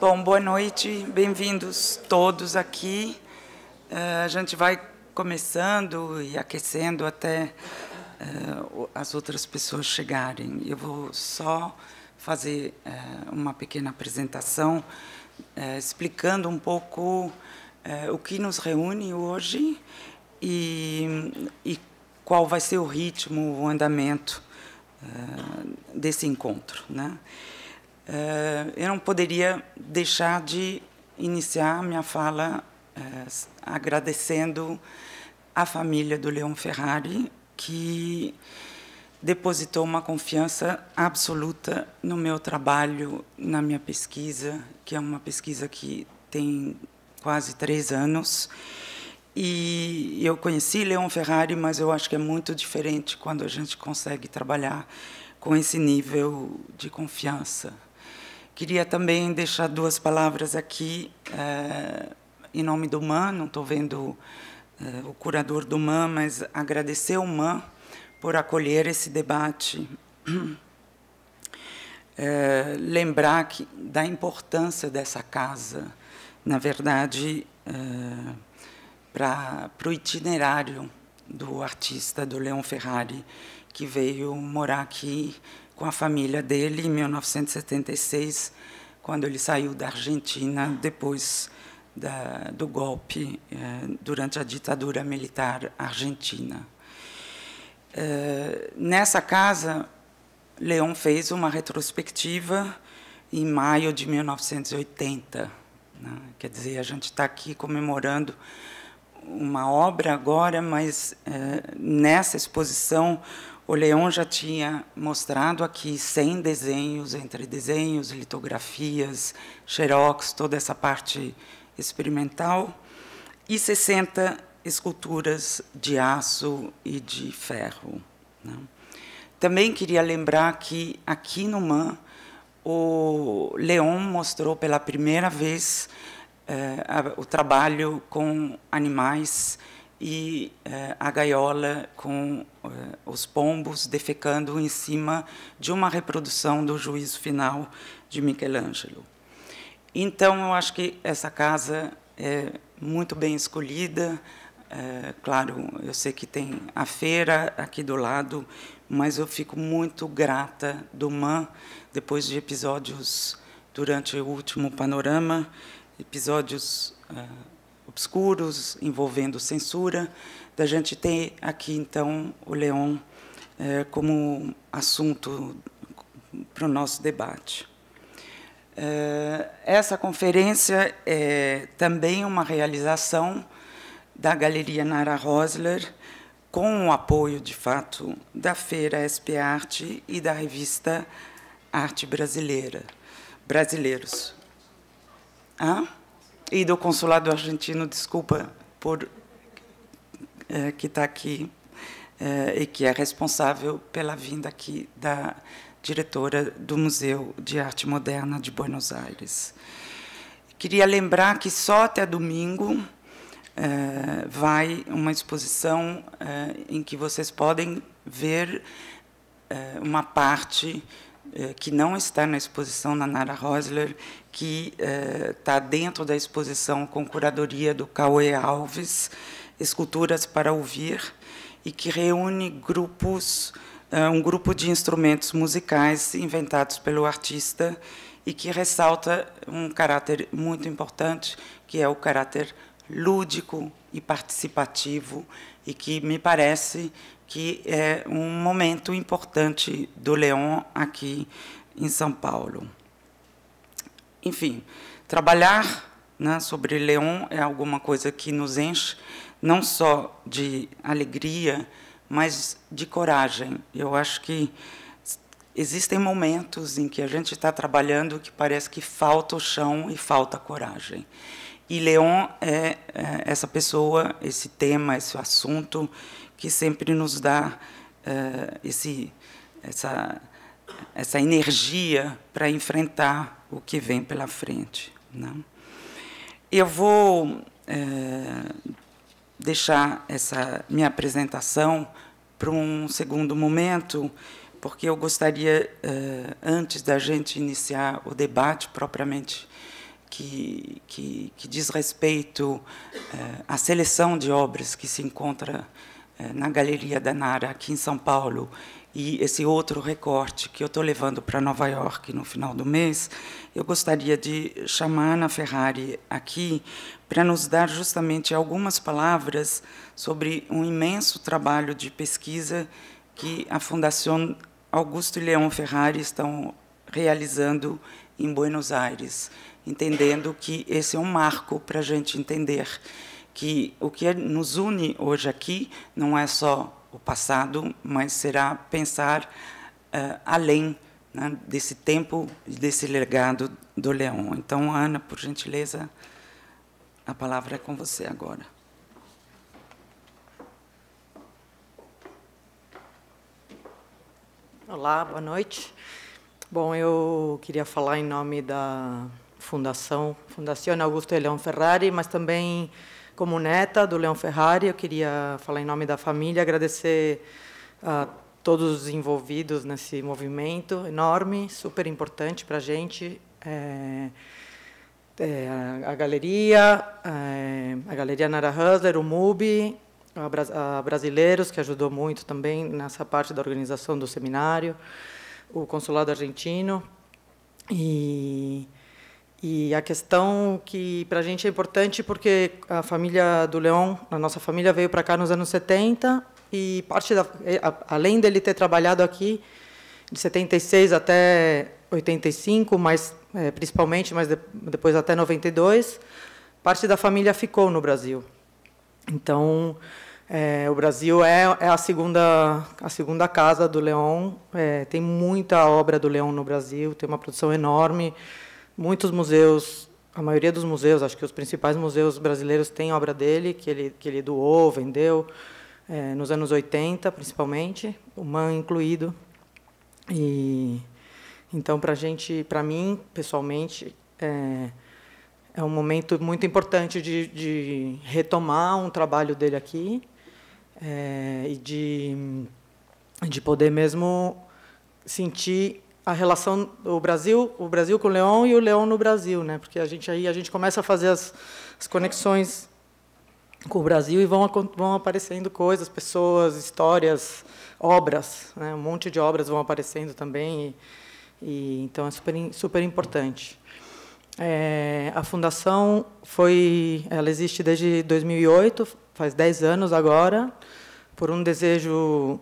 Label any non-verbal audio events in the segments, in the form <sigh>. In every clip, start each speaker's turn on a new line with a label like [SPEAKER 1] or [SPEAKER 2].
[SPEAKER 1] Bom, boa noite, bem-vindos todos aqui. Uh, a gente vai começando e aquecendo até uh, as outras pessoas chegarem. Eu vou só fazer uh, uma pequena apresentação explicando um pouco o que nos reúne hoje e, e, qual vai ser o ritmo, o andamento desse encontro, né? Eh, eu não poderia deixar de iniciar minha fala eh, agradecendo à família do Leon Ferrari, que depositou uma confiança absoluta no meu trabalho, na minha pesquisa, que é uma pesquisa que tem quase três anos. E eu conheci Leon Ferrari, mas eu acho que é muito diferente quando a gente consegue trabalhar com esse nível de confiança. Queria também deixar duas palavras aqui é, em nome do MAN, não estou vendo é, o curador do MAN, mas agradecer ao MAN por acolher esse debate, é, <clears throat> lembrar que, da importância dessa casa, na verdade, para o itinerário do artista, do Leon Ferrari, que veio morar aqui com a família dele em 1976, quando ele saiu da Argentina depois da, do golpe eh, durante a ditadura militar argentina. Eh, nessa casa, Leon fez uma retrospectiva em maio de 1980. Né? Quer dizer, a gente está aqui comemorando uma obra agora, mas eh, nessa exposição o Leon já tinha mostrado aqui 100 desenhos, entre desenhos, litografias, xerox, toda essa parte experimental, e 60 esculturas de aço e de ferro. Né? Também queria lembrar que aqui no MAN, o Leon mostrou pela primeira vez eh, o trabalho com animais e eh, a gaiola com eh, os pombos defecando em cima de uma reprodução do juízo final de Michelangelo. Então, eu acho que essa casa é muito bem escolhida. É, claro, eu sei que tem a feira aqui do lado, mas eu fico muito grata do MAN, depois de episódios durante o último panorama, episódios. É, obscuros, envolvendo censura, da gente ter aqui, então, o Leon é, como assunto para o nosso debate. É, essa conferência é também uma realização da Galeria Nara Rosler, com o apoio, de fato, da Feira SP Arte e da revista Arte Brasileira. Brasileiros. ah e do consulado argentino, desculpa, por eh, que está aqui eh, e que é responsável pela vinda aqui da diretora do Museu de Arte Moderna de Buenos Aires. Queria lembrar que só até domingo eh, vai uma exposição em que vocês podem ver uma parte eh, que não está na exposição da Nara Rosler, que está eh, dentro da exposição com curadoria do Cauê Alves, Esculturas para Ouvir, e que reúne grupos, eh, um grupo de instrumentos musicais inventados pelo artista e que ressalta um caráter muito importante, que é o caráter lúdico e participativo, e que me parece que é um momento importante do Leon aqui em São Paulo. Enfim, trabalhar né, sobre Leon é alguma coisa que nos enche não só de alegria, mas de coragem. Eu acho que existem momentos em que a gente está trabalhando que parece que falta o chão e falta coragem. E Leon é, é essa pessoa, esse tema, esse assunto que sempre nos dá uh, esse, essa, essa energia para enfrentar o que vem pela frente. Não? Né? Eu vou uh, deixar essa minha apresentação para um segundo momento, porque eu gostaria, uh, antes da gente iniciar o debate propriamente que, que, que diz respeito uh, à seleção de obras que se encontra é, na Galeria da Nara, aqui em São Paulo, e esse outro recorte que eu estou levando para Nova York no final do mês, eu gostaria de chamar Ana Ferrari aqui para nos dar justamente algumas palavras sobre um imenso trabalho de pesquisa que a Fundação Augusto e Leão Ferrari estão realizando em Buenos Aires, entendendo que esse é um marco para a gente entender que o que nos une hoje aqui não é só o passado, mas será pensar uh, além né, desse tempo, desse legado do Leão. Então, Ana, por gentileza, a palavra é com você agora.
[SPEAKER 2] Olá, boa noite. Bom, eu queria falar em nome da Fundação, Fundação Augusto Leão Ferrari, mas também como neta do Leão Ferrari, eu queria falar em nome da família, agradecer a ah, todos os envolvidos nesse movimento enorme, super importante para a gente. É, é, a, galeria, é, a galeria Nara Husler, o MUBI, a, a Brasileiros, que ajudou muito também nessa parte da organização do seminário, o Consulado Argentino. E e a questão que para a gente é importante porque a família do Leão, a nossa família veio para cá nos anos 70 e parte da, é, além dele ter trabalhado aqui de 76 até 85, mas é, principalmente, mas de, depois até 92, parte da família ficou no Brasil. Então, é, o Brasil é, é, a segunda a segunda casa do Leão. É, tem muita obra do Leão no Brasil, tem uma produção enorme. Muitos museus, a maioria dos museus, acho que os principais museus brasileiros têm obra dele, que ele, que ele doou, vendeu, é, nos anos 80, principalmente, o MAN incluído. E, então, para gente, para mim, pessoalmente, é, é um momento muito importante de, de retomar um trabalho dele aqui é, e de, de poder mesmo sentir a relação o Brasil o Brasil com o Leão e o Leão no Brasil né porque a gente aí a gente começa a fazer as, as conexões com o Brasil e vão vão aparecendo coisas pessoas histórias obras né um monte de obras vão aparecendo também e, e então é super super importante é, a fundação foi ela existe desde 2008 faz 10 anos agora por um desejo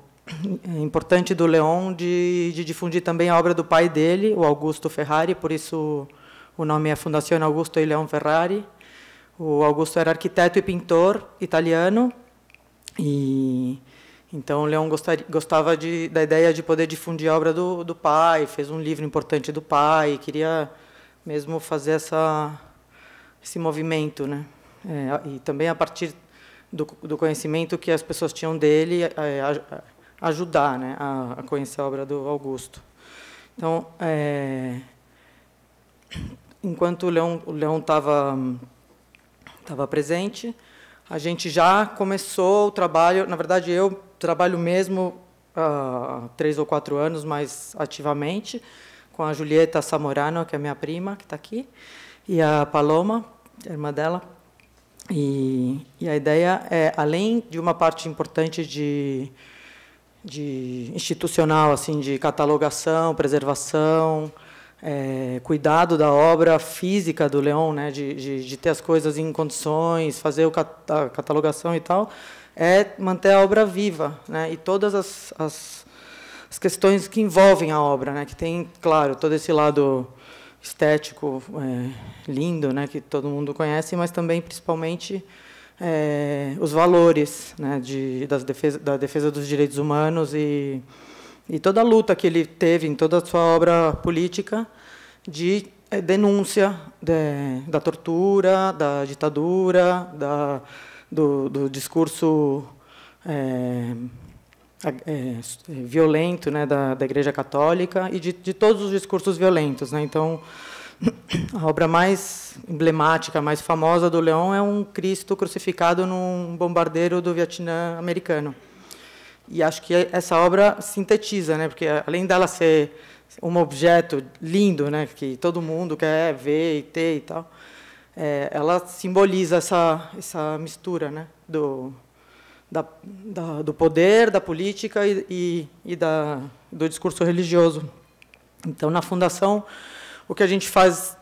[SPEAKER 2] é importante do Leon de, de, difundir também a obra do pai dele, o Augusto Ferrari, por isso o nome é Fundação Augusto e Leon Ferrari. O Augusto era arquiteto e pintor italiano, e então o Leon gostaria, gostava de, da ideia de poder difundir a obra do, do pai, fez um livro importante do pai, queria mesmo fazer essa, esse movimento. Né? É, e também a partir do, do, conhecimento que as pessoas tinham dele, é, a, a, ajudar né, a, a conhecer a obra do Augusto. Então, é, enquanto o Leão estava estava presente, a gente já começou o trabalho. Na verdade, eu trabalho mesmo há três ou quatro anos, mais ativamente, com a Julieta Samorano, que é minha prima, que está aqui, e a Paloma, é irmã dela. E, e a ideia é, além de uma parte importante de de institucional, assim, de catalogação, preservação, é, cuidado da obra física do leão né, de, de, de ter as coisas em condições, fazer cat, a catalogação e tal, é manter a obra viva, né, e todas as, as, as questões que envolvem a obra, né, que tem, claro, todo esse lado estético é, lindo, né, que todo mundo conhece, mas também, principalmente, é, os valores né, de, das defesa, da defesa dos direitos humanos e, e toda a luta que ele teve em toda a sua obra política de é, denúncia de, da tortura, da ditadura, da, do, do discurso é, é, violento né, da, da Igreja Católica e de, de todos os discursos violentos. Né? Então, a obra mais emblemática, mais famosa do Leão é um Cristo crucificado num bombardeiro do Vietnã americano. E acho que essa obra sintetiza, né? Porque além dela ser um objeto lindo, né, que todo mundo quer ver e ter e tal, é, ela simboliza essa essa mistura, né, do da, da, do poder, da política e, e, e da, do discurso religioso. Então, na fundação, o que a gente faz,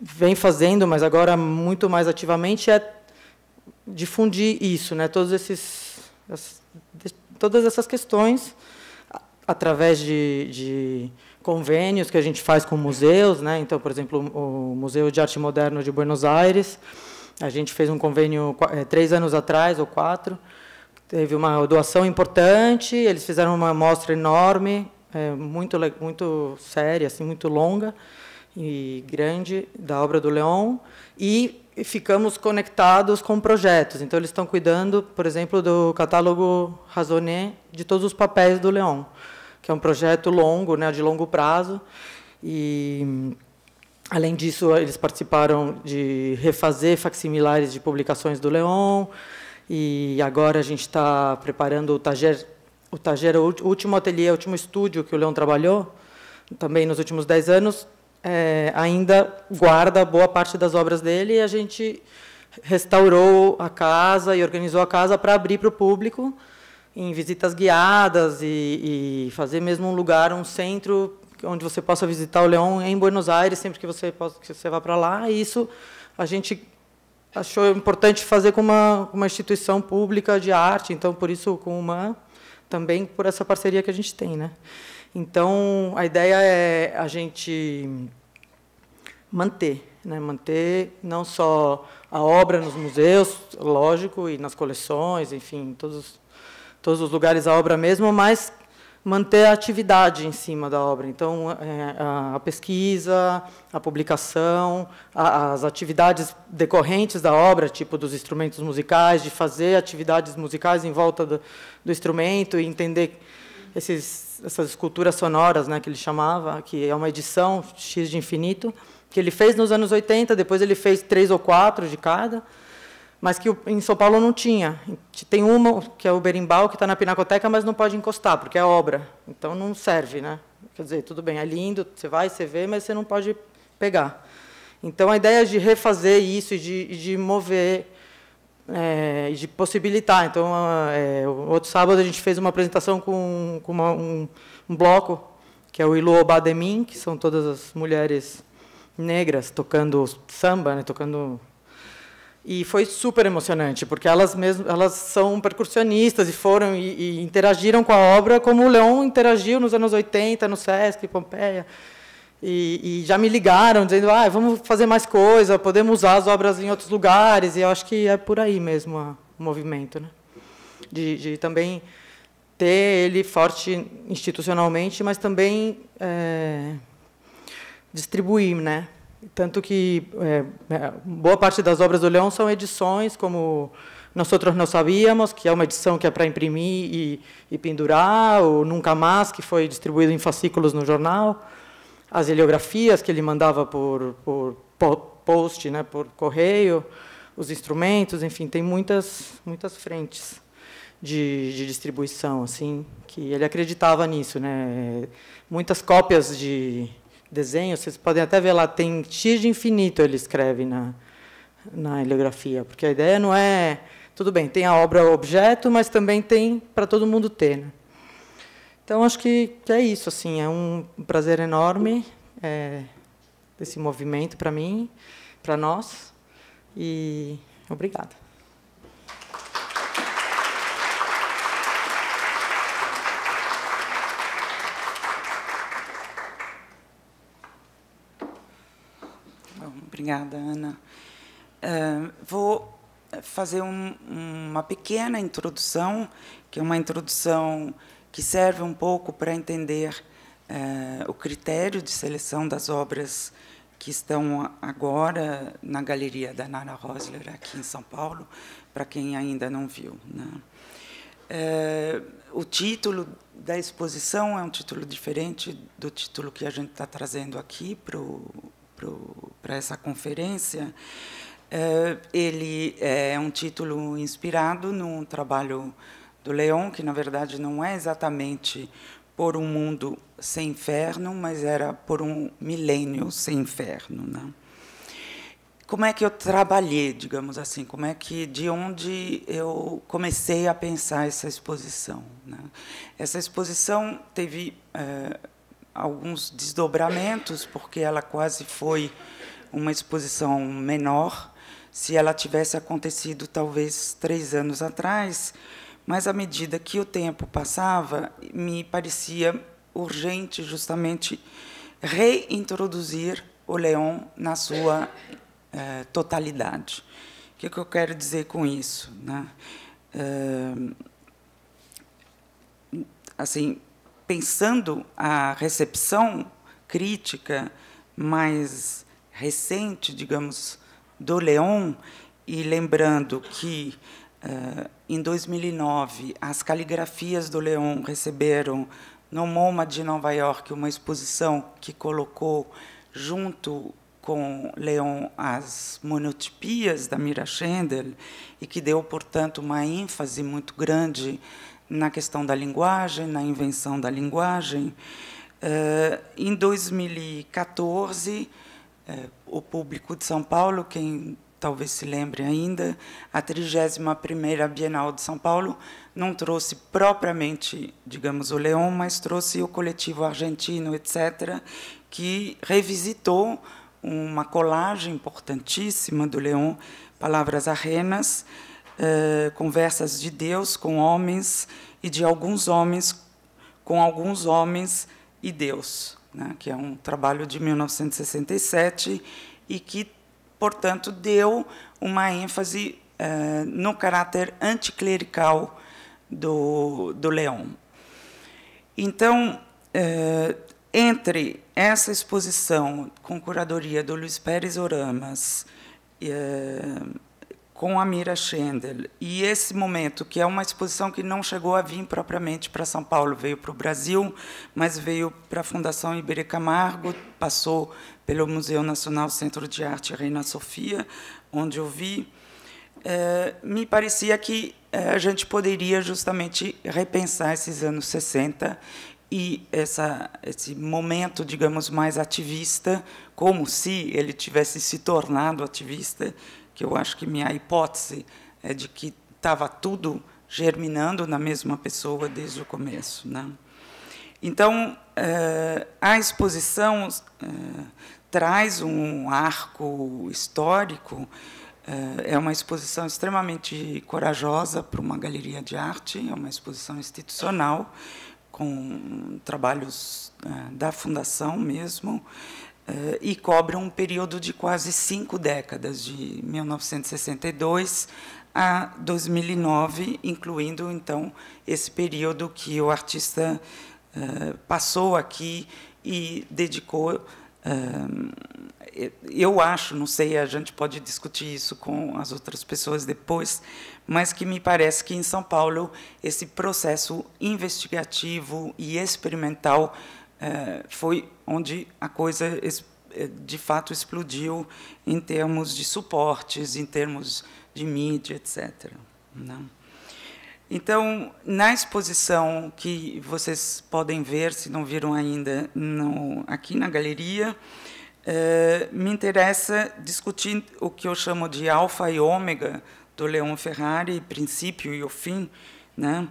[SPEAKER 2] vem fazendo, mas agora muito mais ativamente, é difundir isso, né? Todos esses, todas essas questões através de, de, convênios que a gente faz com museus, né? Então, por exemplo, o Museu de Arte Moderna de Buenos Aires, a gente fez um convênio é, três anos atrás ou quatro, teve uma doação importante, eles fizeram uma mostra enorme, é, muito muito séria, assim, muito longa e grande da obra do Leon e ficamos conectados com projetos. Então, eles estão cuidando, por exemplo, do catálogo Razonet de todos os papéis do Leon, que é um projeto longo, né, de longo prazo. E, além disso, eles participaram de refazer facsimilares de publicações do Leon. E agora a gente está preparando o Tager, o Tager, o último ateliê, o último estúdio que o Leon trabalhou, também nos últimos dez anos, é, ainda guarda boa parte das obras dele e a gente restaurou a casa e organizou a casa para abrir para o público em visitas guiadas e, e, fazer mesmo um lugar, um centro onde você possa visitar o Leão em Buenos Aires sempre que você possa, que você vá para lá. E isso a gente achou importante fazer com uma, uma instituição pública de arte, então por isso com uma também por essa parceria que a gente tem, né? Então, a ideia é a gente manter, né, manter não só a obra nos museus, lógico, e nas coleções, enfim, todos, todos os lugares a obra mesmo, mas manter a atividade em cima da obra. Então, é, a pesquisa, a publicação, as atividades decorrentes da obra, tipo dos instrumentos musicais, de fazer atividades musicais em volta do, do instrumento e entender esses essas esculturas sonoras, né, que ele chamava, que é uma edição X de infinito, que ele fez nos anos 80, depois ele fez três ou quatro de cada, mas que em São Paulo não tinha. Tem uma, que é o berimbau, que está na Pinacoteca, mas não pode encostar, porque é obra. Então, não serve. Né? Quer dizer, tudo bem, é lindo, você vai, você vê, mas você não pode pegar. Então, a ideia de refazer isso e de, de mover é, de possibilitar. Então, é, outro sábado a gente fez uma apresentação com, com uma, um, um, bloco, que é o Ilu Obademim, que são todas as mulheres negras tocando samba, né, tocando e foi super emocionante, porque elas mesmo elas são percussionistas e foram e, e interagiram com a obra como o Leon interagiu nos anos 80 no SESC, Pompeia. E, e, já me ligaram dizendo, ah, vamos fazer mais coisa, podemos usar as obras em outros lugares. E eu acho que é por aí mesmo a, o movimento, né? De, de, também ter ele forte institucionalmente, mas também é, distribuir, né? Tanto que é, é boa parte das obras do Leão são edições, como nós outros não sabíamos, que é uma edição que é para imprimir e, e pendurar, ou Nunca Mais, que foi distribuído em fascículos no jornal as heliografias que ele mandava por, por post, né, por correio, os instrumentos, enfim, tem muitas, muitas frentes de, de distribuição, assim, que ele acreditava nisso, né? Muitas cópias de desenhos, vocês podem até ver lá, tem x de infinito ele escreve na na heliografia, porque a ideia não é tudo bem, tem a obra objeto, mas também tem para todo mundo ter. Né? Então, acho que, que é isso. Assim, é um prazer enorme é, esse movimento para mim, para nós. E obrigada.
[SPEAKER 1] obrigada, Ana. Uh, vou fazer um, uma pequena introdução, que é uma introdução que serve um pouco para entender eh, o critério de seleção das obras que estão agora na galeria da Nara Rosler aqui em São Paulo, para quem ainda não viu. Né? Eh, o título da exposição é um título diferente do título que a gente está trazendo aqui para essa conferência. Eh, ele é um título inspirado num trabalho do Leon, que na verdade não é exatamente por um mundo sem inferno, mas era por um milênio sem inferno, né? Como é que eu trabalhei, digamos assim, como é que de onde eu comecei a pensar essa exposição? Né? Essa exposição teve é, alguns desdobramentos, porque ela quase foi uma exposição menor. Se ela tivesse acontecido talvez três anos atrás, mas à medida que o tempo passava, me parecia urgente justamente reintroduzir o leão na sua eh, totalidade. O que, é que, eu quero dizer com isso? Né? Eh, assim, pensando a recepção crítica mais recente, digamos, do Leon, e lembrando que Uh, em 2009, as caligrafias do Leon receberam no MoMA de Nova York uma exposição que colocou junto com Leon as monotipias da Mira Schendel e que deu, portanto, uma ênfase muito grande na questão da linguagem, na invenção da linguagem. Uh, em 2014, uh, eh, o público de São Paulo, quem talvez se lembre ainda, a 31ª Bienal de São Paulo não trouxe propriamente, digamos, o Leão, mas trouxe o coletivo argentino, etc., que revisitou uma colagem importantíssima do Leão, Palavras Arenas, eh, conversas de Deus com homens e de alguns homens com alguns homens e Deus, né, que é um trabalho de 1967 e que portanto, deu uma ênfase eh, no caráter anticlerical do, do Leon. Então, eh, entre essa exposição com curadoria do Luiz Pérez Oramas, eh, com a Mira Schendel, e esse momento, que é uma exposição que não chegou a vir propriamente para São Paulo, veio para o Brasil, mas veio para a Fundação Iberê Camargo, passou pelo Museu Nacional Centro de Arte Reina Sofia, onde eu vi, é, me parecia que é, a gente poderia justamente repensar esses anos 60 e essa, esse momento, digamos, mais ativista, como se ele tivesse se tornado ativista, que eu acho que minha hipótese é de que estava tudo germinando na mesma pessoa desde o começo. Né? Então, é, a exposição traz um arco histórico. Eh, é uma exposição extremamente corajosa para uma galeria de arte, é uma exposição institucional, com trabalhos eh, da fundação mesmo, eh, e cobre um período de quase cinco décadas, de 1962 a 2009, incluindo, então, esse período que o artista passou aqui e dedicou eu acho, não sei, a gente pode discutir isso com as outras pessoas depois, mas que me parece que em São Paulo esse processo investigativo e experimental eh, foi onde a coisa eh, de fato explodiu em termos de suportes, em termos de mídia, etc. Não? Então, na exposição que vocês podem ver, se não viram ainda, no, aqui na galeria, eh, me interessa discutir o que eu chamo de alfa e ômega do Leon Ferrari, princípio e o fim, né?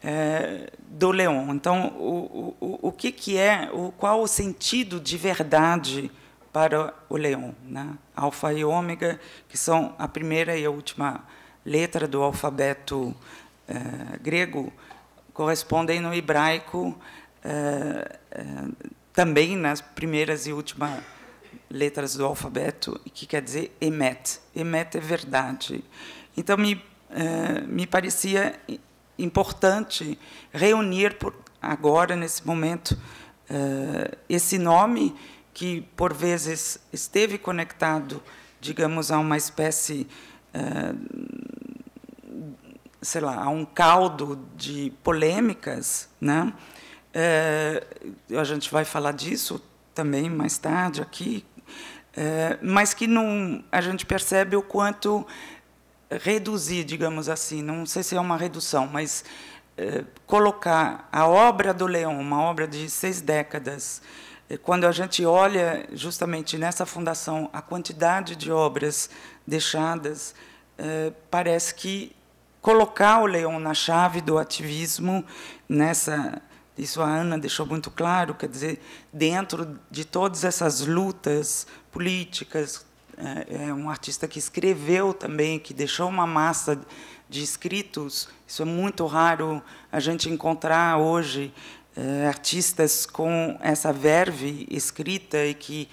[SPEAKER 1] Eh, do Leon. Então, o, o, o que, que é, o, qual o sentido de verdade para o Leon? Né? Alfa e ômega, que são a primeira e a última letra do alfabeto eh, grego correspondem no hebraico eh, eh, também nas primeiras e últimas letras do alfabeto, que quer dizer emet. Emet é verdade. Então, me, me parecia importante reunir por, agora, nesse momento, esse nome que por vezes esteve conectado, digamos, a uma espécie sei lá, a um caldo de polêmicas, né? É, a gente vai falar disso também mais tarde aqui, é, mas que não, a gente percebe o quanto reduzir, digamos assim, não sei se é uma redução, mas é, colocar a obra do Leão, uma obra de seis décadas, é, quando a gente olha justamente nessa fundação a quantidade de obras deixadas, é, parece que colocar o leão na chave do ativismo nessa isso a Ana deixou muito claro quer dizer dentro de todas essas lutas políticas é, é um artista que escreveu também que deixou uma massa de escritos isso é muito raro a gente encontrar hoje é, artistas com essa verve escrita e que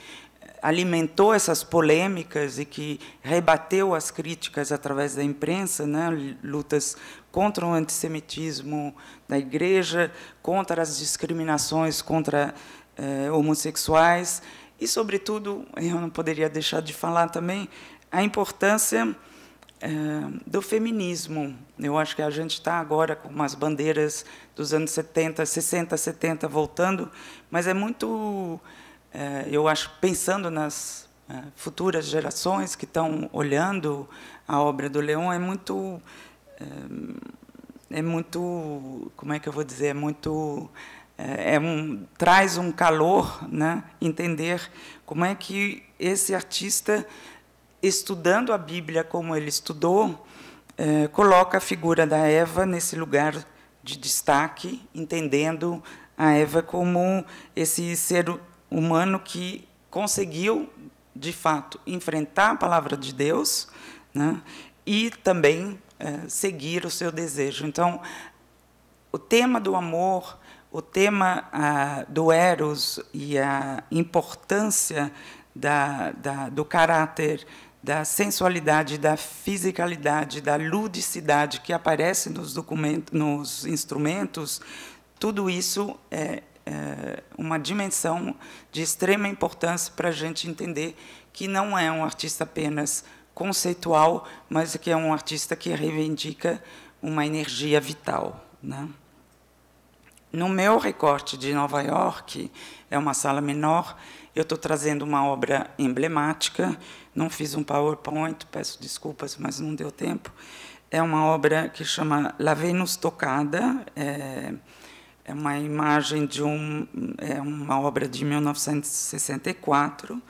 [SPEAKER 1] alimentou essas polêmicas e que rebateu as críticas através da imprensa, né, lutas contra o antissemitismo da igreja, contra as discriminações contra eh, homossexuais e, sobretudo, eu não poderia deixar de falar também a importância eh, do feminismo. Eu acho que a gente está agora com umas bandeiras dos anos 70, 60, 70 voltando, mas é muito é, eu acho, pensando nas é, futuras gerações que estão olhando a obra do Leão, é muito. É, é, muito. Como é que eu vou dizer? É muito. É um, traz um calor né, entender como é que esse artista, estudando a Bíblia como ele estudou, é, coloca a figura da Eva nesse lugar de destaque, entendendo a Eva como esse ser humano que conseguiu, de fato, enfrentar a palavra de Deus né, e também é, seguir o seu desejo. Então, o tema do amor, o tema ah, do Eros e a importância da, da, do caráter, da sensualidade, da fisicalidade, da ludicidade que aparece nos, documentos, nos instrumentos, tudo isso é, é, uma dimensão de extrema importância para a gente entender que não é um artista apenas conceitual, mas que é um artista que reivindica uma energia vital. Né? No meu recorte de Nova York, é uma sala menor, eu estou trazendo uma obra emblemática, não fiz um PowerPoint, peço desculpas, mas não deu tempo. É uma obra que chama La Venus Tocada, é, é uma imagem de um, é uma obra de 1964,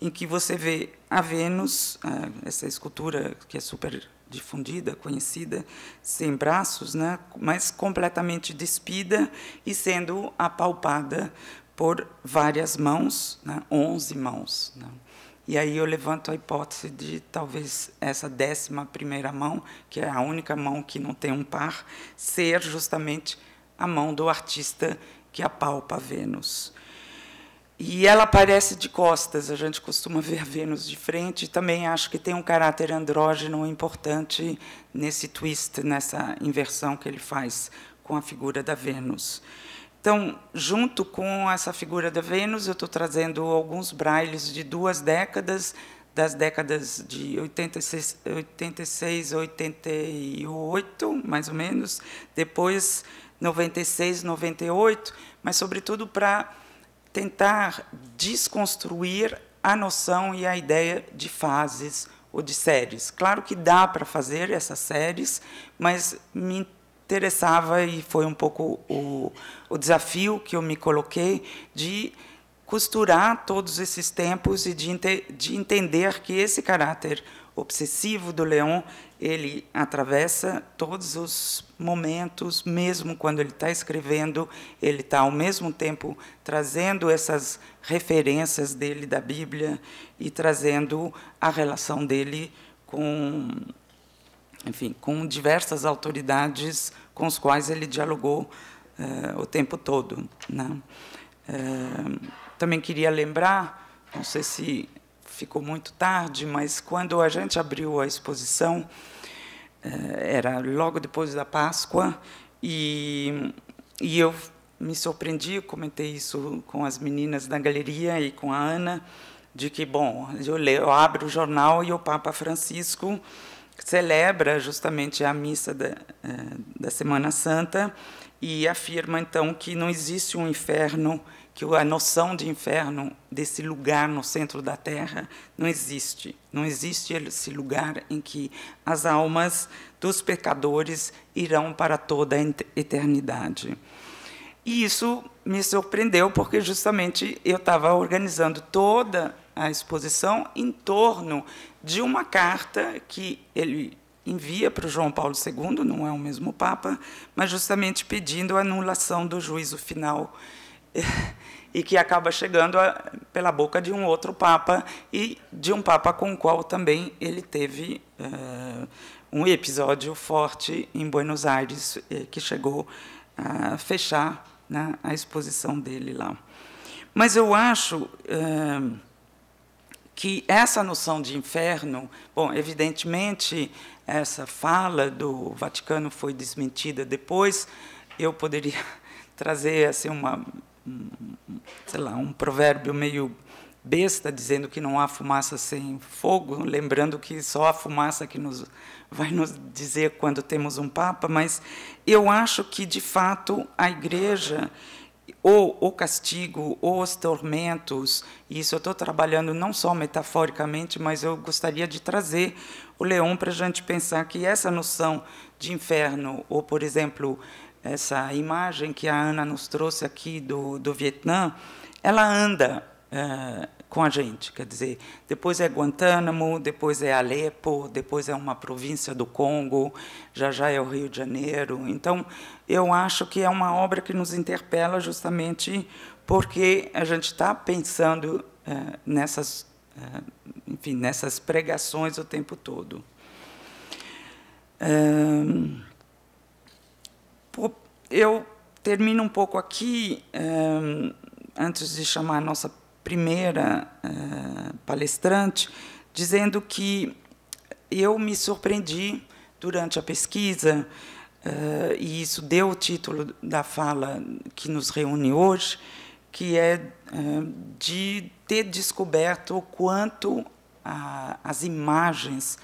[SPEAKER 1] em que você vê a Vênus, é, essa escultura que é super difundida, conhecida, sem braços, né, mas completamente despida e sendo apalpada por várias mãos, né, 11 mãos. Né. E aí eu levanto a hipótese de talvez essa décima primeira mão, que é a única mão que não tem um par, ser justamente a mão do artista que apalpa Vênus. E ela aparece de costas, a gente costuma ver Vênus de frente, também acho que tem um caráter andrógeno importante nesse twist, nessa inversão que ele faz com a figura da Vênus. Então, junto com essa figura da Vênus, eu estou trazendo alguns brailes de duas décadas, das décadas de 86, 86 88, mais ou menos, depois 96, 98, mas, sobretudo, para tentar desconstruir a noção e a ideia de fases ou de séries. Claro que dá para fazer essas séries, mas me interessava, e foi um pouco o, o desafio que eu me coloquei, de costurar todos esses tempos e de, de entender que esse caráter obsessivo do Leon ele atravessa todos os momentos, mesmo quando ele está escrevendo, ele está ao mesmo tempo trazendo essas referências dele da Bíblia e trazendo a relação dele com, enfim, com diversas autoridades com as quais ele dialogou eh, o tempo todo. Né? Eh, também queria lembrar, não sei se ficou muito tarde, mas quando a gente abriu a exposição, eh, era logo depois da Páscoa, e, e eu me surpreendi, eu comentei isso com as meninas da galeria e com a Ana, de que, bom, eu, leio, eu abro o jornal e o Papa Francisco celebra justamente a missa da, eh, da Semana Santa e afirma, então, que não existe um inferno que a noção de inferno, desse lugar no centro da Terra, não existe. Não existe esse lugar em que as almas dos pecadores irão para toda a eternidade. E isso me surpreendeu, porque justamente eu estava organizando toda a exposição em torno de uma carta que ele envia para o João Paulo II, não é o mesmo Papa, mas justamente pedindo a anulação do juízo final <laughs> e que acaba chegando a, pela boca de um outro Papa e de um Papa com o qual também ele teve uh, um episódio forte em Buenos Aires, eh, que chegou a fechar né, a exposição dele lá. Mas eu acho uh, que essa noção de inferno, bom, evidentemente, essa fala do Vaticano foi desmentida depois, eu poderia <laughs> trazer assim uma sei lá, um provérbio meio besta dizendo que não há fumaça sem fogo, lembrando que só a fumaça que nos vai nos dizer quando temos um papa, mas eu acho que de fato a igreja ou o castigo, ou os tormentos, e isso eu estou trabalhando não só metaforicamente, mas eu gostaria de trazer o Leão para a gente pensar que essa noção de inferno, ou, por exemplo, essa imagem que a Ana nos trouxe aqui do, do Vietnã, ela anda é, com a gente. Quer dizer, depois é Guantánamo, depois é Alepo, depois é uma província do Congo, já já é o Rio de Janeiro. Então, eu acho que é uma obra que nos interpela justamente porque a gente está pensando é, nessas, é, enfim, nessas pregações o tempo todo. É eu termino um pouco aqui, eh, antes de chamar a nossa primeira eh, palestrante, dizendo que eu me surpreendi durante a pesquisa, eh, e isso deu o título da fala que nos reúne hoje, que é eh, de ter descoberto o quanto a, as imagens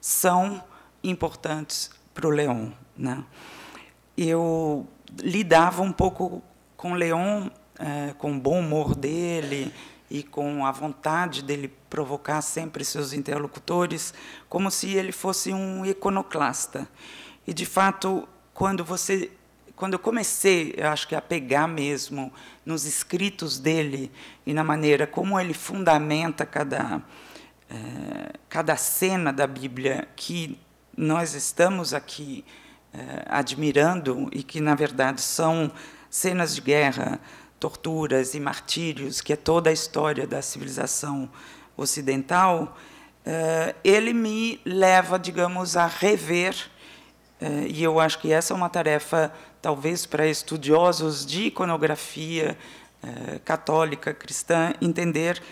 [SPEAKER 1] são importantes para o Leão. Né? eu lidava um pouco com Leon, é, com o bom humor dele e com a vontade dele provocar sempre seus interlocutores, como se ele fosse um iconoclasta. E de fato, quando você quando eu comecei, eu acho que a pegar mesmo nos escritos dele e na maneira como ele fundamenta cada é, cada cena da Bíblia que nós estamos aqui é, admirando e que, na verdade, são cenas de guerra, torturas e martírios, que é toda a história da civilização ocidental, é, ele me leva, digamos, a rever, é, e eu acho que essa é uma tarefa, talvez, para estudiosos de iconografia católica, cristã, entender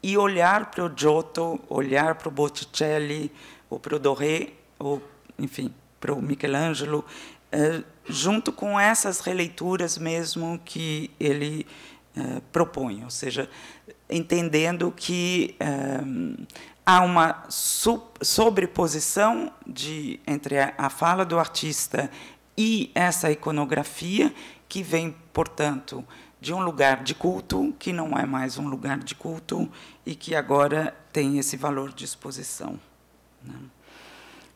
[SPEAKER 1] e olhar para o Giotto, olhar para o Botticelli, ou para o Doré, ou, enfim, para o Michelangelo, eh, junto com essas releituras mesmo que ele eh, propõe, ou seja, entendendo que eh, há uma sobreposição de, entre a, a fala do artista e essa iconografia, que vem, portanto, de um lugar de culto, que não é mais um lugar de culto, e que agora tem esse valor de exposição. Né?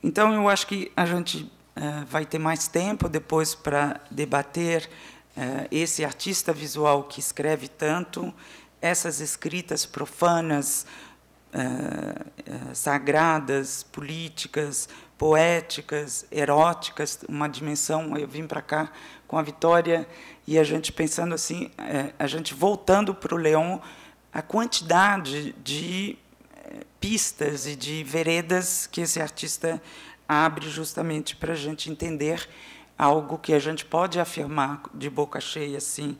[SPEAKER 1] Então, eu acho que a gente uh, vai ter mais tempo depois para debater uh, esse artista visual que escreve tanto, essas escritas profanas, uh, sagradas, políticas, poéticas, eróticas, uma dimensão. Eu vim para cá com a Vitória e a gente pensando assim, a gente voltando para o Leão, a quantidade de pistas e de veredas que esse artista abre justamente para a gente entender algo que a gente pode afirmar de boca cheia, assim,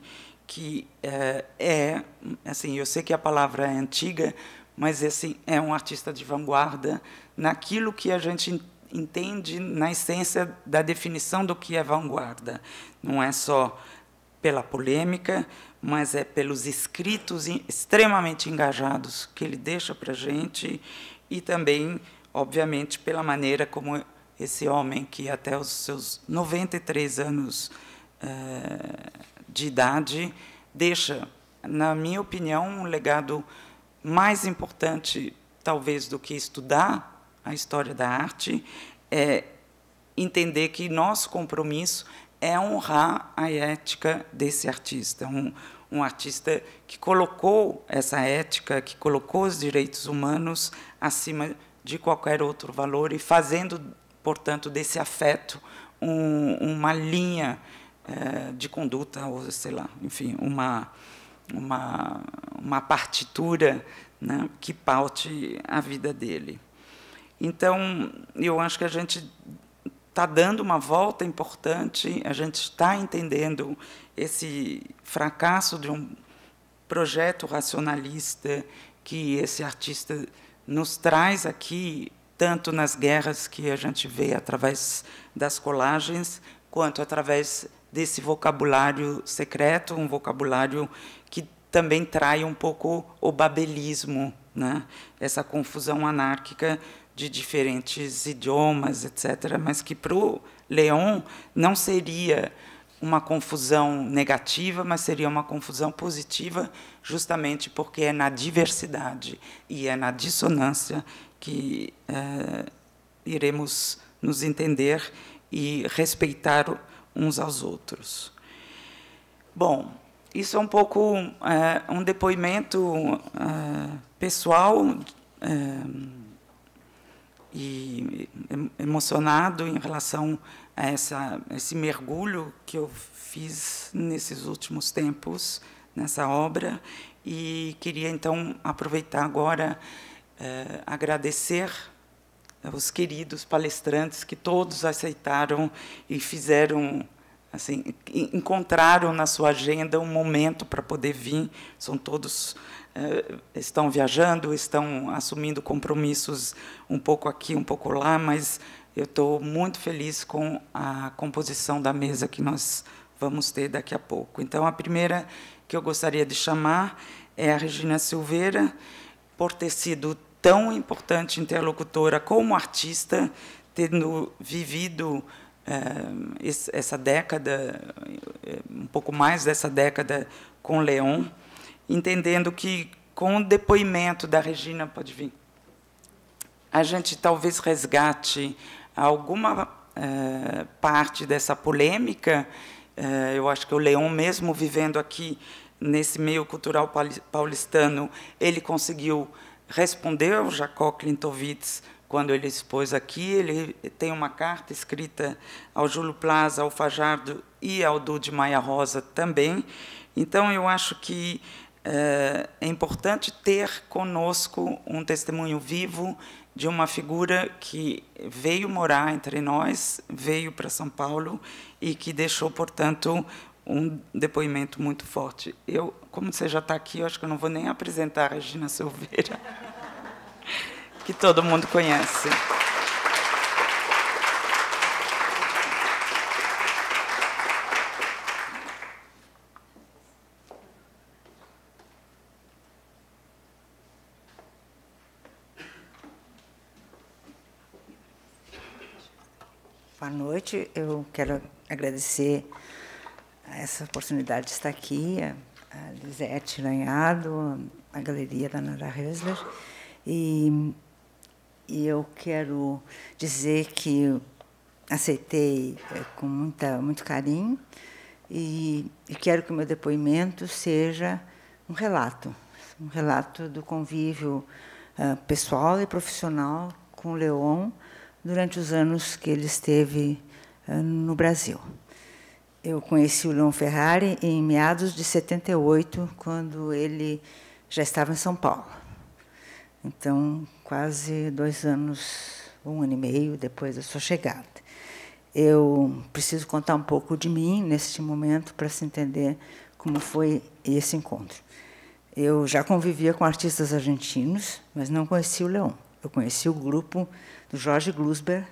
[SPEAKER 1] que é, é assim, eu sei que a palavra é antiga, mas assim, é um artista de vanguarda naquilo que a gente entende na essência da definição do que é vanguarda. Não é só pela polêmica, mas é pelos escritos extremamente engajados que ele deixa para a gente e também, obviamente, pela maneira como esse homem, que até os seus 93 anos eh, de idade, deixa, na minha opinião, um legado mais importante, talvez, do que estudar a história da arte, é entender que nosso compromisso é honrar a ética desse artista, um, um artista que colocou essa ética, que colocou os direitos humanos acima de qualquer outro valor e fazendo, portanto, desse afeto um, uma linha é, de conduta, ou sei lá, enfim, uma, uma, uma partitura né, que paute a vida dele. Então, eu acho que a gente está dando uma volta importante, a gente está entendendo esse fracasso de um projeto racionalista que esse artista nos traz aqui, tanto nas guerras que a gente vê através das colagens, quanto através desse vocabulário secreto, um vocabulário que também trai um pouco o babelismo, né? essa confusão anárquica de diferentes idiomas, etc. Mas que para o Leon não seria uma confusão negativa, mas seria uma confusão positiva, justamente porque é na diversidade e é na dissonância que é, iremos nos entender e respeitar uns aos outros. Bom, isso é um pouco é, um depoimento é, pessoal e emocionado em relação a essa, esse mergulho que eu fiz nesses últimos tempos nessa obra e queria então aproveitar agora eh, agradecer aos queridos palestrantes que todos aceitaram e fizeram assim encontraram na sua agenda um momento para poder vir são todos eh, estão viajando, estão assumindo compromissos um pouco aqui, um pouco lá, mas eu estou muito feliz com a composição da mesa que nós vamos ter daqui a pouco. Então, a primeira que eu gostaria de chamar é a Regina Silveira, por ter sido tão importante interlocutora como artista, tendo vivido eh, essa década, eh, um pouco mais dessa década com Leon, entendendo que com o depoimento da Regina pode vir, a gente talvez resgate alguma eh, parte dessa polêmica. Eh, eu acho que o Leon, mesmo vivendo aqui nesse meio cultural paulistano, ele conseguiu responder ao Jacó Clintovitz quando ele expôs aqui. Ele tem uma carta escrita ao Júlio Plaza, ao Fajardo e ao Dude Maia Rosa também. Então, eu acho que é importante ter conosco um testemunho vivo de uma figura que veio morar entre nós, veio para São Paulo e que deixou, portanto, um depoimento muito forte. Eu, como você já está aqui, eu acho que eu não vou nem apresentar a Regina Silveira, <laughs> que todo mundo conhece.
[SPEAKER 3] noite. Eu quero agradecer essa oportunidade de estar aqui, a Lisete Lanhado, a galeria da Nara Hessler. E, e eu quero dizer que aceitei é, com muita, muito carinho e, e quero que o meu depoimento seja um relato um relato do convívio uh, pessoal e profissional com o Leon durante os anos que ele esteve eh, no Brasil. Eu conheci o Leon Ferrari em meados de 78, quando ele já estava em São Paulo. Então, quase dois anos, um ano e meio depois da sua chegada. Eu preciso contar um pouco de mim neste momento para se entender como foi esse encontro. Eu já convivia com artistas argentinos, mas não conhecia o Leon. Eu conheci o grupo do Jorge Glusberg,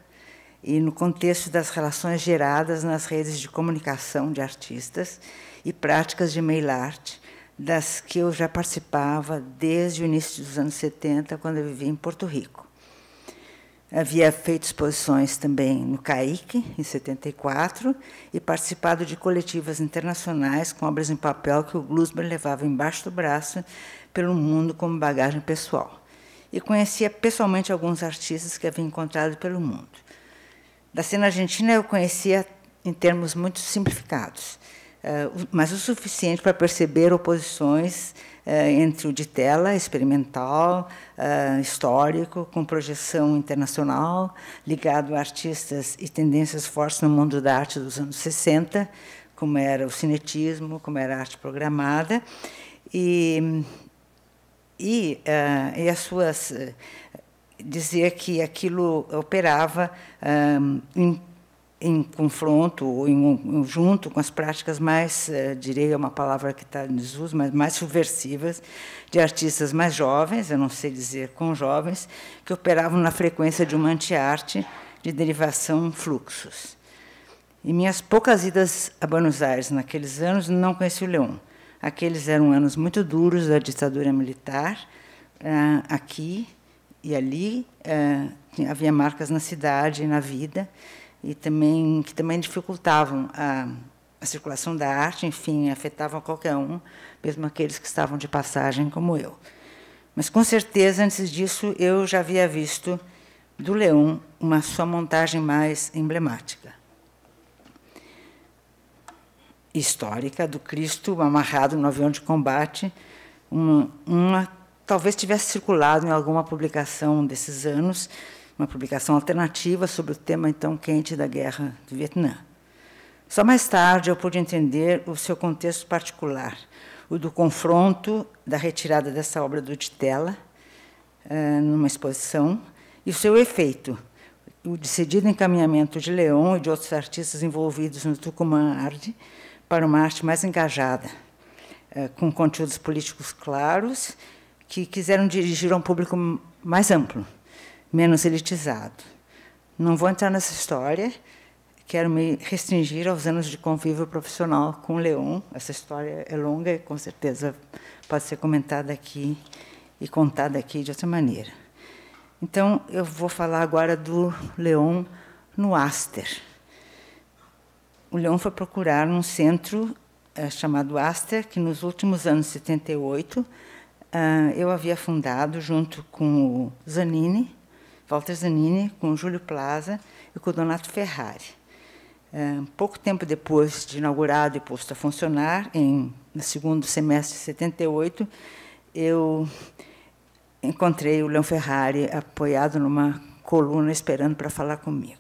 [SPEAKER 3] e no contexto das relações geradas nas redes de comunicação de artistas e práticas de mail art, das que eu já participava desde o início dos anos 70, quando eu vivia em Porto Rico. Havia feito exposições também no CAIC, em 74, e participado de coletivas internacionais com obras em papel que o Glusberg levava embaixo do braço pelo mundo como bagagem pessoal e conhecia pessoalmente alguns artistas que havia encontrado pelo mundo. Da cena argentina eu conhecia em termos muito simplificados, eh, mas o suficiente para perceber oposições eh, entre o de tela experimental, eh, histórico, com projeção internacional, ligado a artistas e tendências fortes no mundo da arte dos anos 60, como era o cinetismo, como era a arte programada, e e, uh, e as suas eh, dizer que aquilo operava um, em, em, confronto ou em, junto com as práticas mais, uh, direi, é uma palavra que está em desuso, mas mais subversivas, de artistas mais jovens, eu não sei dizer com jovens, que operavam na frequência de uma antiarte de derivação fluxos. Em minhas poucas idas a Buenos Aires naqueles anos, não conheci o Leão. Aqueles eram anos muito duros da ditadura militar, ah, aqui e ali. Ah, havia marcas na cidade e na vida, e também, que também dificultavam a, a circulação da arte, enfim, afetavam qualquer um, mesmo aqueles que estavam de passagem, como eu. Mas, com certeza, antes disso, eu já havia visto do Leão uma sua montagem mais emblemática histórica do Cristo amarrado no avião de combate, uma, uma talvez tivesse circulado em alguma publicação desses anos, uma publicação alternativa sobre o tema então quente da guerra do Vietnã. Só mais tarde eu pude entender o seu contexto particular, o do confronto da retirada dessa obra do Titella, eh, numa exposição, e o seu efeito, o decidido encaminhamento de Leon e de outros artistas envolvidos no Tucumã Arde, para uma arte mais engajada, eh, com conteúdos políticos claros, que quiseram dirigir a um público mais amplo, menos elitizado. Não vou entrar nessa história, quero me restringir aos anos de convívio profissional com o Leon. Essa história é longa e, com certeza, pode ser comentada aqui e contada aqui de outra maneira. Então, eu vou falar agora do Leon no Aster o Leon foi procurar um centro eh, chamado Aster, que nos últimos anos 78 eh, eu havia fundado junto com o Zanini, Walter Zanini, com o Júlio Plaza e com o Donato Ferrari. Eh, pouco tempo depois de inaugurado e posto a funcionar, em, no segundo semestre de 78, eu encontrei o Leon Ferrari apoiado numa coluna esperando para falar comigo.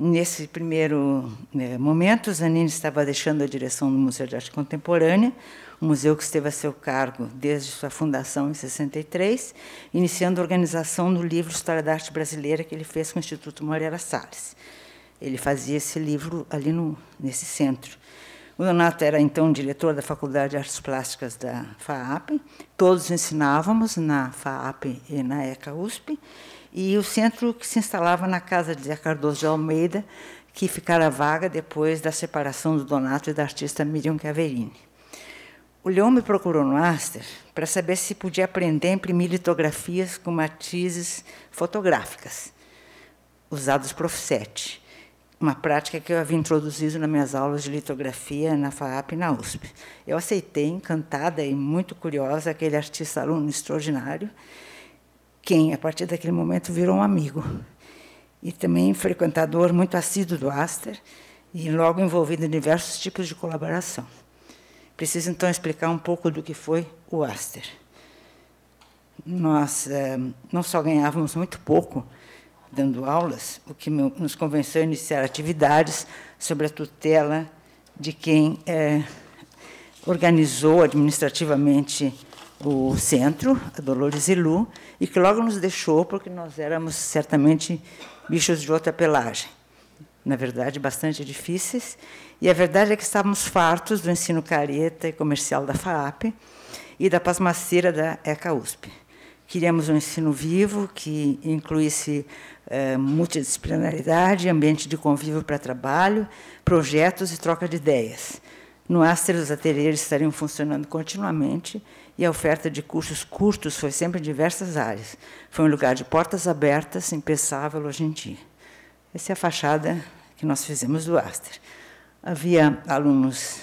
[SPEAKER 3] Nesse primeiro né, momento, Zanini estava deixando a direção do Museu de Arte Contemporânea, um museu que esteve a seu cargo desde sua fundação em 63, iniciando a organização do livro História da Arte Brasileira que ele fez com o Instituto Moreira Salles. Ele fazia esse livro ali no, nesse centro. O Donato era então diretor da Faculdade de Artes Plásticas da FAAP. Todos ensinávamos na FAAP e na ECA USP e o centro que se instalava na casa de Zé Cardoso de Almeida, que ficara vaga depois da separação do Donato e da artista Miriam Caverini. O Leão me procurou no Aster para saber se podia aprender a imprimir litografias com matizes fotográficas, usados Prof. offset, uma prática que eu havia introduzido nas minhas aulas de litografia na FAAP e na USP. Eu aceitei, encantada e muito curiosa, aquele artista aluno extraordinário, quem, a partir daquele momento, virou um amigo. E também frequentador muito assíduo do Aster e logo envolvido em diversos tipos de colaboração. Preciso, então, explicar um pouco do que foi o Aster. Nós eh, não só ganhávamos muito pouco dando aulas, o que nos convenceu a iniciar atividades sobre a tutela de quem eh, organizou administrativamente o centro, a Dolores Ilu, e que logo nos deixou, porque nós éramos certamente bichos de outra pelagem. Na verdade, bastante difíceis. E a verdade é que estávamos fartos do ensino careta e comercial da FAAP e da pasmaceira da ECA USP. Queríamos um ensino vivo que incluísse eh, multidisciplinaridade, ambiente de convívio para trabalho, projetos e troca de ideias. No Aster, os ateliês estariam funcionando continuamente e a oferta de cursos curtos foi sempre em diversas áreas. Foi um lugar de portas abertas, impensável hoje em dia. Essa é a fachada que nós fizemos do Aster. Havia alunos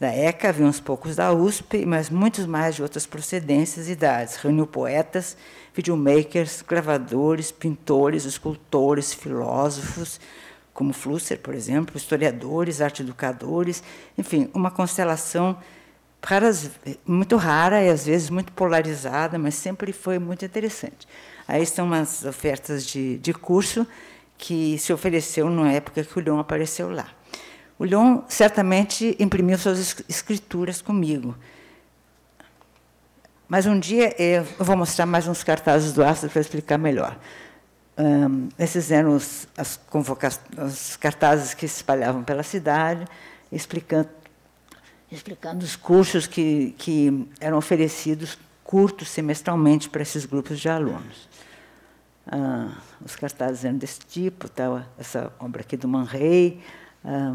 [SPEAKER 3] da ECA, havia uns poucos da USP, mas muitos mais de outras procedências e idades. Reuniu poetas, videomakers, gravadores, pintores, escultores, filósofos, como Flusser, por exemplo, historiadores, arte educadores, enfim, uma constelação raras, muito rara e às vezes muito polarizada, mas sempre foi muito interessante. Aí estão umas ofertas de, de curso que se ofereceu na época que o Leon apareceu lá. O Leon certamente imprimiu suas escrituras comigo. Mas um dia eu vou mostrar mais uns cartazes do Astro para explicar melhor. Um, esses eram os, as os cartazes que se espalhavam pela cidade, explicando explicando os cursos que, que eram oferecidos curtos semestralmente para esses grupos de alunos. Ah, os cartazes eram desse tipo, tal, essa obra aqui do Manrey. Ah,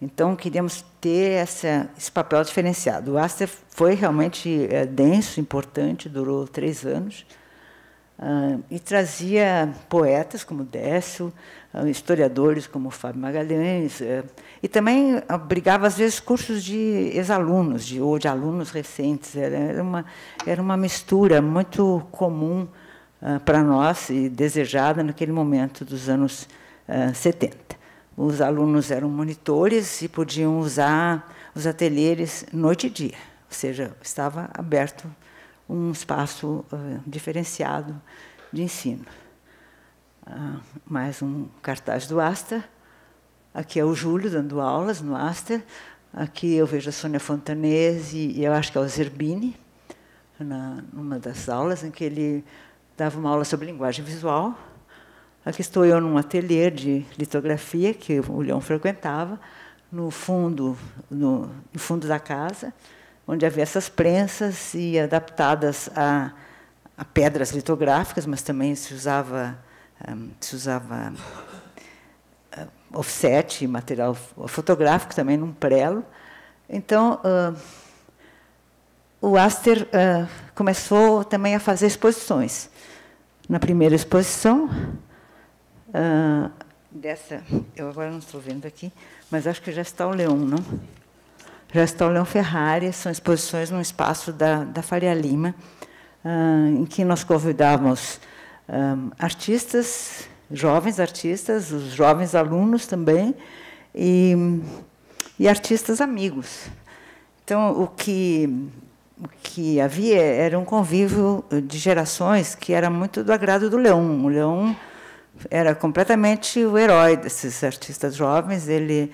[SPEAKER 3] então, queríamos ter essa, esse papel diferenciado. O Aster foi realmente é, denso, importante, durou três anos, Uh, e trazia poetas como Décio, uh, historiadores como Fábio Magalhães, uh, e também abrigava, ah, às vezes, cursos de ex-alunos, de, ou de alunos recentes. Era, era, uma, era uma mistura muito comum para nós e desejada naquele momento dos anos 70. Os alunos eram monitores e podiam usar os ateliês noite e dia, ou seja, estava aberto um espaço uh, diferenciado de ensino. Uh, mais um cartaz do Aster. Aqui é o Júlio dando aulas no Aster. Aqui eu vejo a Sônia Fontanese e, e eu acho que é o Zerbini, na, numa das aulas em que ele dava uma aula sobre linguagem visual. Aqui estou eu num ateliê de litografia que o Leão frequentava, no fundo, no, no fundo da casa onde havia essas prensas e adaptadas a, a pedras litográficas, mas também se usava, hum, se usava hum, offset, material fotográfico também num prelo. Então, hum, o Aster começou também a fazer exposições. Na primeira exposição, dessa, eu agora não estou vendo aqui, mas acho que já está o Leão, não? Gastão Leão Ferrari, são exposições num espaço da, da Faria Lima, uh, em que nós convidávamos ah, artistas, jovens artistas, os jovens alunos também, e, e artistas amigos. Então, o que, o que havia era um convívio de gerações que era muito do agrado do Leão. O Leão era completamente o herói desses artistas jovens, ele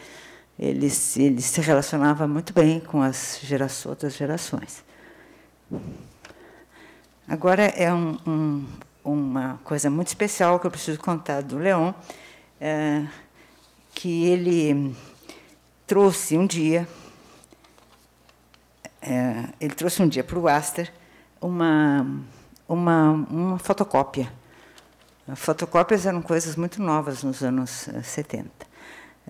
[SPEAKER 3] ele, ele se relacionava muito bem com as gerações, outras gerações. Agora é um, um, uma coisa muito especial que eu preciso contar do Leon, é, que ele trouxe um dia, é, ele trouxe um dia para o Aster uma, uma, uma fotocópia. Fotocópias eram coisas muito novas nos anos 70. Eh,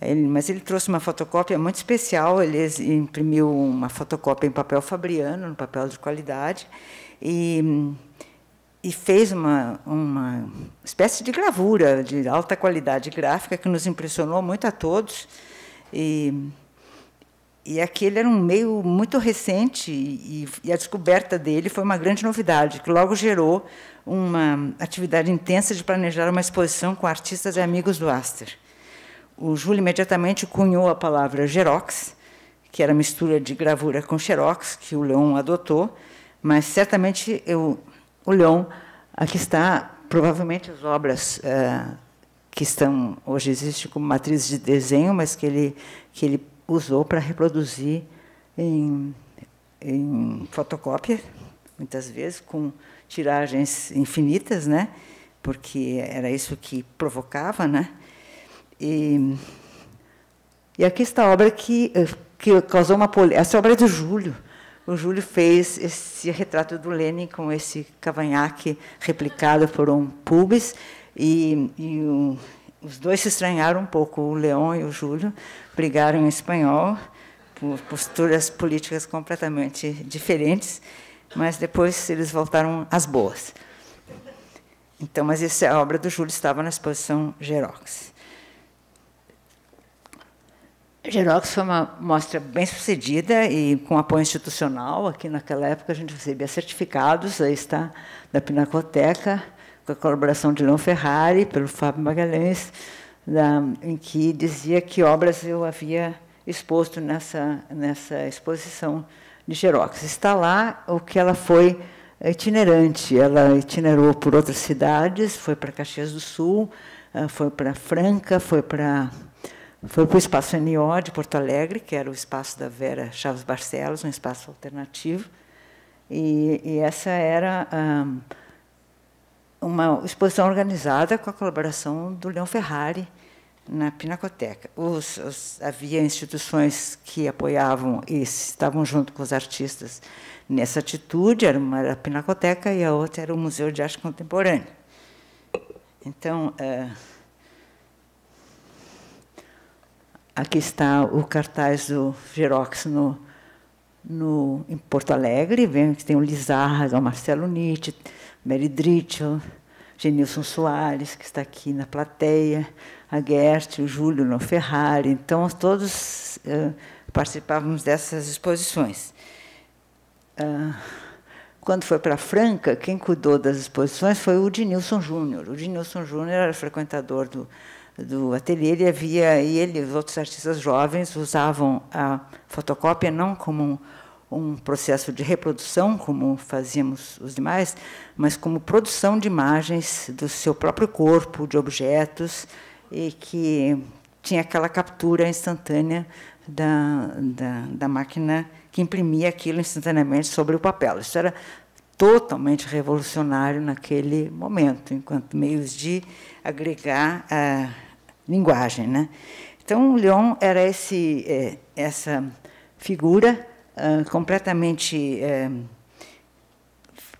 [SPEAKER 3] ele, mas ele trouxe uma fotocópia muito especial, ele imprimiu uma fotocópia em papel fabriano, no papel de qualidade, e, e fez uma, uma espécie de gravura de alta qualidade gráfica que nos impressionou muito a todos. E, e aquele era um meio muito recente e, e, a descoberta dele foi uma grande novidade, que logo gerou uma atividade intensa de planejar uma exposição com artistas e amigos do Aster o Júlio imediatamente cunhou a palavra xerox, que era mistura de gravura com xerox, que o Leon adotou, mas certamente eu, o Leon, aqui está, provavelmente as obras eh, que estão hoje existem como matriz de desenho, mas que ele, que ele usou para reproduzir em, em fotocópia, muitas vezes, com tiragens infinitas, né? porque era isso que provocava, né? E, e aqui está a obra que, eh, que causou uma polêmica. Essa é obra é do Júlio. O Júlio fez esse retrato do Lenin com esse cavanhaque replicado por um pubis, e, e os dois se estranharam um pouco, o Leão e o Júlio, brigaram em espanhol, por posturas políticas completamente diferentes, mas depois eles voltaram às boas. Então, mas essa obra do Júlio estava na exposição Xerox. A foi uma mostra bem sucedida e com apoio institucional. Aqui naquela época a gente recebia certificados, aí está, da Pinacoteca, com a colaboração de Leon Ferrari, pelo Fábio Magalhães, da, em que dizia que obras eu havia exposto nessa, nessa exposição de Gerox. Está lá o que ela foi itinerante. Ela itinerou por outras cidades, foi para Caxias do Sul, eh, foi para Franca, foi para foi para o espaço NO de Porto Alegre, que era o espaço da Vera Chaves Barcelos, um espaço alternativo. E, e essa era uma exposição organizada com a colaboração do Leão Ferrari na Pinacoteca. Os, os, havia instituições que apoiavam e estavam junto com os artistas nessa atitude, era uma era a Pinacoteca e a outra era o Museu de Arte Contemporânea. Então, eh, Aqui está o cartaz do Xerox no, no, em Porto Alegre. Vem que tem o Lizarra, o Marcelo Nietzsche, Mary Dritchell, Genilson Soares, que está aqui na plateia, a Gert, o Júlio no Ferrari. Então, todos uh, participávamos dessas exposições. Uh, quando foi para Franca, quem cuidou das exposições foi o Dinilson Júnior. O Dinilson Júnior era frequentador do, do ateliê, ele havia, e ele os outros artistas jovens usavam a fotocópia não como um, um processo de reprodução, como fazíamos os demais, mas como produção de imagens do seu próprio corpo, de objetos, e que tinha aquela captura instantânea da, da, da máquina que imprimia aquilo instantaneamente sobre o papel. Isso era totalmente revolucionário naquele momento, enquanto meios de agregar a linguagem. Né? Então, Leon era esse, é, essa figura ah, completamente é,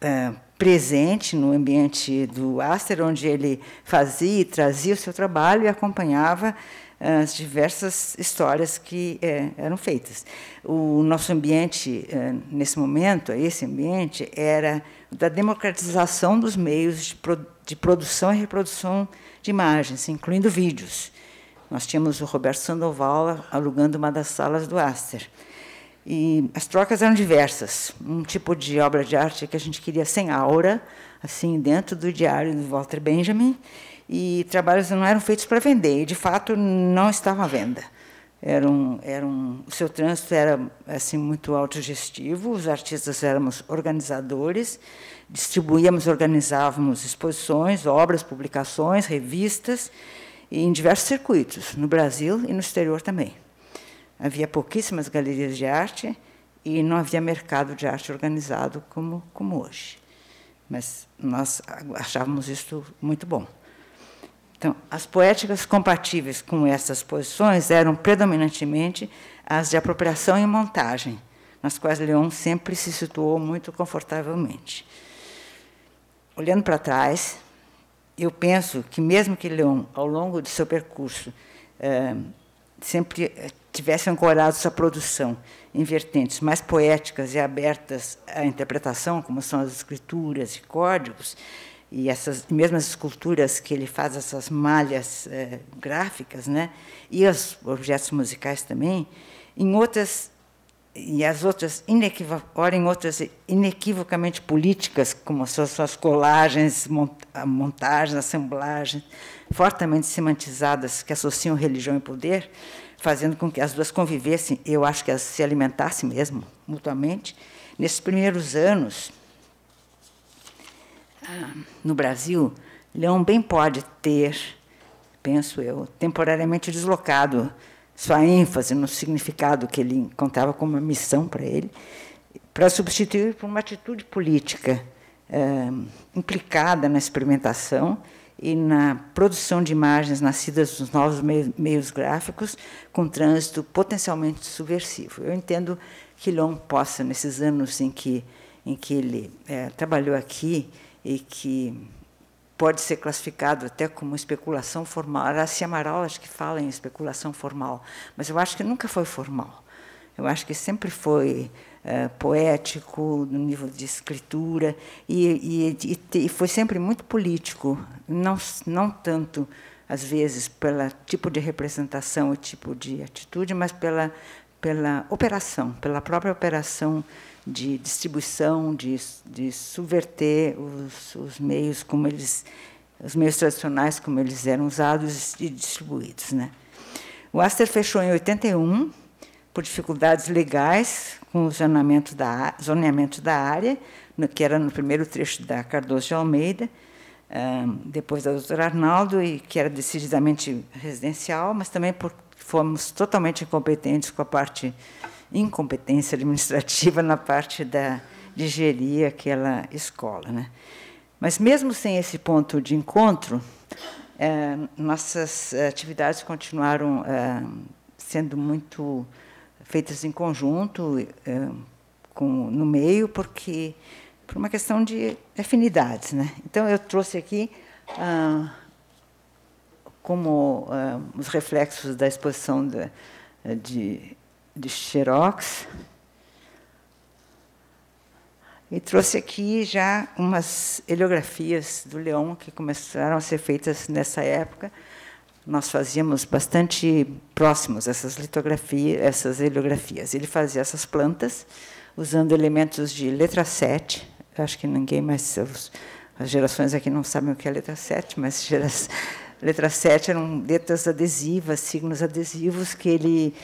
[SPEAKER 3] é, presente no ambiente do Aster, onde ele fazia e trazia o seu trabalho e acompanhava as diversas histórias que é, eram feitas. O nosso ambiente, é, nesse momento, esse ambiente, era da democratização dos meios de, pro, de produção e reprodução de imagens, incluindo vídeos. Nós tínhamos o Roberto Sandoval alugando uma das salas do Aster. E as trocas eram diversas. Um tipo de obra de arte que a gente queria sem aura, assim, dentro do diário do Walter Benjamin, e trabalhos não eram feitos para vender, e de fato não estavam à venda. Era um, era um, o seu trânsito era assim muito autogestivo, os artistas éramos organizadores, distribuíamos, organizávamos exposições, obras, publicações, revistas, em diversos circuitos, no Brasil e no exterior também. Havia pouquíssimas galerias de arte e não havia mercado de arte organizado como, como hoje. Mas nós achávamos isso muito bom. Então, as poéticas compatíveis com essas posições eram predominantemente as de apropriação e montagem, nas quais Leon sempre se situou muito confortavelmente. Olhando para trás, eu penso que mesmo que Leon, ao longo de seu percurso, eh, sempre eh, tivesse ancorado sua produção em vertentes mais poéticas e abertas à interpretação, como são as escrituras e códigos, e essas mesmas esculturas que ele faz essas malhas é, gráficas, né? E os objetos musicais também, em outras e as outras em outras inequivocamente políticas, como as suas, colagens, montagens, assemblagens, fortemente semantizadas que associam religião e poder, fazendo com que as duas convivessem, eu acho que se alimentassem mesmo mutuamente. Nesses primeiros anos, ah, no Brasil, Leão bem pode ter, penso eu, temporariamente deslocado sua ênfase no significado que ele contava como uma missão para ele, para substituir por uma atitude política eh, implicada na experimentação e na produção de imagens nascidas dos novos meios gráficos com trânsito potencialmente subversivo. Eu entendo que Leon possa, nesses anos em que, em que ele eh, trabalhou aqui, e que pode ser classificado até como especulação formal. Araci Amaral acho que fala em especulação formal, mas eu acho que nunca foi formal. Eu acho que sempre foi é, poético no nível de escritura e, e, e, e, foi sempre muito político, não, não tanto às vezes pelo tipo de representação, o tipo de atitude, mas pela pela operação, pela própria operação de distribuição, de, de subverter os, os, meios como eles, os meios tradicionais como eles eram usados e distribuídos, né? O Aster fechou em 81 por dificuldades legais com o zoneamento da, zoneamento da área, no, que era no primeiro trecho da Cardoso de Almeida, um, depois da doutora Arnaldo, e que era decididamente residencial, mas também porque fomos totalmente incompetentes com a parte incompetência administrativa na parte da, de gerir aquela escola. Né? Mas, mesmo sem esse ponto de encontro, é, nossas eh, atividades continuaram é, sendo muito feitas em conjunto, é, com, no meio, porque por uma questão de afinidades. Né? Então, eu trouxe aqui ah, como ah, os reflexos da exposição de, de de xerox. E trouxe aqui já umas heliografias do Leão que começaram a ser feitas nessa época. Nós fazíamos bastante próximos essas litografias, essas heliografias. Ele fazia essas plantas usando elementos de letra 7. Eu acho que ninguém mais as gerações aqui não sabem o que é letra 7, mas letra 7 eram letras adesivas, signos adesivos que ele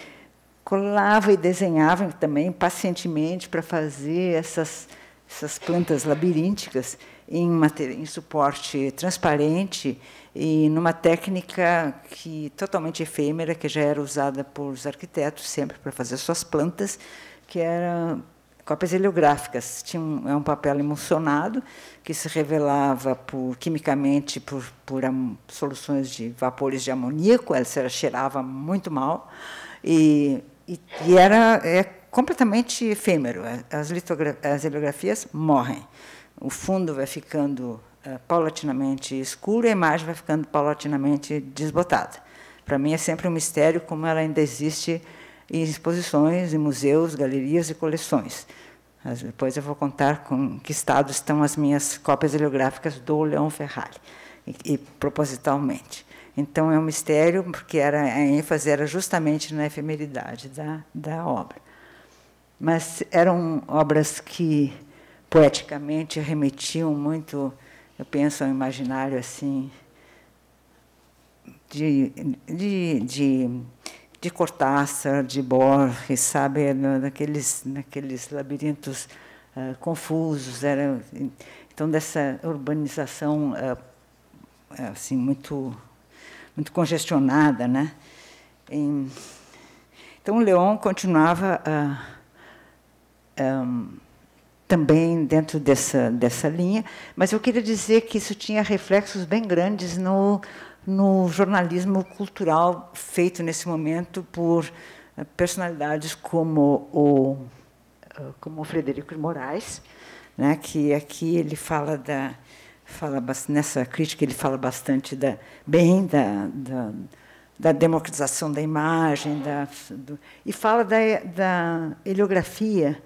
[SPEAKER 3] colava e desenhava também pacientemente para fazer essas, essas plantas labirínticas em, em suporte transparente e numa técnica que totalmente efêmera, que já era usada por os arquitetos sempre para fazer suas plantas, que era cópias heliográficas. Tinha um, é um papel emulsionado que se revelava por, quimicamente por, por am, soluções de vapores de amoníaco, ela cheirava muito mal, e e, e era é completamente efêmero. As, as morrem. O fundo vai ficando uh, paulatinamente escuro e a imagem vai ficando paulatinamente desbotada. Para mim é sempre um mistério como ela ainda existe em exposições, em museus, galerias e coleções. Mas depois eu vou contar com que estado estão as minhas cópias heliográficas do Leão Ferrari, e, e propositalmente. Então é um mistério, porque era, a ênfase era justamente na efemeridade da, da obra. Mas eram obras que poeticamente remetiam muito, eu penso, ao imaginário assim de, de, de, de Cortázar, de Borges, sabe, naqueles, naqueles labirintos uh, confusos, era então dessa urbanização uh, assim muito muito congestionada, né? E, então o Leon continuava ah, ah, também dentro dessa dessa linha, mas eu queria dizer que isso tinha reflexos bem grandes no no jornalismo cultural feito nesse momento por ah, personalidades como o como o Frederico de Moraes, né, que aqui ele fala da fala nessa crítica ele fala bastante da, bem da, da, da democratização da imagem da, do, e fala da, da heliografia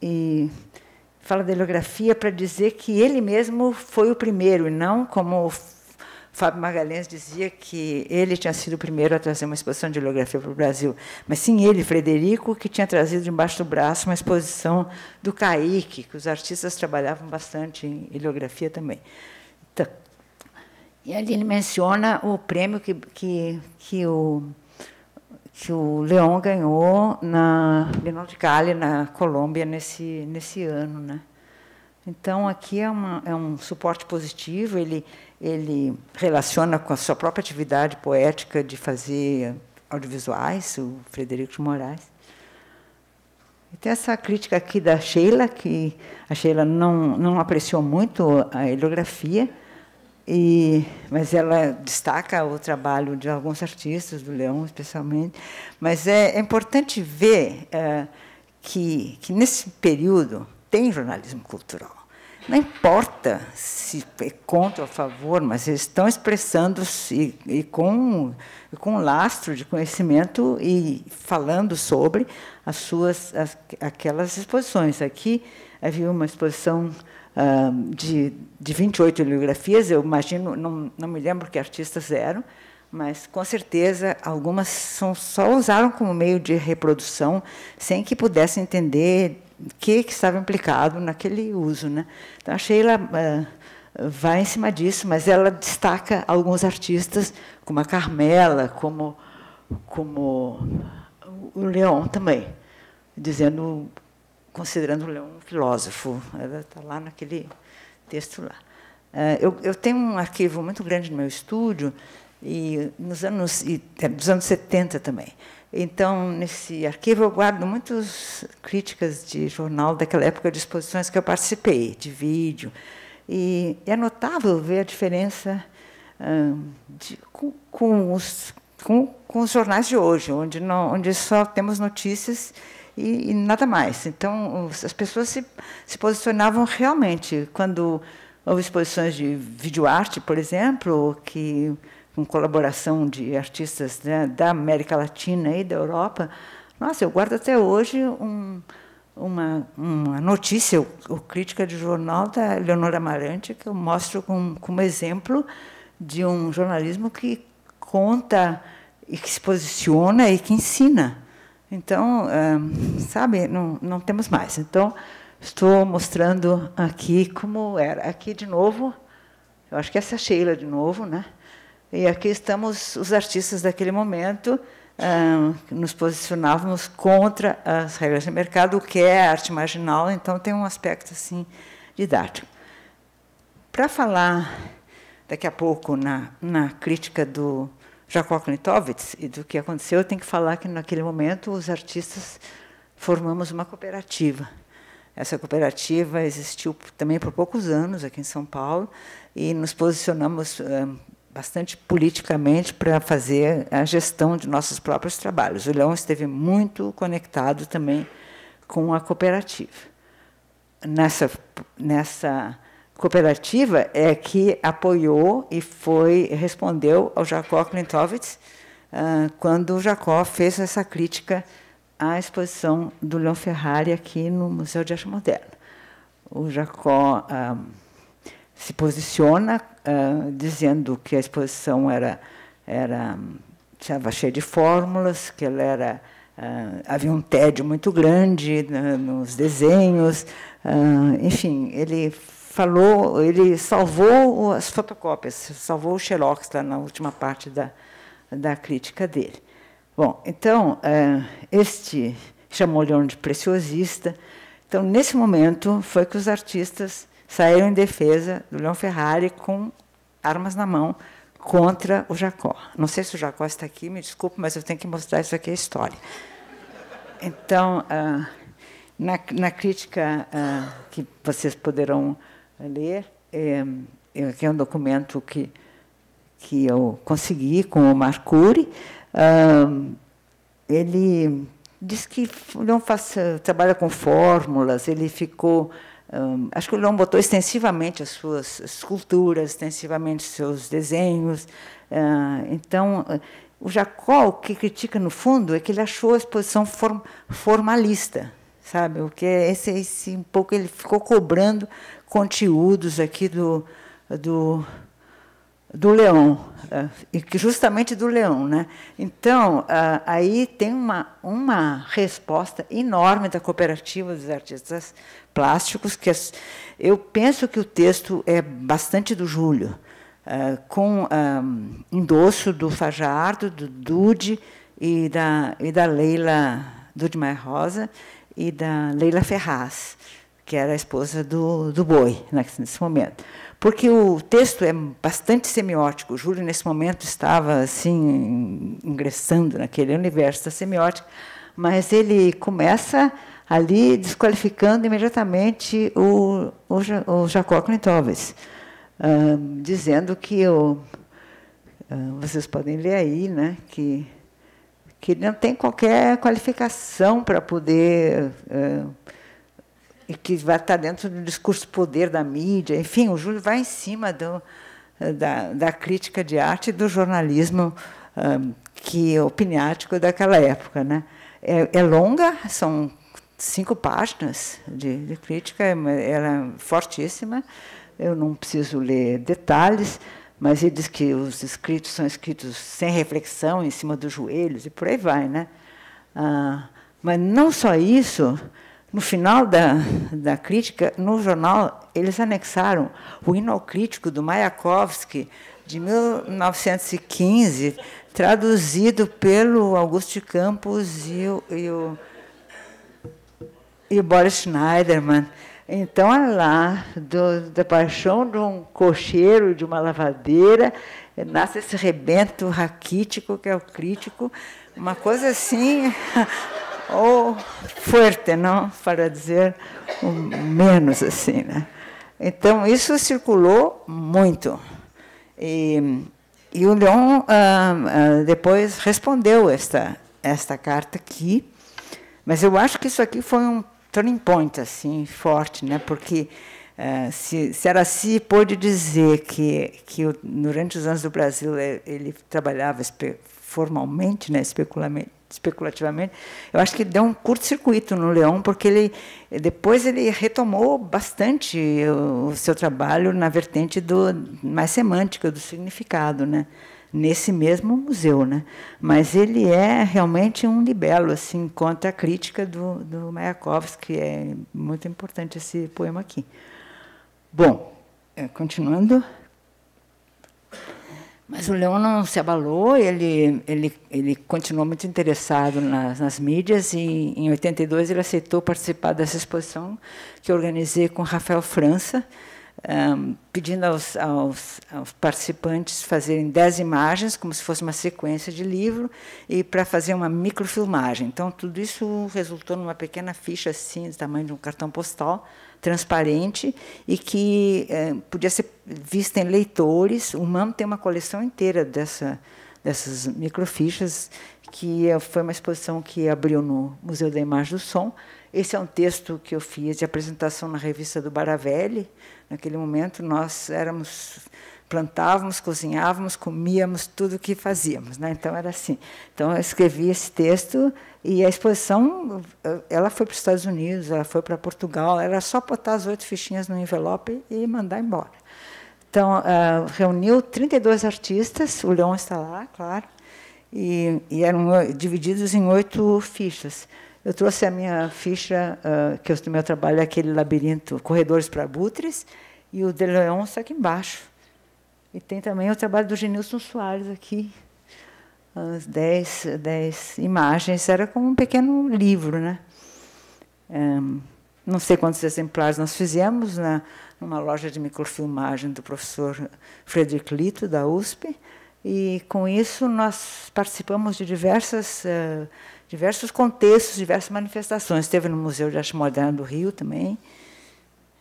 [SPEAKER 3] e fala da heliografia para dizer que ele mesmo foi o primeiro e não como Fábio Magalhães dizia que ele tinha sido o primeiro a trazer uma exposição de oleografia para o Brasil, mas sim ele, Frederico, que tinha trazido debaixo do braço uma exposição do Caíque, que os artistas trabalhavam bastante em heliografia também. Então, e ali ele menciona o prêmio que, que, que o que o Leon ganhou na Bienal de Cali, na Colômbia, nesse, nesse ano. Né? Então, aqui é, uma, é um suporte positivo, ele ele relaciona com a sua própria atividade poética de fazer audiovisuais, o Frederico de Moraes. E tem essa crítica aqui da Sheila, que a Sheila não, não apreciou muito a heliografia, e, mas ela destaca o trabalho de alguns artistas, do Leão especialmente. Mas é, é importante ver é, que, que, nesse período, tem jornalismo cultural. Não importa se é contra ou a favor, mas eles estão expressando-se e, com, com lastro de conhecimento e falando sobre as suas as, aquelas exposições. Aqui havia uma exposição ah, de, de 28 bibliografias, eu imagino, não, não me lembro que artistas eram, mas com certeza algumas são, só usaram como meio de reprodução, sem que pudessem entender que, que estava implicado naquele uso. Né? Então, a Sheila uh, vai em cima disso, mas ela destaca alguns artistas, como a Carmela, como, como o Leon também, dizendo, considerando o Leon um filósofo. Ela está lá naquele texto lá. Uh, eu, eu tenho um arquivo muito grande no meu estúdio, e nos anos, e, é, dos anos 70 também, então, nesse arquivo eu guardo muitas críticas de jornal daquela época, de exposições que eu participei, de vídeo. E é notável ver a diferença ah, de, com, com, os, com, com, os, jornais de hoje, onde, não, onde só temos notícias e, e, nada mais. Então, as pessoas se, se posicionavam realmente. Quando houve exposições de videoarte, por exemplo, que com colaboração de artistas né, da América Latina e da Europa. Nossa, eu guardo até hoje um, uma, uma, notícia, o, Crítica de Jornal da Leonora Amarante, que eu mostro como, como exemplo de um jornalismo que conta e que se posiciona e que ensina. Então, eh, sabe, não, não temos mais. Então, estou mostrando aqui como era. Aqui, de novo, eu acho que essa é a Sheila de novo, né? E aqui estamos os artistas daquele momento, ah, nos posicionávamos contra as regras de mercado, o que é arte marginal, então tem um aspecto assim didático. Para falar daqui a pouco na, na crítica do Jacó Klintovitz e do que aconteceu, eu tenho que falar que naquele momento os artistas formamos uma cooperativa. Essa cooperativa existiu também por poucos anos aqui em São Paulo e nos posicionamos ah, bastante politicamente para fazer a gestão de nossos próprios trabalhos. O Leão esteve muito conectado também com a cooperativa. Nessa, nessa cooperativa é que apoiou e foi respondeu ao Jacó Klintovitz ah, quando o Jacó fez essa crítica à exposição do Leão Ferrari aqui no Museu de Arte Moderna. O Jacó ah, se posiciona uh, dizendo que a exposição era era estava cheia de fórmulas, que ela era uh, havia um tédio muito grande né, nos desenhos, uh, enfim, ele falou, ele salvou as fotocópias, salvou o xerox lá na última parte da da crítica dele. Bom, então este chamou Leon de preciosista. Então nesse momento foi que os artistas saiu em defesa do Leão Ferrari com armas na mão contra o Jacó. Não sei se o Jacó está aqui, me desculpe, mas eu tenho que mostrar isso aqui, é história. Então, ah, na, na crítica ah, que vocês poderão ler, é, é um documento que, que eu consegui com o Marcuri, ah, ele diz que não faz, trabalha com fórmulas, ele ficou um, acho que o Leon botou extensivamente as suas esculturas, extensivamente seus desenhos. Uh, então, eh, o Jacó, o que critica no fundo é que ele achou a exposição form formalista, sabe? O que é esse, esse um pouco ele ficou cobrando conteúdos aqui do do do leão eh, e que justamente do leão, né? Então aí tem uma uma resposta enorme da cooperativa dos artistas plásticos, que as, eu penso que o texto é bastante do Júlio, uh, com um, ah, endosso do Fajardo, do Dude e da, e da Leila Dudmar Rosa e da Leila Ferraz, que era a esposa do, do Boi né, nesse momento. Porque o texto é bastante semiótico. O Júlio, nesse momento, estava assim ingressando naquele universo da semiótica, mas ele começa ali desqualificando imediatamente o, o, o Jacó Clintóvis, ah, dizendo que o, vocês podem ler aí, né, que, que ele não tem qualquer qualificação para poder. e que vai estar tá dentro do discurso poder da mídia. Enfim, o Júlio vai em cima do, da, da crítica de arte e do jornalismo que é opiniático daquela época. Né? É, é longa, são cinco páginas de, de crítica, era é é fortíssima. Eu não preciso ler detalhes, mas ele diz que os escritos são escritos sem reflexão, em cima dos joelhos, e por aí vai. Né? Ah, mas não só isso, no final da, da crítica, no jornal, eles anexaram o hino ao crítico do Mayakovsky, de 1915, traduzido pelo Augusto de Campos e o, e o e o Boris Schneiderman. Então, é lá, do, da paixão de um cocheiro, de uma lavadeira, nasce esse rebento raquítico, que é o crítico, uma coisa assim, <laughs> ou forte, não? Para dizer o menos assim, né? Então, isso circulou muito. E, e o Leon ah, ah, depois respondeu esta, esta carta aqui, mas eu acho que isso aqui foi um turning point assim forte, né? Porque uh, se, se assim, pode pôde dizer que que durante os anos do Brasil eh, ele trabalhava formalmente, né, especulativamente, eu acho que deu um curto-circuito no Leão, porque ele depois ele retomou bastante o, o seu trabalho na vertente do mais semântica do significado, né? nesse mesmo museu, né? Mas ele é realmente um libelo, assim, contra a crítica do, do Mayakovsky, é muito importante esse poema aqui. Bom, é, continuando. Mas o Leão não se abalou, ele, ele, ele continuou muito interessado nas, nas mídias e, em 82, ele aceitou participar dessa exposição que eu organizei com Rafael França, um, pedindo aos, aos, aos, participantes fazerem dez imagens, como se fosse uma sequência de livro, e para fazer uma microfilmagem. Então, tudo isso resultou numa pequena ficha, assim, do tamanho de um cartão postal, transparente, e que eh, podia ser vista em leitores. O MAM tem uma coleção inteira dessa, dessas microfichas, que é, foi uma exposição que abriu no Museu da Imagem do Som. Esse é um texto que eu fiz de apresentação na revista do Baravelli, Naquele momento nós éramos plantávamos, cozinhávamos, comíamos tudo que fazíamos, né? Então era assim. Então eu escrevi esse texto e a exposição, ela foi para os Estados Unidos, ela foi para Portugal, era só botar as oito fichinhas no envelope e mandar embora. Então uh, reuniu 32 artistas, o Leão está lá, claro, e, e eram eh, divididos em oito fichas. Eu trouxe a minha ficha, uh, que o meu trabalho, é aquele labirinto, corredores para abutres, e o de Leon está aqui embaixo. E tem também o trabalho do Genilson Soares aqui, as dez imagens, era como um pequeno livro. Né? É, não sei quantos exemplares nós fizemos na, né, numa loja de microfilmagem do professor Frederic Lito, da USP, e com isso nós participamos de diversas. Uh, diversos contextos, diversas manifestações. Esteve no Museu de Arte Moderna do Rio também.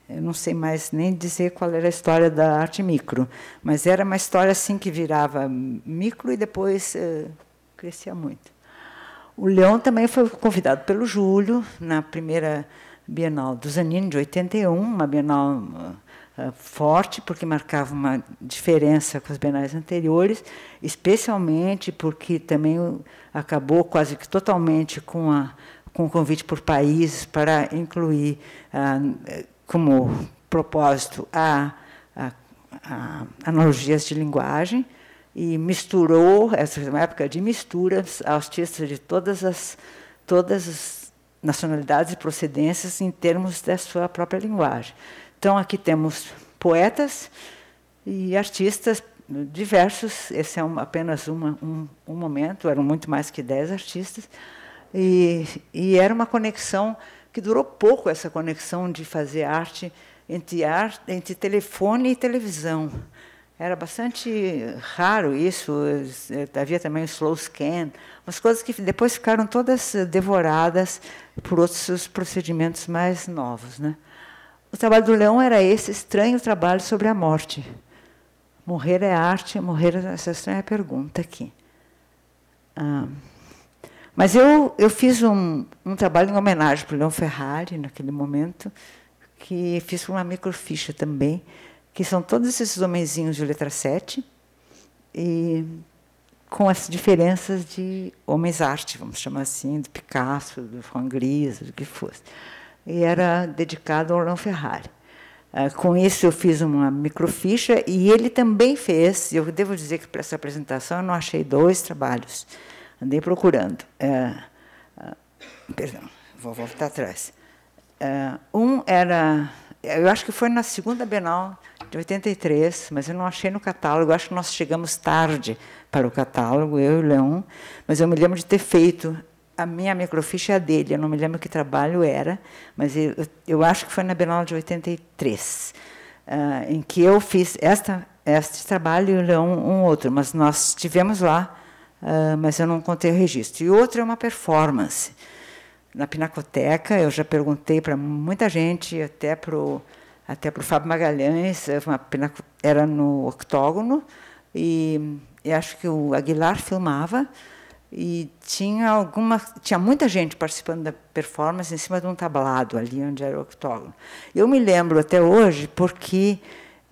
[SPEAKER 3] Eu não sei mais nem dizer qual era a história da arte micro, mas era uma história assim que virava micro e depois eh, crescia muito. O Leão também foi convidado pelo Júlio na primeira Bienal do Zanini, de 81, uma Bienal hum, ah, forte, porque marcava uma diferença com as bienais anteriores, especialmente porque também acabou quase que totalmente com, a, com o convite por países para incluir ah, como propósito a, a, a, analogias de linguagem e misturou, essa é uma época de misturas, artistas de todas as, todas as nacionalidades e procedências em termos da sua própria linguagem. Então aqui temos poetas e artistas diversos, esse é um, apenas uma, um, um, momento, eram muito mais que dez artistas, e, e, era uma conexão que durou pouco, essa conexão de fazer arte entre, arte, entre telefone e televisão. Era bastante raro isso, havia também o slow scan, umas coisas que depois ficaram todas devoradas por outros procedimentos mais novos. Né? O trabalho do Leão era esse estranho trabalho sobre a morte. Morrer é arte, morrer é essa estranha pergunta aqui. Ah, mas eu, eu fiz um, um trabalho em homenagem para o Leão Ferrari, naquele momento, que fiz com uma microficha também, que são todos esses homenzinhos de letra 7, e com as diferenças de homens-arte, vamos chamar assim, do Picasso, do Juan Gris, do que fosse e era dedicado ao Orlão Ferrari. Ah, com isso, eu fiz uma microficha e ele também fez. Eu devo dizer que para essa apresentação eu não achei dois trabalhos, andei procurando. É, perdão, vou voltar atrás. É, um era, eu acho que foi na segunda Bienal de 83, mas eu não achei no catálogo. acho que nós chegamos tarde para o catálogo, eu e o Leão, mas eu me lembro de ter feito a minha microficha é a dele, eu não me lembro que trabalho era, mas eu, eu acho que foi na Bienal de 83, uh, ah, em que eu fiz esta, este trabalho e o Leão um outro, mas nós tivemos lá, uh, mas eu não contei o registro. E outro é uma performance. Na Pinacoteca, eu já perguntei para muita gente, até para o até pro Fábio Magalhães, ah, era no octógono, e, e acho que o Aguilar filmava, e tinha alguma tinha muita gente participando da performance em cima de um tablado ali onde era o octógono. Eu me lembro até hoje porque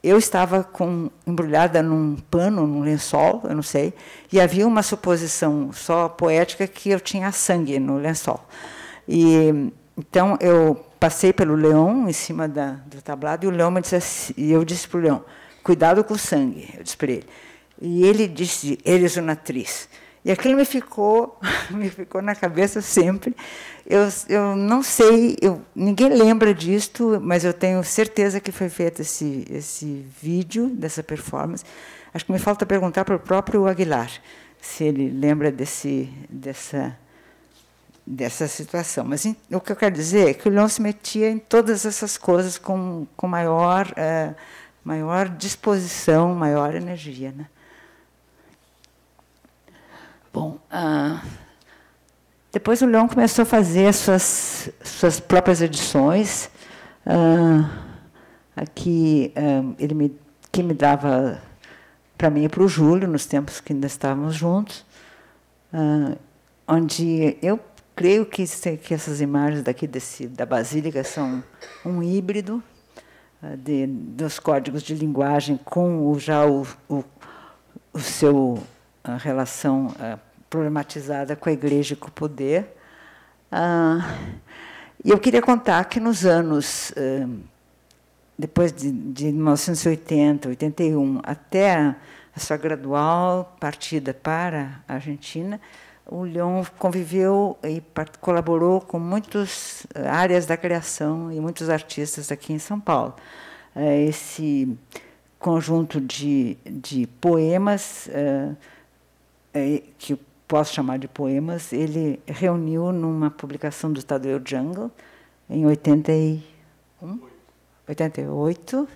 [SPEAKER 3] eu estava com, embrulhada num pano, num lençol, eu não sei, e havia uma suposição só poética que eu tinha sangue no lençol. E então eu passei pelo leão em cima da, do tablado e o leão me disse assim, e eu disse para o leão: "Cuidado com o sangue", eu disse para ele. E ele disse: "Eres uma atriz". E aquilo me ficou, <laughs> me ficou na cabeça sempre. Eu, eu não sei, eu, ninguém lembra disto, mas eu tenho certeza que foi feito esse, esse vídeo dessa performance. Acho que me falta perguntar para o próprio Aguilar se ele lembra desse, dessa, dessa situação. Mas o que eu quero dizer é que o Leon se metia em todas essas coisas com, com maior, uh, maior disposição, maior energia. Né? Bom, ah, depois o leão começou a fazer suas, suas próprias edições. Ah, aqui ah, ele me, que me dava para mim e para o Júlio, nos tempos que ainda estávamos juntos, ah, onde eu creio que, que essas imagens daqui desse, da Basílica são um híbrido ah, de, dos códigos de linguagem com o, já o, o, o seu a ah, relação problematizada com a igreja e com o poder. Ah, e eu queria contar que nos anos, ah, depois de, de 1980, 81, até a sua gradual partida para a Argentina, o Leon conviveu e colaborou com muitas ah, áreas da criação e muitos artistas aqui em São Paulo. É, esse conjunto de, de poemas é, que posso chamar de poemas, ele reuniu numa publicação do Estado Tadeu Jungle, em 81, 88.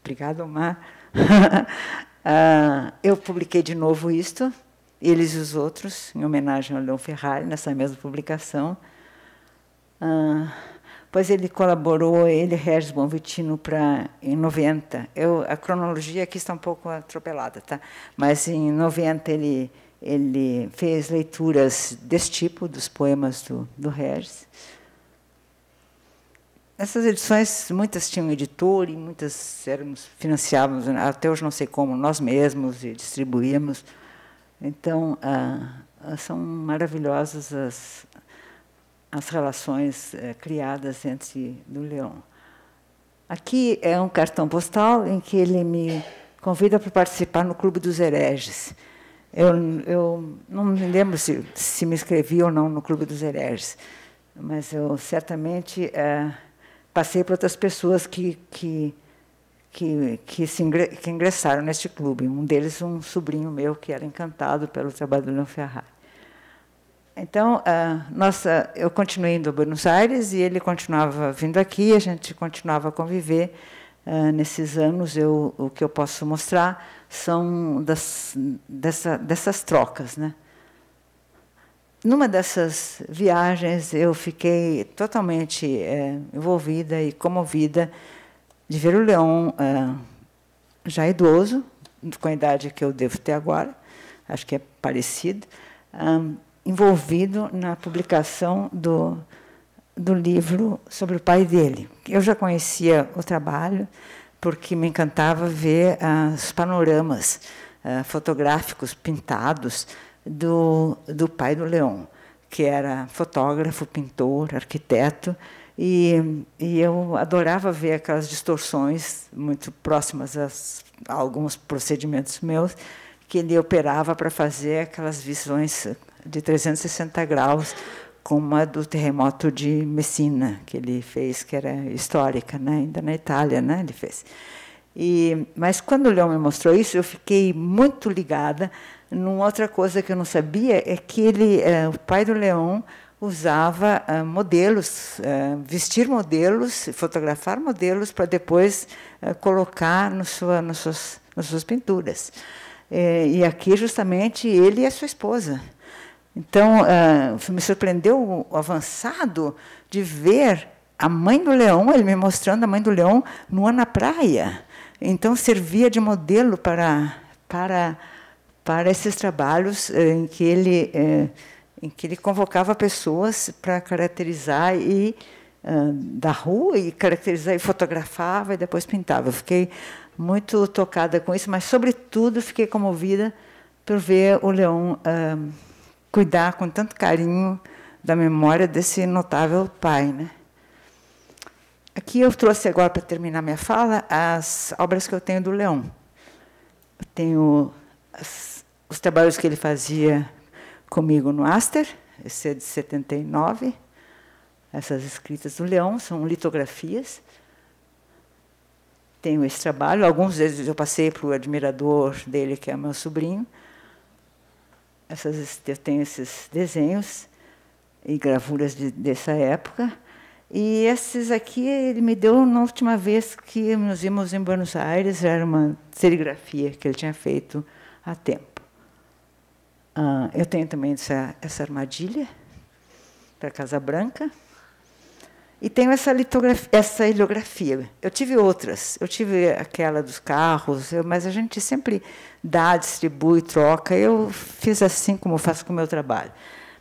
[SPEAKER 3] Obrigada, Omar. uh, <laughs> eu publiquei de novo isto, eles e os outros, em homenagem ao Leon Ferrari, nessa mesma publicação. Uh, pois ele colaborou, ele e Regis Bonvitino, para em 90. Eu, a cronologia aqui está um pouco atropelada, tá? mas em 90 ele ele fez leituras desse tipo, dos poemas do, do Regis. Essas edições, muitas tinham editor e muitas éramos, financiávamos, até hoje não sei como, nós mesmos e distribuímos. Então, ah, ah são maravilhosas as, as relações eh, criadas entre do Leão. Aqui é um cartão postal em que ele me convida para participar no Clube dos Hereges. Eu, eu não me lembro se, se me inscrevi ou não no Clube dos Hereges, mas eu certamente é, passei para outras pessoas que, que, que, que, se ingre, que ingressaram neste clube. Um deles, um sobrinho meu, que era encantado pelo trabalho do Leon Ferrari. Então, é, nossa, eu continuei indo a Buenos Aires e ele continuava vindo aqui, a gente continuava a conviver. Ah, nesses anos, eu, o que eu posso mostrar são das, dessa, dessas trocas. Né? Numa dessas viagens, eu fiquei totalmente é, envolvida e comovida de ver o leão é, ah, já idoso, com a idade que eu devo ter agora, acho que é parecido, é, envolvido na publicação do do livro sobre o pai dele. Eu já conhecia o trabalho porque me encantava ver ah, os panoramas ah, fotográficos pintados do, do pai do Leão, que era fotógrafo, pintor, arquiteto, e, e eu adorava ver aquelas distorções muito próximas às, a alguns procedimentos meus que ele operava para fazer aquelas visões de 360 graus como a do terremoto de Messina, que ele fez, que era histórica, né? ainda na Itália, né? ele fez. E, mas quando o Leão me mostrou isso, eu fiquei muito ligada. Numa outra coisa que eu não sabia é que ele, eh, o pai do Leão usava eh, modelos, eh, vestir modelos, fotografar modelos para depois colocar no sua, nas, suas, nas suas pinturas. e aqui, justamente, ele e a sua esposa. Então, uh, me surpreendeu o avançado de ver a mãe do leão, ele me mostrando a mãe do leão nua na praia. Então, servia de modelo para, para, para esses trabalhos eh, em que ele, eh, em que ele convocava pessoas para caracterizar e ah, da rua e caracterizar e fotografava e depois pintava. Eu fiquei muito tocada com isso, mas sobretudo fiquei comovida por ver o leão ah, cuidar com tanto carinho da memória desse notável pai. Né? Aqui eu trouxe agora, para terminar minha fala, as obras que eu tenho do Leão. Eu tenho as, os trabalhos que ele fazia comigo no Aster, esse é de 79. Essas escritas do Leão são litografias. Tenho esse trabalho. Alguns vezes eu passei para o admirador dele, que é meu sobrinho. Essas, eu tenho esses desenhos e gravuras de, dessa época. E esses aqui ele me deu na última vez que nos vimos em Buenos Aires, era uma serigrafia que ele tinha feito há tempo. Ah, eu tenho também essa, essa armadilha para Casa Branca. E tenho essa, litografia, essa ilografia. Eu tive outras, eu tive aquela dos carros, eu, mas a gente sempre dá, distribui, troca. Eu fiz assim como faço com o meu trabalho.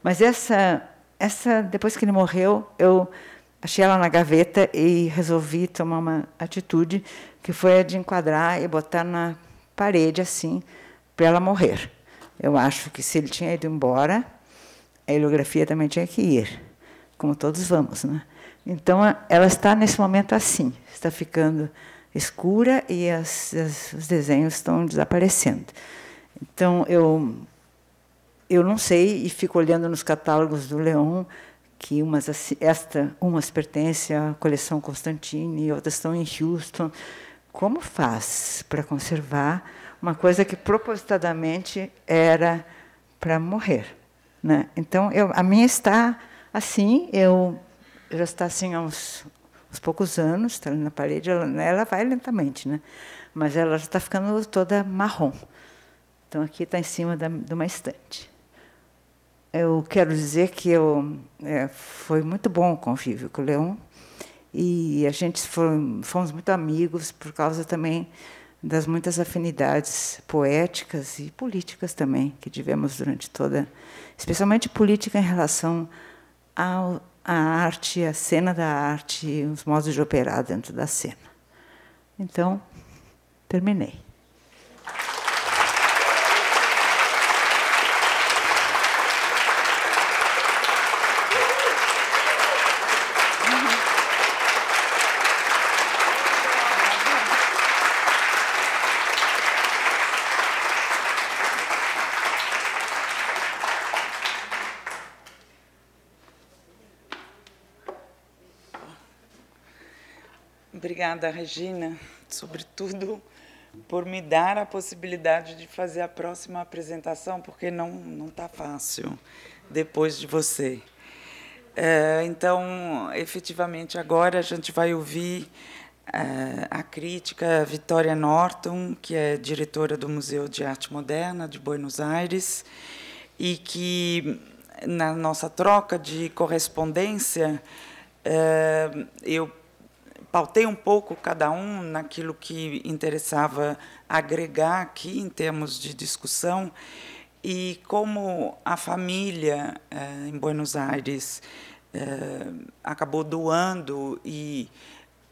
[SPEAKER 3] Mas essa, essa depois que ele morreu, eu achei ela na gaveta e resolvi tomar uma atitude que foi a de enquadrar e botar na parede assim para ela morrer. Eu acho que se ele tinha ido embora, a ilografia também tinha que ir, como todos vamos, né? Então, ela está nesse momento assim, está ficando escura e as, as, os desenhos estão desaparecendo. Então, eu, eu não sei e fico olhando nos catálogos do Leão que umas, esta, umas pertencem à coleção Constantini, outras estão em Houston. Como faz para conservar uma coisa que propositadamente era para morrer? Né? Então, eu, a minha está assim, eu já está assim há uns, uns poucos anos, está na parede, ela, né, ela, vai lentamente, né? Mas ela já está ficando toda marrom. Então aqui está em cima da, de uma estante. Eu quero dizer que eu, é, foi muito bom o convívio com o Leon e a gente foi, fomos muito amigos por causa também das muitas afinidades poéticas e políticas também que tivemos durante toda, especialmente política em relação ao, a arte, a cena da arte, os modos de operar dentro da cena. Então, terminei.
[SPEAKER 1] obrigada, Regina, sobretudo por me dar a possibilidade de fazer a próxima apresentação, porque não não está fácil depois de você. É, então, efetivamente, agora a gente vai ouvir é, a crítica Vitória Norton, que é diretora do Museu de Arte Moderna de Buenos Aires, e que, na nossa troca de correspondência, é, eu pautei um pouco cada um naquilo que interessava agregar aqui em termos de discussão. E como a família eh, em Buenos Aires eh, acabou doando e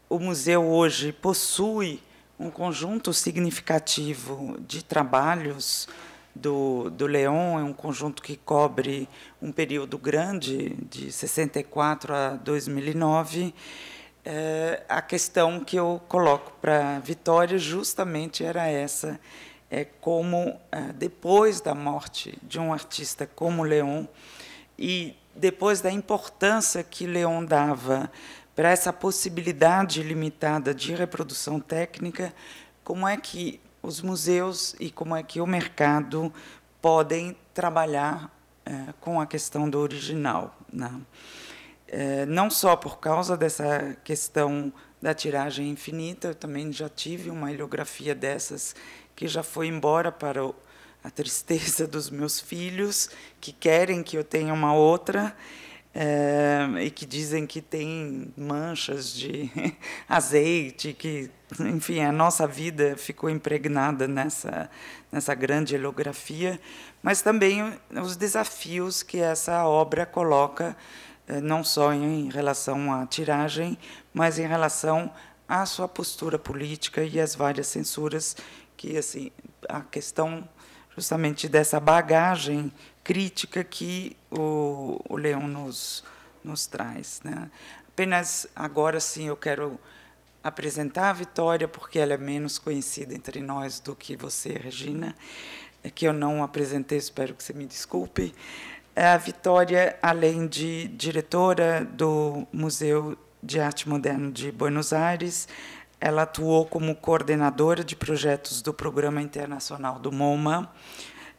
[SPEAKER 1] o museu hoje possui um conjunto significativo de trabalhos do, do Leon, é um conjunto que cobre um período grande, de 64 a 2009, é, a questão que eu coloco para a Vitória justamente era essa, é como eh, depois da morte de um artista como Leon e depois da importância que Leon dava para essa possibilidade limitada de reprodução técnica, como é que os museus e como é que o mercado podem trabalhar é, com a questão do original. Né? É, não só por causa dessa questão da tiragem infinita, eu também já tive uma heliografia dessas que já foi embora para a tristeza dos meus filhos, que querem que eu tenha uma outra. É, e que dizem que tem manchas de <laughs> azeite, que, enfim, a nossa vida ficou impregnada nessa, nessa grande ilografia, mas também os desafios que essa obra coloca eh, não só em relação à tiragem, mas em relação à sua postura política e às várias censuras que assim a questão justamente dessa bagagem crítica que o, o Leão nos, nos traz. Né? Apenas agora sim eu quero apresentar a Vitória, porque ela é menos conhecida entre nós do que você, Regina, é que eu não apresentei, espero que você me desculpe. É a Vitória, além de diretora do Museu de Arte Moderna de Buenos Aires, ela atuou como coordenadora de projetos do Programa Internacional do MoMA.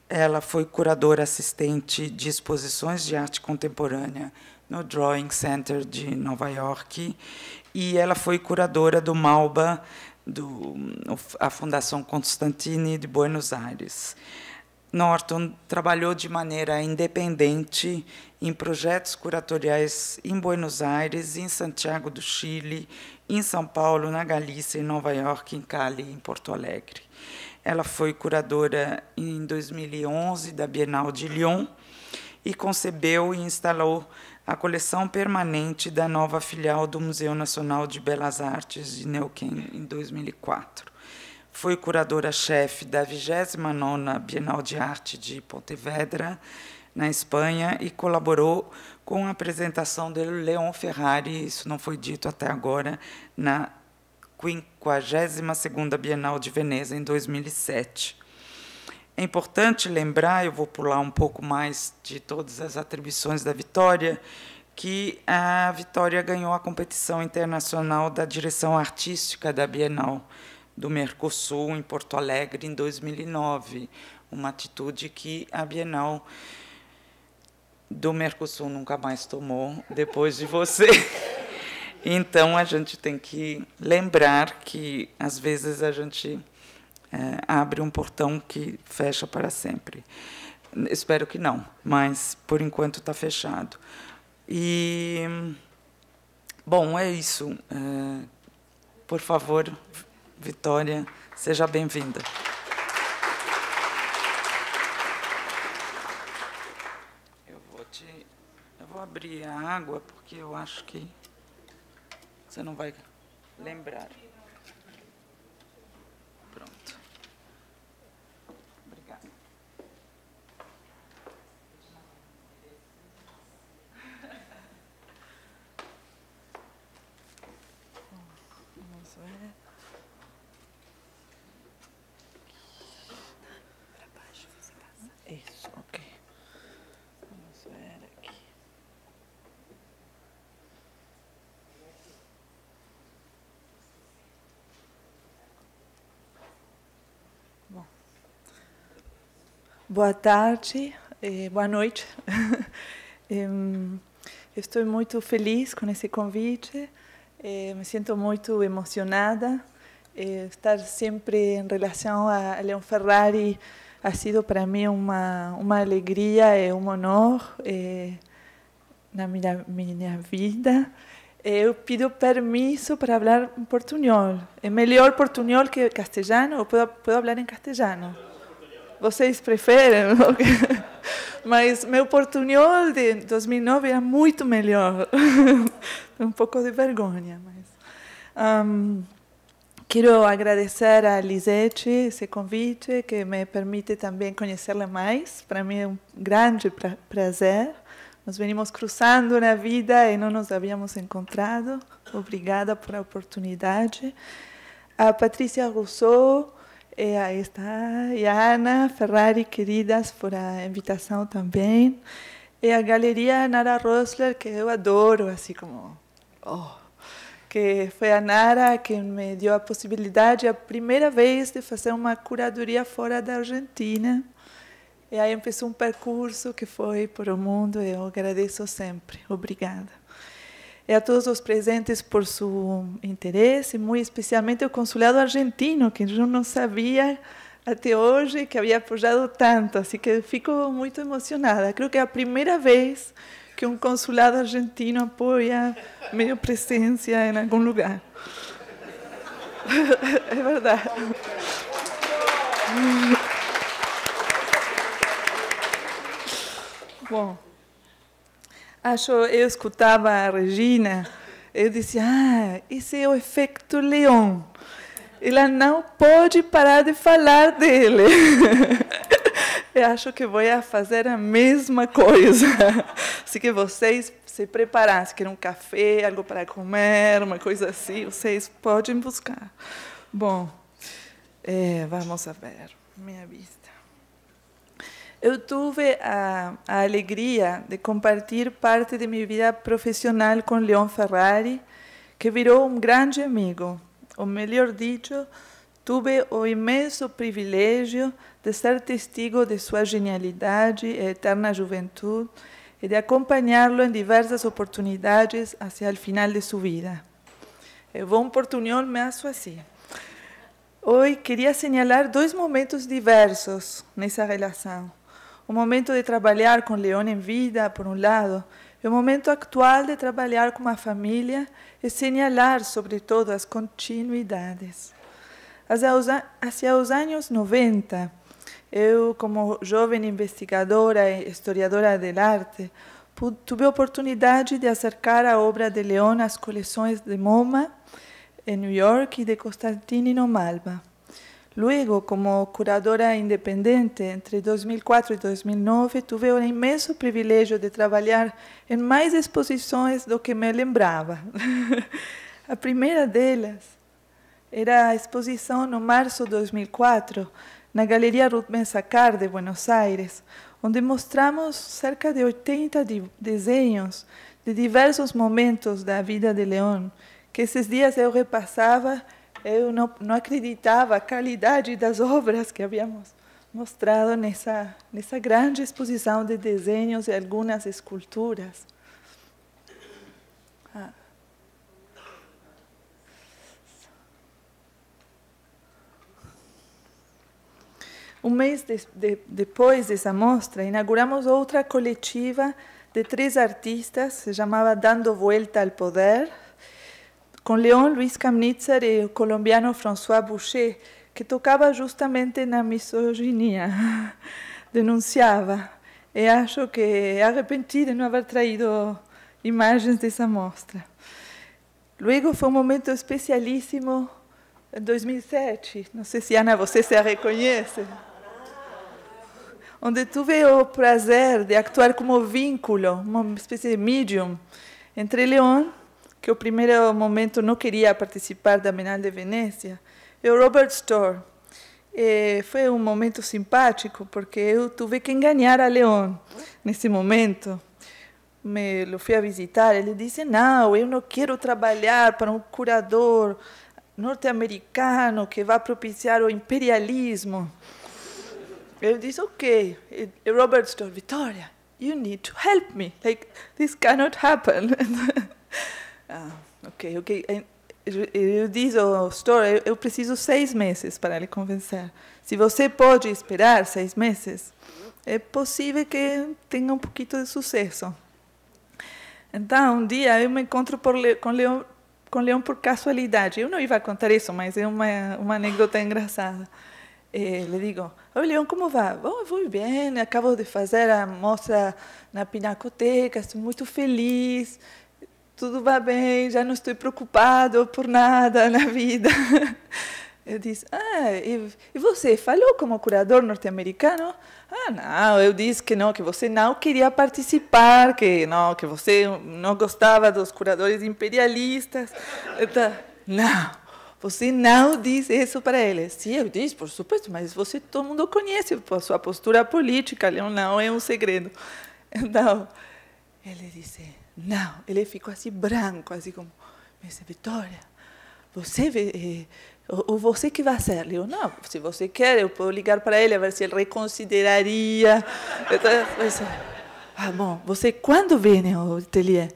[SPEAKER 1] Ela foi curadora assistente de exposições de arte contemporânea no Drawing Center de Nova York e ela foi curadora do Malba, do a Fundação Constantini de Buenos Aires. Norton trabalhou de maneira independente em projetos curatoriais em Buenos Aires, em Santiago do Chile, em São Paulo, na Galícia, em Nova York, em Cali, em Porto Alegre. Ela foi curadora em 2011 da Bienal de Lyon e concebeu e instalou a coleção permanente da nova filial do Museu Nacional de Belas Artes de Neuquén em 2004. Foi curadora-chefe da 29ª Bienal de Arte de Pontevedra, na Espanha, e colaborou com a apresentação de Leon Ferrari, isso não foi dito até agora, na 52ª Bienal de Veneza, em 2007. É importante lembrar, eu vou pular um pouco mais de todas as atribuições da Vitória, que a Vitória ganhou a competição internacional da direção artística da Bienal, do Mercosul em Porto Alegre em 2009, uma atitude que a Bienal do Mercosul nunca mais tomou depois de você. <laughs> Então a gente tem que lembrar que às vezes a gente é, abre um portão que fecha para sempre. Espero que não, mas por enquanto está fechado. E bom, é isso. É, por favor, Vitória, seja bem-vinda. Eu vou te. Eu vou abrir a água porque eu acho que você não vai lembrar.
[SPEAKER 4] Boa tarde, eh, boa noite. <laughs> Estou muito feliz com esse convite, eh, me sinto muito emocionada. Eh, estar sempre em relação a Leon Ferrari ha sido para mim uma, uma alegria e um honor na minha, minha vida. Eu pido permissão para falar em portunhol. É melhor portunhol que castelhano, eu posso, posso falar em castelhano vocês preferem. <laughs> Mas meu portunhol de 2009 era é muito melhor. <laughs> um pouco de vergonha, mas... Um, quero agradecer a Lisete esse convite, que me permite também conhecê-la mais. Para mim é um grande pra prazer. Nós venimos cruzando na vida e não nos havíamos encontrado. Obrigada pela oportunidade. A Patrícia Rousseau, é, aí está. a Ana Ferrari, queridas, por a invitação também. E a galeria Nara Rosler, que eu adoro, assim como. Oh, que foi a Nara que me deu a possibilidade, a primeira vez, de fazer uma curadoria fora da Argentina. E aí começou um percurso que foi por o mundo e eu agradeço sempre. Obrigada e a todos os presentes por seu interesse, muito especialmente ao consulado argentino, que eu não sabia até hoje que havia apoiado tanto, assim que fico muito emocionada. Creio que é a primeira vez que um consulado argentino apoia minha presença em algum lugar. é <laughs> verdade. Bom, acho eu escutava a Regina, eu disse, ah, esse é o efeito leão. Ela não pode parar de falar dele. <laughs> eu acho que vou fazer a mesma coisa. Se <laughs> assim que vocês se preparassem se um café, algo para comer, uma coisa assim, vocês podem buscar. Bom, é, vamos ver minha vista. Eu tive a, a, alegria de compartilhar parte de minha vida profissional com Leon Ferrari, que virou um grande amigo. Ou melhor dito, tive o imenso privilégio de ser testigo de sua genialidade e eterna juventude e de acompanhá-lo em diversas oportunidades até o final de sua vida. Eu vou um portunhol meço assim. Hoje queria assinalar dois momentos diversos nessa relação. O momento de trabalhar com Leão em vida, por um lado, e o momento atual de trabalhar com a família e señalar, sobretudo, as continuidades. Hacia os anos 90, eu, como jovem investigadora e historiadora de arte, tive a oportunidade de acercar a obra de Leão às coleções de MoMA, em New York, e de Constantino Malba. Luego, como curadora independente, entre 2004 e 2009, tive o imenso privilégio de trabalhar em mais exposições do que me lembrava. <laughs> a primeira delas era a exposição no março de 2004, na Galeria Rudben Sacar de Buenos Aires, onde mostramos cerca de 80 desenhos de diversos momentos da vida de León, que esses dias eu repassava eu não, não acreditava a qualidade das obras que havíamos mostrado nessa, nessa grande exposição de desenhos e algumas esculturas. Ah. Um mês de, de, depois dessa mostra, inauguramos outra coletiva de três artistas, se chamava Dando Vuelta ao Poder, com Leon Luiz Kamnitzer e o colombiano François Boucher, que tocava justamente na misoginia, <laughs> denunciava. E acho que é arrependido de não haver traído imagens dessa mostra. Luego foi um momento especialíssimo em 2007, não sei se Ana você se a reconhece, onde tive o prazer de atuar como vínculo, uma espécie de medium, entre Leon que o primeiro momento não queria participar da Bienal de Venécia, é o Robert Storr. E eh, foi um momento simpático, porque eu tive que enganar a Leon nesse momento. Me lo fui a visitar, ele disse, não, eu não quero trabalhar para um curador norte-americano que vai propiciar o imperialismo. Eu disse, ok. E Robert Storr, Vitória, you need to help me. Like, this cannot happen. <laughs> Ah, ok, ok. Eh, eu diz ao store, eu preciso seis meses para ele convencer. Se você pode esperar seis meses, é possível que tenha um pouquinho de sucesso. Então, um dia eu me encontro Le com Leon com Leão por casualidade. Eu não ia contar isso, mas é uma, uma anedota engraçada. Eh, le digo, oi Leão, como vai? Oh, vou bem, acabo de fazer a mostra na Pinacoteca, estou muito feliz tudo vai bem, já não estou preocupado por nada na vida. Eu disse, ah, e, você falou como curador norte-americano? Ah, não, eu disse que não, que você não queria participar, que não, que você não gostava dos curadores imperialistas. Então, não, você não disse isso para ele. Sim, eu disse, por supuesto, mas você, todo mundo conhece a sua postura política, não é um segredo. Então, ele disse, não, ele ficou assim branco, assim como, disse, Vitória, você, eh, ou você que vai ser? Eu, não, se você quer, eu posso ligar para ele, a ver se ele reconsideraria. Então, é. ah, bom, você quando vem ao ateliê?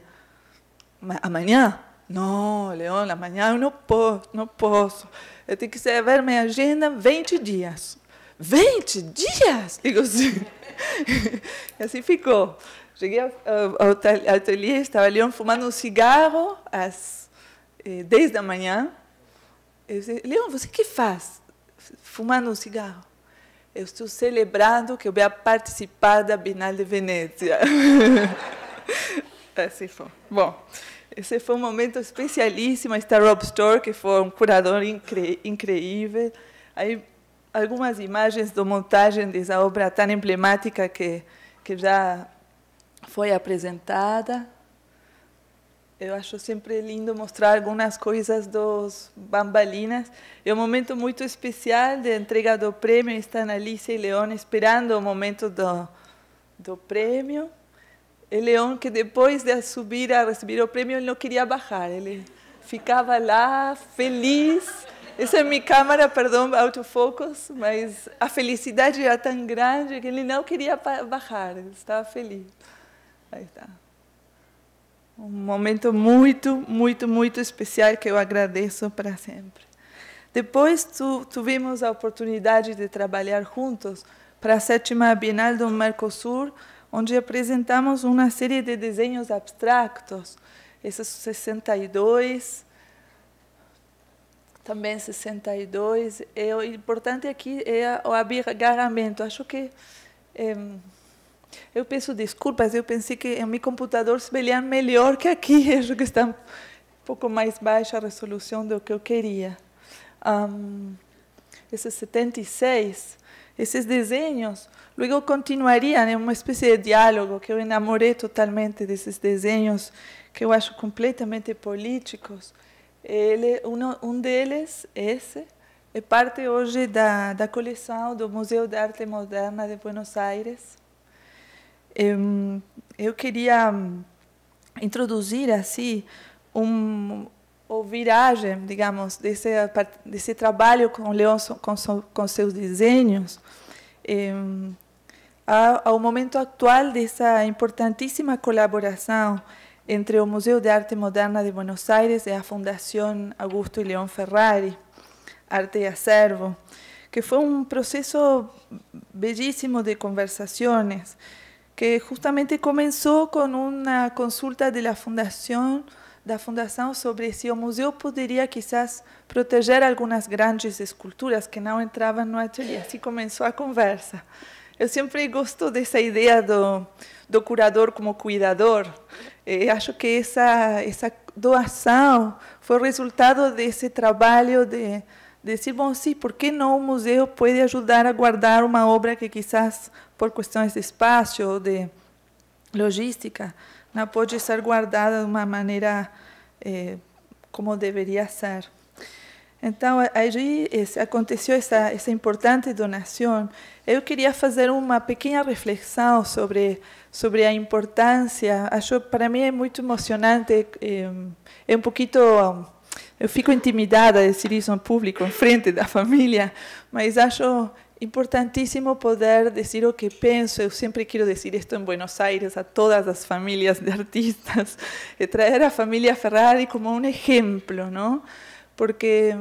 [SPEAKER 4] Amanhã? Não, Leona, amanhã eu não posso, não posso. Eu tenho que ver minha agenda 20 dias. 20 dias? Digo assim. <laughs> e assim ficou. Cheguei ao, ao, ateliê, estava Leon fumando um cigarro às 10 eh, da manhã. Eu disse, Leon, você que faz fumando um cigarro? Eu estou celebrando que eu venha participar da Bienal de Veneza. <laughs> assim foi. Bom, esse foi um momento especialíssimo. Está Rob Store, que foi um curador incre incrível. Aí, algumas imagens da montagem dessa obra tão emblemática que, que já foi apresentada. Eu acho sempre lindo mostrar algumas coisas dos bambalinas. É um momento muito especial de entrega do prêmio. Estão Alice e Leon esperando o momento do, do prêmio. E Leon, que depois de subir a receber o prêmio, ele não queria baixar. Ele ficava lá, feliz. Essa é minha câmera, perdão, autofocus, mas a felicidade era tão grande que ele não queria baixar. Ele estava feliz. Aí está. Um momento muito, muito, muito especial que eu agradeço para sempre. Depois tu, tivemos a oportunidade de trabalhar juntos para a sétima Bienal do Mercosul, onde apresentamos uma série de desenhos abstratos, esses 62, também 62. E é o importante aqui é o agarramento. Acho que é, eu peço desculpas, eu pensei que o meu computador se veia melhor que aqui, <laughs> acho que está um pouco mais baixa a resolução do que eu queria. Um, esses 76, esses desenhos, Logo continuariam, é uma espécie de diálogo que eu enamorei totalmente desses desenhos, que eu acho completamente políticos. Ele, um, um deles, esse, é parte hoje da, da coleção do Museu de Arte Moderna de Buenos Aires, eu, queria hum, introduzir assim um ou viragem, digamos, desse desse trabalho com Leão com, com seus desenhos ao momento atual dessa importantíssima colaboração entre o Museu de Arte Moderna de Buenos Aires e a Fundação Augusto e Leão Ferrari, Arte e Acervo, que foi um processo belíssimo de conversações que justamente comenzó con una consulta de la fundación la fundación sobre si el museo podría, quizás proteger algunas grandes esculturas que entraban en la y Así comenzó la conversa. Siempre sempre gosto dessa idea do, do curador como cuidador. Eh, acho que esa esa doação resultado resultado ese trabajo de decir, bom, sim, sí, por que não o museu pode ajudar a guardar uma obra que quizás por questões de espaço ou de logística não pode ser guardada de uma maneira eh, como deveria ser. Então, aí aconteceu essa, essa importante donação. Eu queria fazer uma pequena reflexão sobre sobre a importância. Acho para mim é muito emocionante, é, é um pouquinho eu fico intimidada de dizer isso em público, em frente da família, mas acho importantíssimo poder dizer o que penso. Eu sempre quero dizer isto em Buenos Aires a todas as famílias de artistas <laughs> e trazer a família Ferrari como um exemplo, não? Porque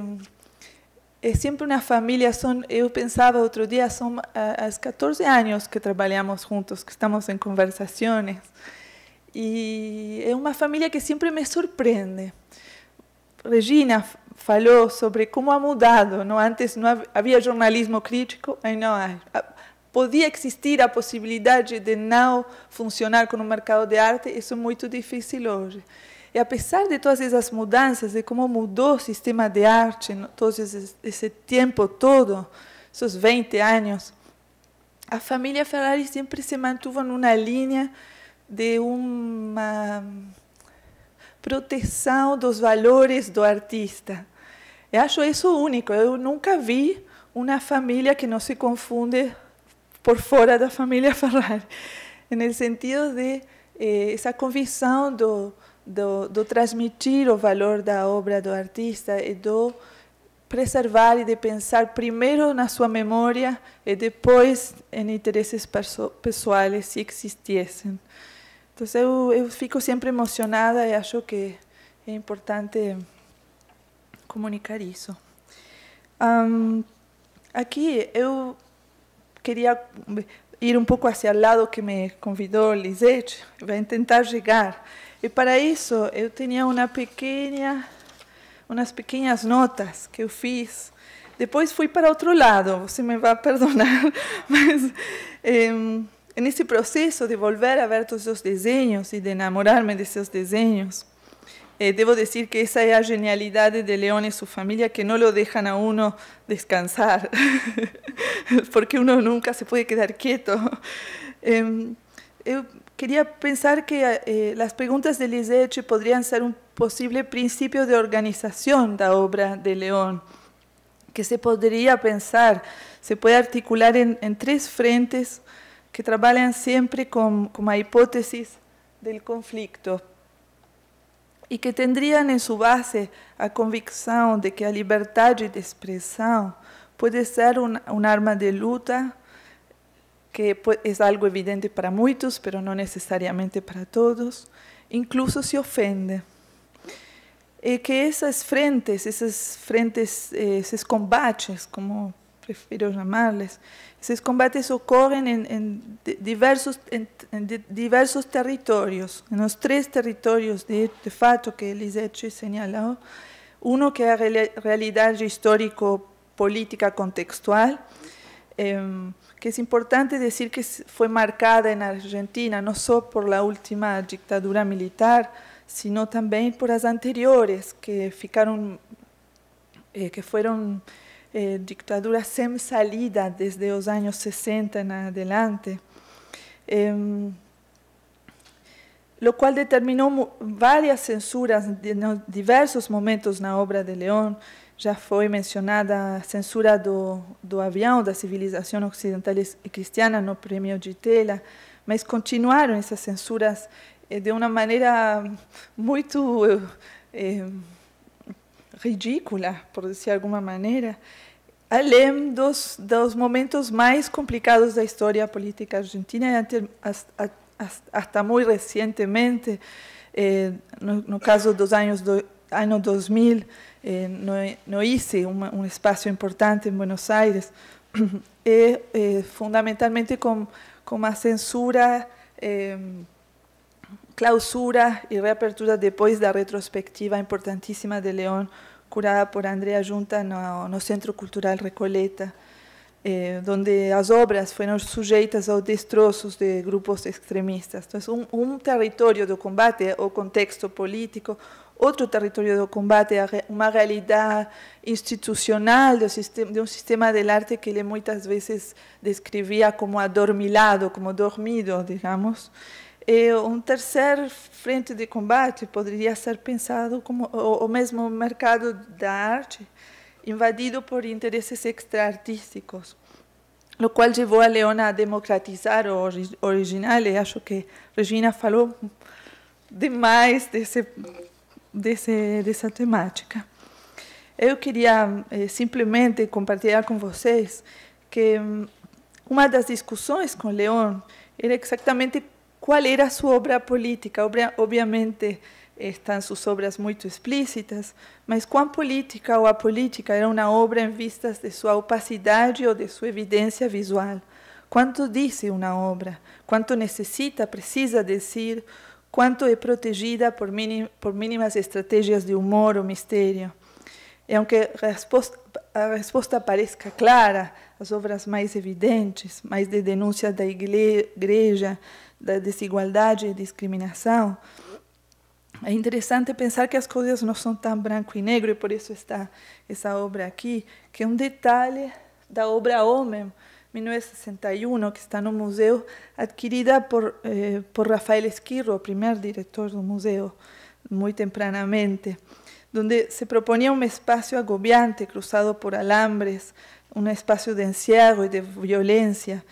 [SPEAKER 4] é sempre uma família. São, eu pensava outro dia, são eh, aos 14 anos que trabalhamos juntos, que estamos em conversações. E é uma família que sempre me surpreende. Regina falou sobre como ha mudado, não antes não havia jornalismo crítico, aí não há. Ah, Podia existir a possibilidade de não funcionar com o mercado de arte, isso é muito difícil hoje. E apesar de todas essas mudanças, de como mudou o sistema de arte, todo esse, esse tempo todo, esses 20 anos, a família Ferrari sempre se mantuvo numa linha de uma proteção dos valores do artista. Eu acho isso único. Eu nunca vi uma família que não se confunde por fora da família <laughs> Ferrari, no sentido de eh, essa convicção do, do, do, transmitir o valor da obra do artista e do preservar e de pensar primeiro na sua memória e depois em interesses pessoais, se existissem. Então eu eu fico sempre emocionada e acho que é importante comunicar isso. Um, aqui eu queria ir um pouco hacia o lado que me convidou Lisete, vai tentar chegar. E para isso eu tinha uma pequena, umas pequenas notas que eu fiz. Depois fui para outro lado, você me vai <laughs> perdonar, mas. Um, en ese proceso de volver a ver todos esos diseños y de enamorarme de esos diseños, eh, debo decir que esa es la genialidad de León y su familia, que no lo dejan a uno descansar, <laughs> porque uno nunca se puede quedar quieto. Em, eh, quería pensar que eh, las preguntas de Liseche podrían ser un posible principio de organización de la obra de León, que se podría pensar, se puede articular en tres frentes que trabajan siempre con, la hipótesis del conflicto y que tendrían en su base la convicción de que la libertad de expresión puede ser un, arma de luta, que es algo evidente para muchos, pero no necesariamente para todos, incluso se ofende. Y eh, que esas frentes, esos frentes, eh, esos combates, como prefiero llamarles. Esos combates ocurren en, diversos, en, diversos territorios, en los tres territorios de, hecho que Lizette señaló. Uno que es la realidad histórico-política contextual, em, que es importante decir que fue marcada en Argentina no solo por la última dictadura militar, sino también por las anteriores que eh, que fueron eh, dictadura sem salida desde os anos 60 em adelante, eh, o qual determinou várias censuras em diversos momentos na obra de León. Já foi mencionada a censura do, do avião da civilização ocidental e cristiana no prêmio eh, de Tela, mas continuaram essas censuras de uma maneira muito eh, ridícula, por dizer de alguma maneira, além dos, dos momentos mais complicados da história política argentina, até, até muito recentemente, eh, no, no, caso dos anos do, ano 2000, eh, no, ICE, um espaço importante em Buenos Aires, e <clears throat> eh, eh, fundamentalmente com, com a censura eh, clausura e reapertura depois da retrospectiva importantíssima de León, curada por Andrea Junta no, no Centro Cultural Recoleta, eh, onde as obras foram sujeitas aos destroços de grupos extremistas. Então, um, um território do combate ao contexto político, outro território do combate a uma realidade institucional do sistema, de um sistema de arte que ele muitas vezes descrevia como adormilado, como dormido, digamos, é, um terceiro frente de combate poderia ser pensado como o mesmo mercado da arte invadido por interesses extra-artísticos, o qual levou a Leona a democratizar o original, e acho que Regina falou demais desse, desse, dessa temática. Eu queria eh, simplesmente compartilhar com vocês que hum, uma das discussões com Leon era exatamente qual era sua obra política. Obviamente, estão suas obras muito explícitas, mas quão política ou apolítica era uma obra em vistas de sua opacidade ou de sua evidência visual. Quanto disse uma obra? Quanto necessita, precisa dizer? Quanto é protegida por, mini, por mínimas estratégias de humor ou mistério? E aunque a resposta pareça clara, as obras mais evidentes, mais de denúncia da igreja, de desigualdad y discriminación. Es interesante pensar que las cosas no son tan blanco y negro, y por eso está esa obra aquí, que es un detalle de la obra Homem, 1961, que está en un museo, adquirida por, eh, por Rafael Esquirro, primer director del museo muy tempranamente, donde se proponía un espacio agobiante, cruzado por alambres, un espacio de encierro y de violencia,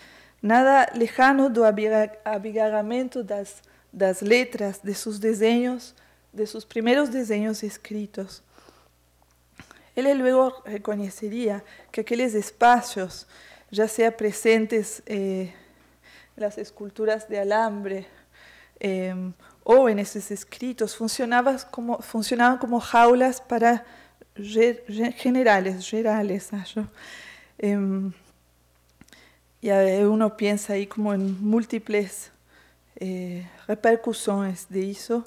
[SPEAKER 4] nada lejano do abigarramento das, das letras, de sus diseños de sus primeros diseños escritos. Él luego reconocería que aquellos espacios, ya sea presentes eh, las esculturas de alambre em, o en esos escritos, funcionaban como, funcionaban como jaulas para generales, generales, ah, Y uno piensa ahí como en múltiples eh, repercussões de isso.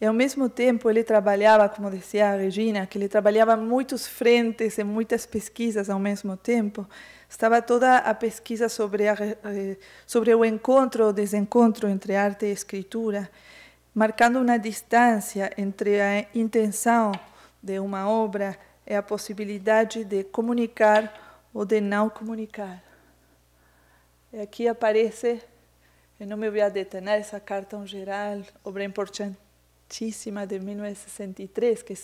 [SPEAKER 4] E ao mesmo tempo ele trabalhava, como dizia a Regina, que ele trabalhava muitos frentes e muitas pesquisas ao mesmo tempo. Estava toda a pesquisa sobre a, eh, sobre o encontro ou desencontro entre arte e escritura, marcando uma distância entre a intenção de uma obra e a possibilidade de comunicar ou de não comunicar aqui aparece en no me vou a detener essa carta um geral obra importantíssima de 1963, que é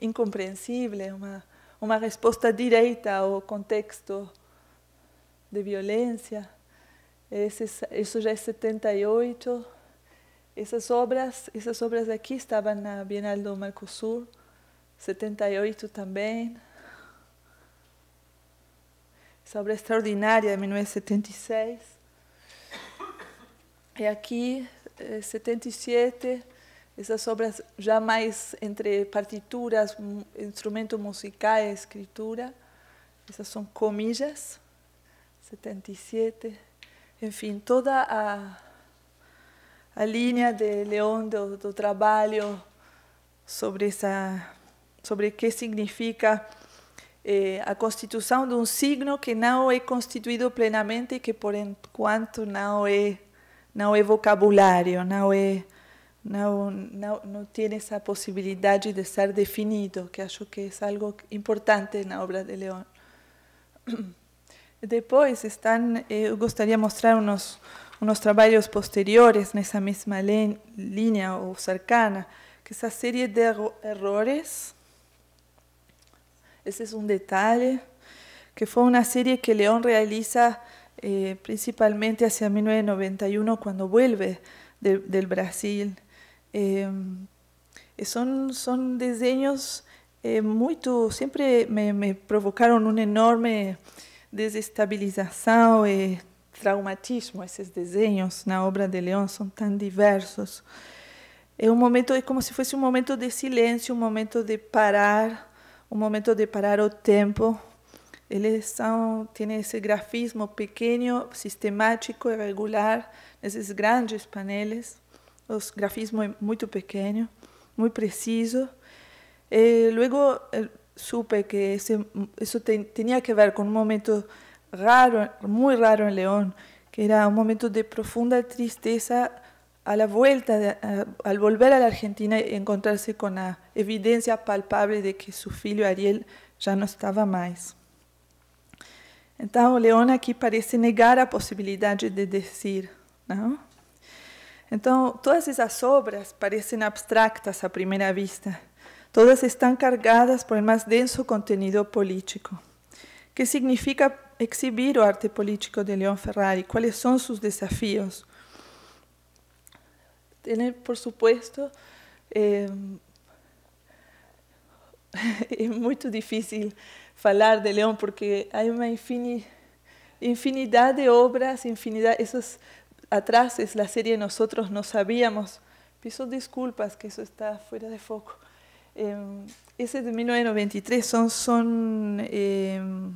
[SPEAKER 4] incompreensível, uma, uma resposta direita ao contexto de violência. Esse, isso já é 78. Essas obras, essas obras aqui estavam na Bienal do Mercosul, 78 também sobre a extraordinária de 1976. E aqui, 77, eh, essas obras já mais entre partituras, instrumento musical e escritura. Essas são comillas, 77. Enfim, toda a, a linha de León do, do trabalho sobre essa sobre o que significa eh, a constitución de un signo que no es constituido plenamente, que por enquanto no no não vocabulario, no tiene esa posibilidad de ser definido, que creo que es algo importante en la obra de León. <clears throat> Después, están eu eh, gustaría mostrar unos trabajos trabajos posteriores esa misma línea o cercana, que esa serie de errores ese es un detalle, que fue una serie que León realiza eh, principalmente hacia 1991 cuando vuelve del Brasil. Eh, son, son diseños eh, muy... Siempre me, provocaron una enorme desestabilización y traumatismo. Esos diseños la obra de León son tan diversos. Es un momento, es como si fuese un momento de silencio, un momento de parar, un momento de parar el tiempo. Él ah, tiene ese grafismo pequeño, sistemático y regular, esos grandes paneles, los grafismos muy muito muy muito preciso. Eh, luego supe que ese, eso tenía que ver con un momento raro, muy raro en León, que era un momento de profunda tristeza a la vuelta, eh, al volver a la Argentina y encontrarse con la evidência palpável de que seu filho Ariel já não estava mais. Então, Leon aqui parece negar a possibilidade de descer, não? Então, todas essas obras parecem abstractas à primeira vista. Todas estão cargadas por mais denso contenido político. O que significa exibir o arte político de Leon Ferrari? Quais são seus desafios? Tem, por supuesto, eh, <laughs> Es muy difícil hablar de León porque hay una infinidad de obras, infinidad esos atrás es la serie Nosotros no sabíamos. Piso disculpas que eso está fuera de foco. Eh, ese de 1993 son, son, em,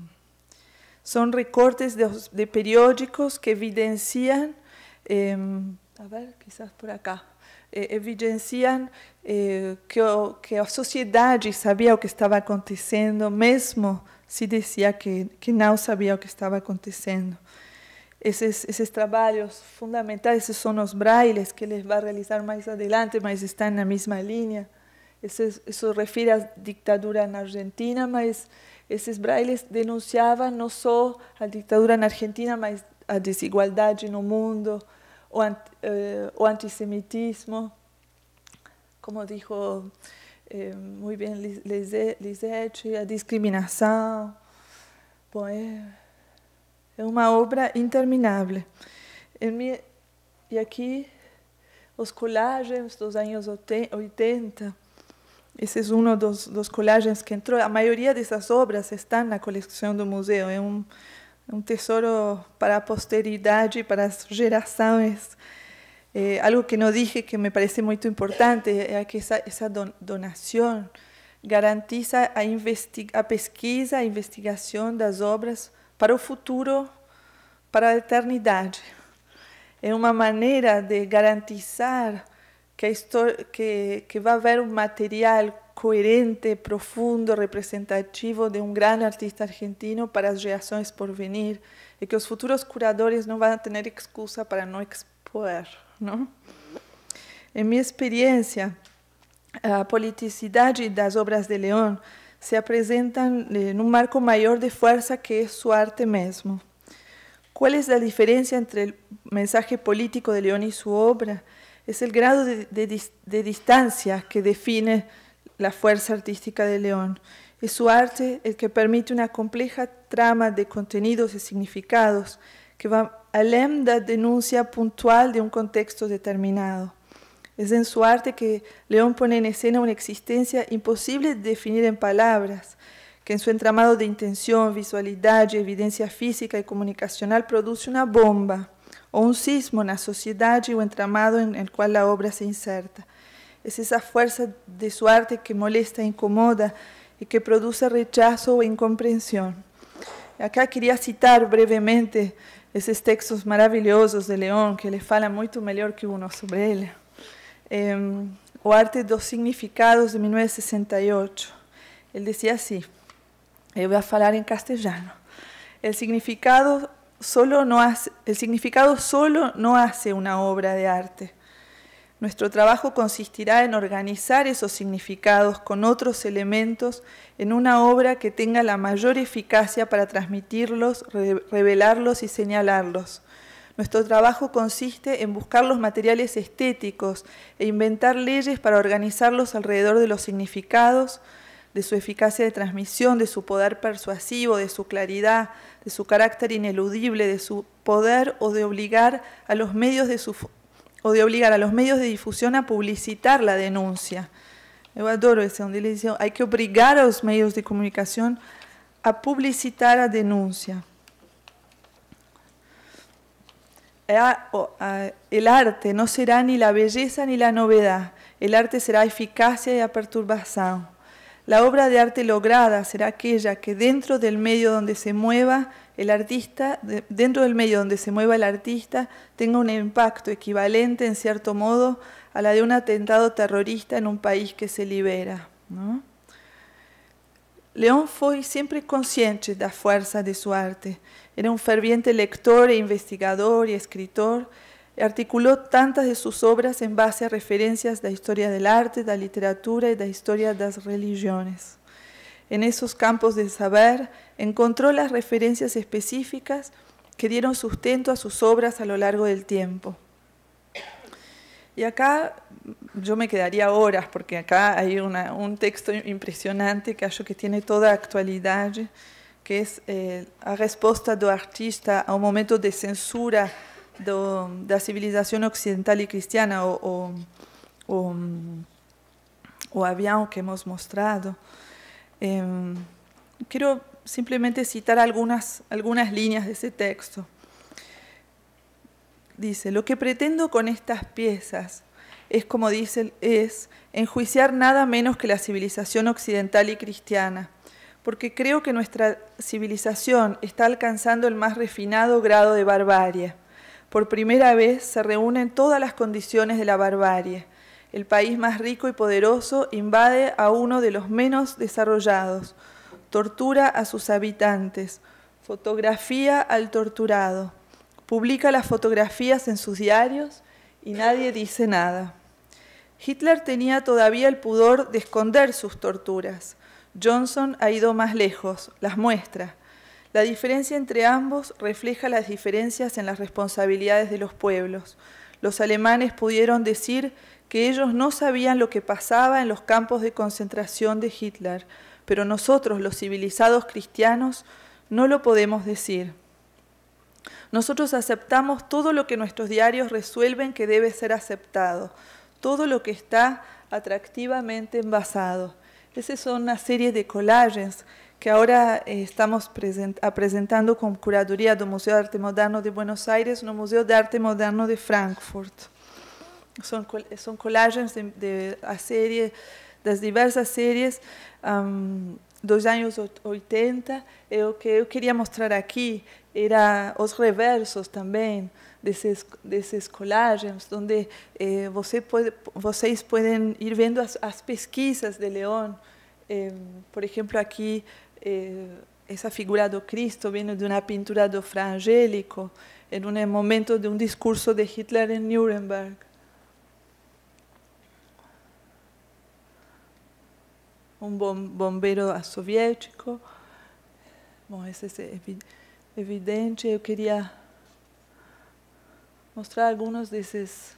[SPEAKER 4] son recortes de, periódicos que evidencian, em, a ver, quizás por acá, Eh, evidenciam eh, que, que a sociedade sabia o que estava acontecendo, mesmo se dizia que, que não sabia o que estava acontecendo. Esses, esses trabalhos fundamentais esses são os brailes que ele vai realizar mais adiante mas estão na mesma linha. esses isso refere à ditadura na Argentina, mas esses brailes denunciavam não só a ditadura na Argentina, mas a desigualdade no mundo, o, eh, o antisemitismo, como dijo eh, muy bien Lisette, a discriminação. Bom, é, é uma obra interminável. E, aqui, os colagens dos anos 80, esse é um dos, dos colagens que entrou. A maioria dessas obras está na coleção do museu. É um, um tesouro para a posteridade para as gerações. Eh, algo que não dije que me parece muito importante é que essa essa donação garantiza a, a pesquisa, a investigação das obras para o futuro, para a eternidade. É uma maneira de garantizar que, que, que vai haver um material coherente, profundo, representativo de un gran artista argentino para las reacciones por venir y que los futuros curadores no van a tener excusa para no ¿no? En mi experiencia, la politicidad de las obras de León se en un marco mayor de fuerza que es su arte mismo. ¿Cuál es la diferencia entre el mensaje político de León y su obra? Es el grado de, distancia que define la fuerza artística de León. Es su arte el que permite una compleja trama de contenidos y significados que va além da denuncia puntual de un contexto determinado. Es en su arte que León pone en escena una existencia imposible de definir en palabras, que en su entramado de intención, visualidad, y evidencia física y comunicacional produce una bomba o un sismo en la sociedad y o entramado en el cual la obra se inserta es esa fuerza de su arte que molesta, incomoda y que produce rechazo o incomprensión. Acá quería citar brevemente esos textos maravillosos de León, que le fala mucho mejor que uno sobre él. Em, o Arte dos Significados, de 1968. decía así, Yo voy a hablar en castellano. El significado solo no hace, el significado solo no hace una obra de arte, nuestro trabajo consistirá en organizar esos significados con otros elementos en una obra que tenga la mayor eficacia para transmitirlos, revelarlos y señalarlos. Nuestro trabajo consiste en buscar los materiales estéticos e inventar leyes para organizarlos alrededor de los significados, de su eficacia de transmisión, de su poder persuasivo, de su claridad, de su carácter ineludible, de su poder o de obligar a los medios de su o de obligar a los medios de difusión a publicitar la denuncia. Yo adoro ese donde hay que obligar a los medios de comunicación a publicitar la denuncia. El arte no será ni la belleza ni la novedad, el arte será eficacia y la la obra de arte lograda será aquella que dentro del medio donde se mueva el artista, dentro del medio donde se mueva el artista, tenga un impacto equivalente, en cierto modo, a la de un atentado terrorista en un país que se libera. León fue siempre consciente de la fuerza de su arte. Era un ferviente lector e investigador y escritor articuló tantas de sus obras en base a referencias de la historia del arte, de la literatura y de la historia de las religiones. En esos campos de saber encontró las referencias específicas que dieron sustento a sus obras a lo largo del tiempo. Y acá yo me quedaría horas, porque acá hay un texto impresionante que creo que tiene toda actualidad, que es la eh, a respuesta do artista a un momento de censura de la civilización occidental y cristiana, o, o, que hemos mostrado, em, quiero simplemente citar algunas líneas de ese texto. Dice, lo que pretendo con estas piezas es, como dice, es enjuiciar nada menos que la civilización occidental y cristiana, porque creo que nuestra civilización está alcanzando el más refinado grado de barbarie por primera vez se reúnen todas las condiciones de la barbarie. El país más rico y poderoso invade a uno de los menos desarrollados, tortura a sus habitantes, fotografía al torturado, publica las fotografías en sus diarios y nadie dice nada. Hitler tenía todavía el pudor de esconder sus torturas. Johnson ha ido más lejos, las muestra. La diferencia entre ambos refleja las diferencias en las responsabilidades de los pueblos. Los alemanes pudieron decir que ellos no sabían lo que pasaba en los campos de concentración de Hitler, pero nosotros, los civilizados cristianos, no lo podemos decir. Nosotros aceptamos todo lo que nuestros diarios resuelven que debe ser aceptado, todo lo que está atractivamente envasado. Esas son una serie de collages que agora eh, estamos apresentando ah, com curadoria do Museu de Arte Moderno de Buenos Aires no Museu de Arte Moderno de Frankfurt. São são colagens de, de a série, das diversas séries um, dos anos 80. E o que eu queria mostrar aqui era os reversos também desses, desses colagens, onde eh, você pode, vocês podem ir vendo as, as pesquisas de León. Eh, por exemplo, aqui eh, esa figura de Cristo viene de una pintura de Frangélico, en un momento de un discurso de Hitler en Nuremberg. Un bombero soviético. Bueno, ese es evidente. Yo quería mostrar algunos de esos...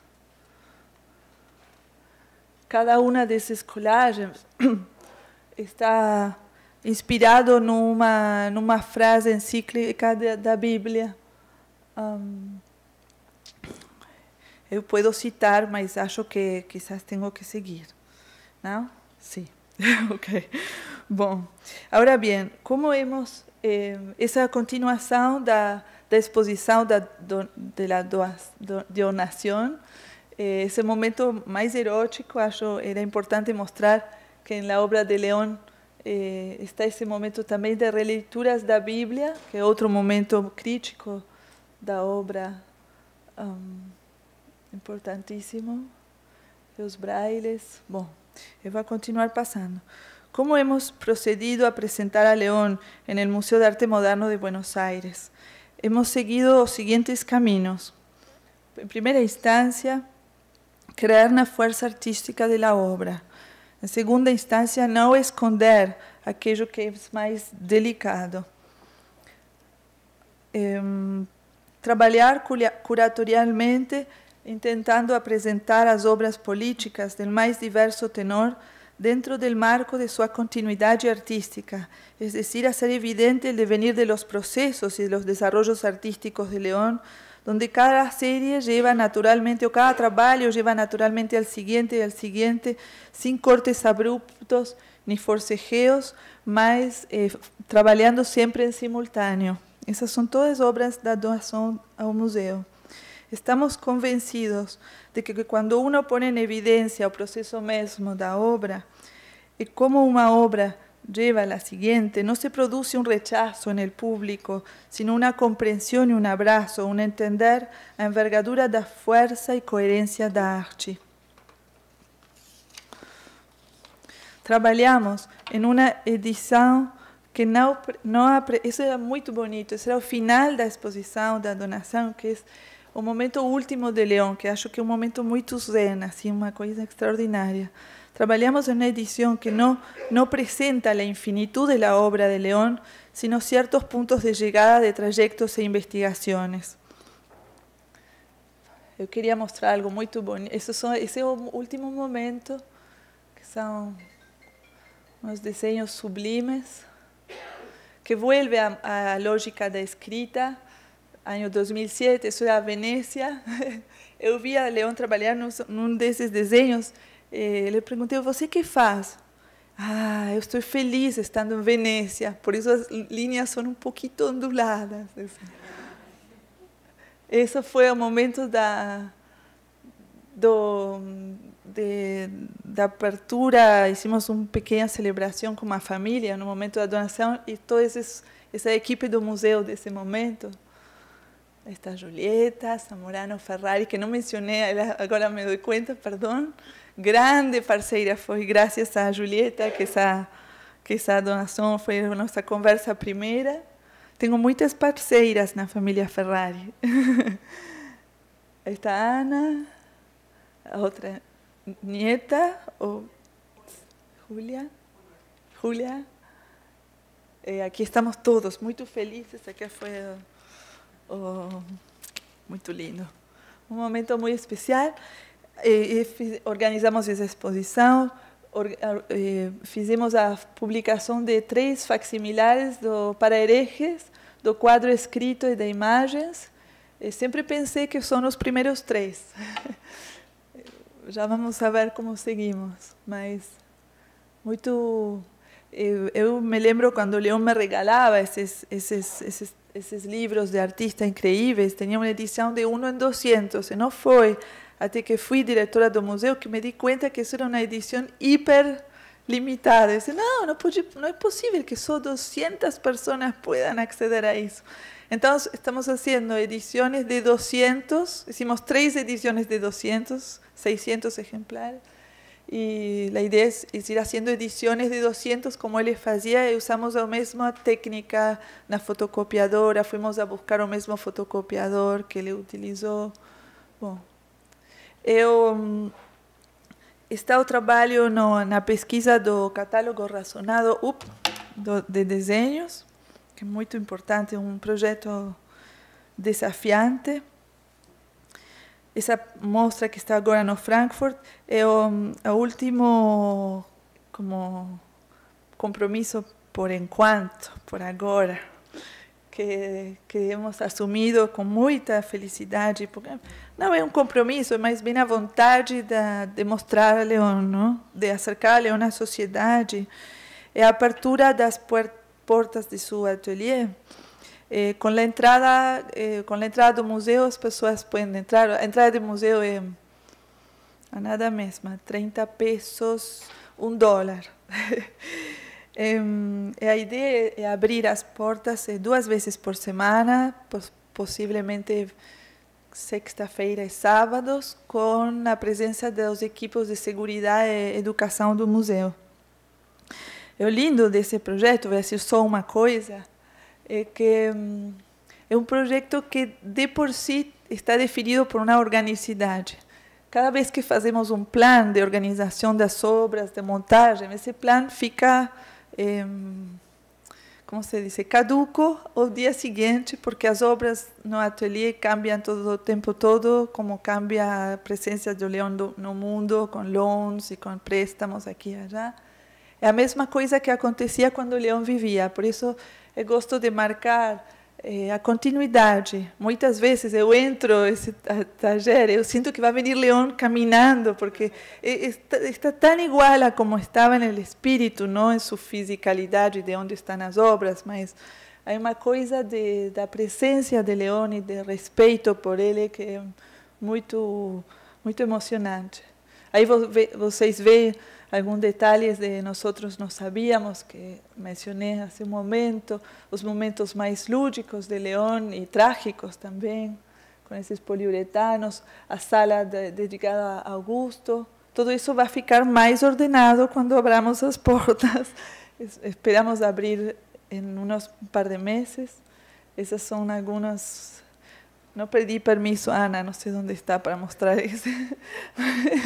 [SPEAKER 4] Cada una de esos collages <clears throat> está inspirado numa numa frase encíclica da, Bíblia. Um, eu posso citar, mas acho que quizás tenho que seguir. Não? Sim. <laughs> ok. Bom, agora bem, como vemos eh, essa continuação da, da exposição da do, de la donação, eh, esse momento mais erótico, acho era importante mostrar que na obra de León Eh, está ese momento también de de la Biblia, que otro otro momento crítico de la obra, um, Importantísimo. Los brailes. Eh, va a continuar pasando. ¿Cómo hemos procedido a presentar a León en el Museo de Arte Moderno de Buenos Aires? Hemos seguido los siguientes caminos. En primera instancia, crear una fuerza artística de la obra. Em segunda instância, não esconder aquilo que é mais delicado. É, trabalhar curatorialmente, intentando apresentar as obras políticas do mais diverso tenor dentro do marco de sua continuidade artística, es decir, hacer evidente o devenir de los procesos y de los desarrollos artísticos de León donde cada serie lleva naturalmente, o cada trabajo lleva naturalmente al siguiente y al siguiente, sin cortes abruptos ni forcejeos, más eh, trabajando siempre en simultáneo. Esas son todas obras de a un museo. Estamos convencidos de que, cuando uno pone en evidencia el proceso mismo de la obra, y como una obra lleva a la siguiente. No se produce un rechazo en el público, sino una comprensión y un abrazo, un entender la envergadura da fuerza y coherencia da arte. Trabajamos en una edición que no... não eso era muy bonito, ese era el final exposición, de la donación, que es el momento último de León, que creo que es un momento muy zen, una una coisa extraordinaria Trabajamos en una edición que no, no presenta la infinitud de la obra de León, sino ciertos puntos de llegada de trayectos e investigaciones. Yo quería mostrar algo muy bonito. Ese último momento, que son unos diseños sublimes, que vuelve a, la lógica de escrita, año 2007, eso era Venecia. <laughs> Yo vi a León trabajar en uno de esos diseños ele perguntou: Você que faz? Ah, eu estou feliz estando em Venecia, por isso as linhas são um pouquinho onduladas. Assim. Esse foi o momento da, do, de, da apertura. Hicimos uma pequena celebração com a família no momento da donação e toda essa equipe do museu desse momento. Está Julieta, Samorano, Ferrari, que não mencionei, agora me dou conta, perdão grande parceira foi graças a Julieta, que essa, que essa donação foi a nossa conversa primeira. Tenho muitas parceiras na família Ferrari. a <laughs> Ana, a outra nieta, ou Julia Julia eh, aqui estamos todos muito felizes. Aqui foi muito lindo. Um momento muito especial. E, e organizamos essa exposição, or, eh, e, fizemos a publicação de três facsimilares do, para hereges, do quadro escrito e de imagens. E sempre pensei que são os primeiros três. <laughs> Já vamos saber como seguimos, mas muito eu, me lembro quando o Leão me regalava esses, esses, esses, esses livros de artistas incríveis, tinha uma edição de 1 em 200, e não foi até que fui directora de museo que me di cuenta que eso era una edición hiper limitada. Dice, no no es posible que solo 200 personas puedan acceder a eso. Entonces, estamos haciendo ediciones de 200, hicimos tres ediciones de 200, 600 ejemplares. Y la idea es, ir haciendo ediciones de 200 como él hacía y usamos la misma técnica, la fotocopiadora, fuimos a buscar el mismo fotocopiador que él utilizó. Bueno. Eu hum, está o trabalho no, na pesquisa do catálogo racionado up, do, de desenhos, que é muito importante, um projeto desafiante. Essa mostra que está agora no Frankfurt é o, hum, o último como compromisso por enquanto, por agora, que, que hemos assumido com muita felicidade, porque não é um compromisso, é mais bem a vontade de mostrar a Leão, não? de acercar a Leão à sociedade. É a abertura das portas de seu ateliê. É, eh, com a entrada é, com a entrada do museu as pessoas podem entrar a entrada do museu é a nada mesma 30 pesos um dólar é, <laughs> a ideia é abrir as portas eh, duas vezes por semana possivelmente sexta-feira e sábados, com a presença dos equipes de segurança e educação do museu. O lindo desse projeto, vai ser só uma coisa, é que hum, é um projeto que, de por si, está definido por uma organicidade. Cada vez que fazemos um plano de organização das obras, de montagem, esse plano fica... Hum, como se diz, caduco o dia seguinte, porque as obras no ateliê cambiam todo o tempo todo, como cambia a presença do leão do, no mundo, com loans e com préstamos aqui e allá. É a mesma coisa que acontecia quando o leão vivia, por isso eu gosto de marcar é, a continuidade. Muitas vezes eu entro esse taller, eu sinto que vai vir Leão caminhando, porque está, está tão igual a como estava no espírito, não em sua fisicalidade, de onde estão as obras, mas há uma coisa de, da presença de Leão e de respeito por ele que é muito, muito emocionante. Aí vocês veem algunos detalles de nosotros no sabíamos, que mencioné hace un momento, los momentos más lúdicos de León y trágicos también, con esos poliuretanos, a sala dedicada a Augusto. Todo eso va a ficar más ordenado cuando abramos las puertas. <laughs> esperamos abrir en unos par de meses. Esas son algunas no pedí permiso, Ana, no sé dónde está para mostrar ese <laughs>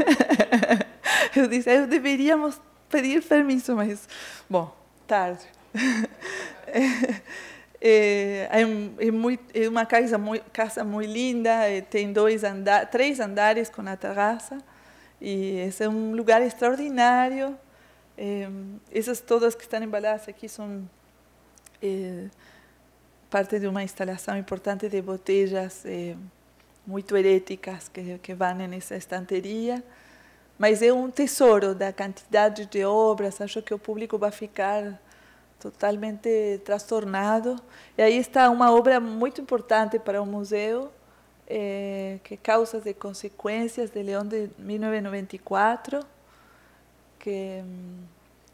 [SPEAKER 4] Eu disse, eu deveríamos pedir permissão, mas, bom, tarde. <laughs> É, é, é, muito, é, é uma casa muito, casa muito linda, é, tem dois andar, três andares com a terraça, e esse é um lugar extraordinário. É, essas todas que estão embaladas aqui são parte de uma instalação importante de botelhas muito heréticas que, que vão nessa estanteria. Mas é um tesouro da quantidade de obras, acho que o público vai ficar totalmente transtornado. E aí está uma obra muito importante para o museu, é, que é Causas e Consequências, de Leão de 1994, que,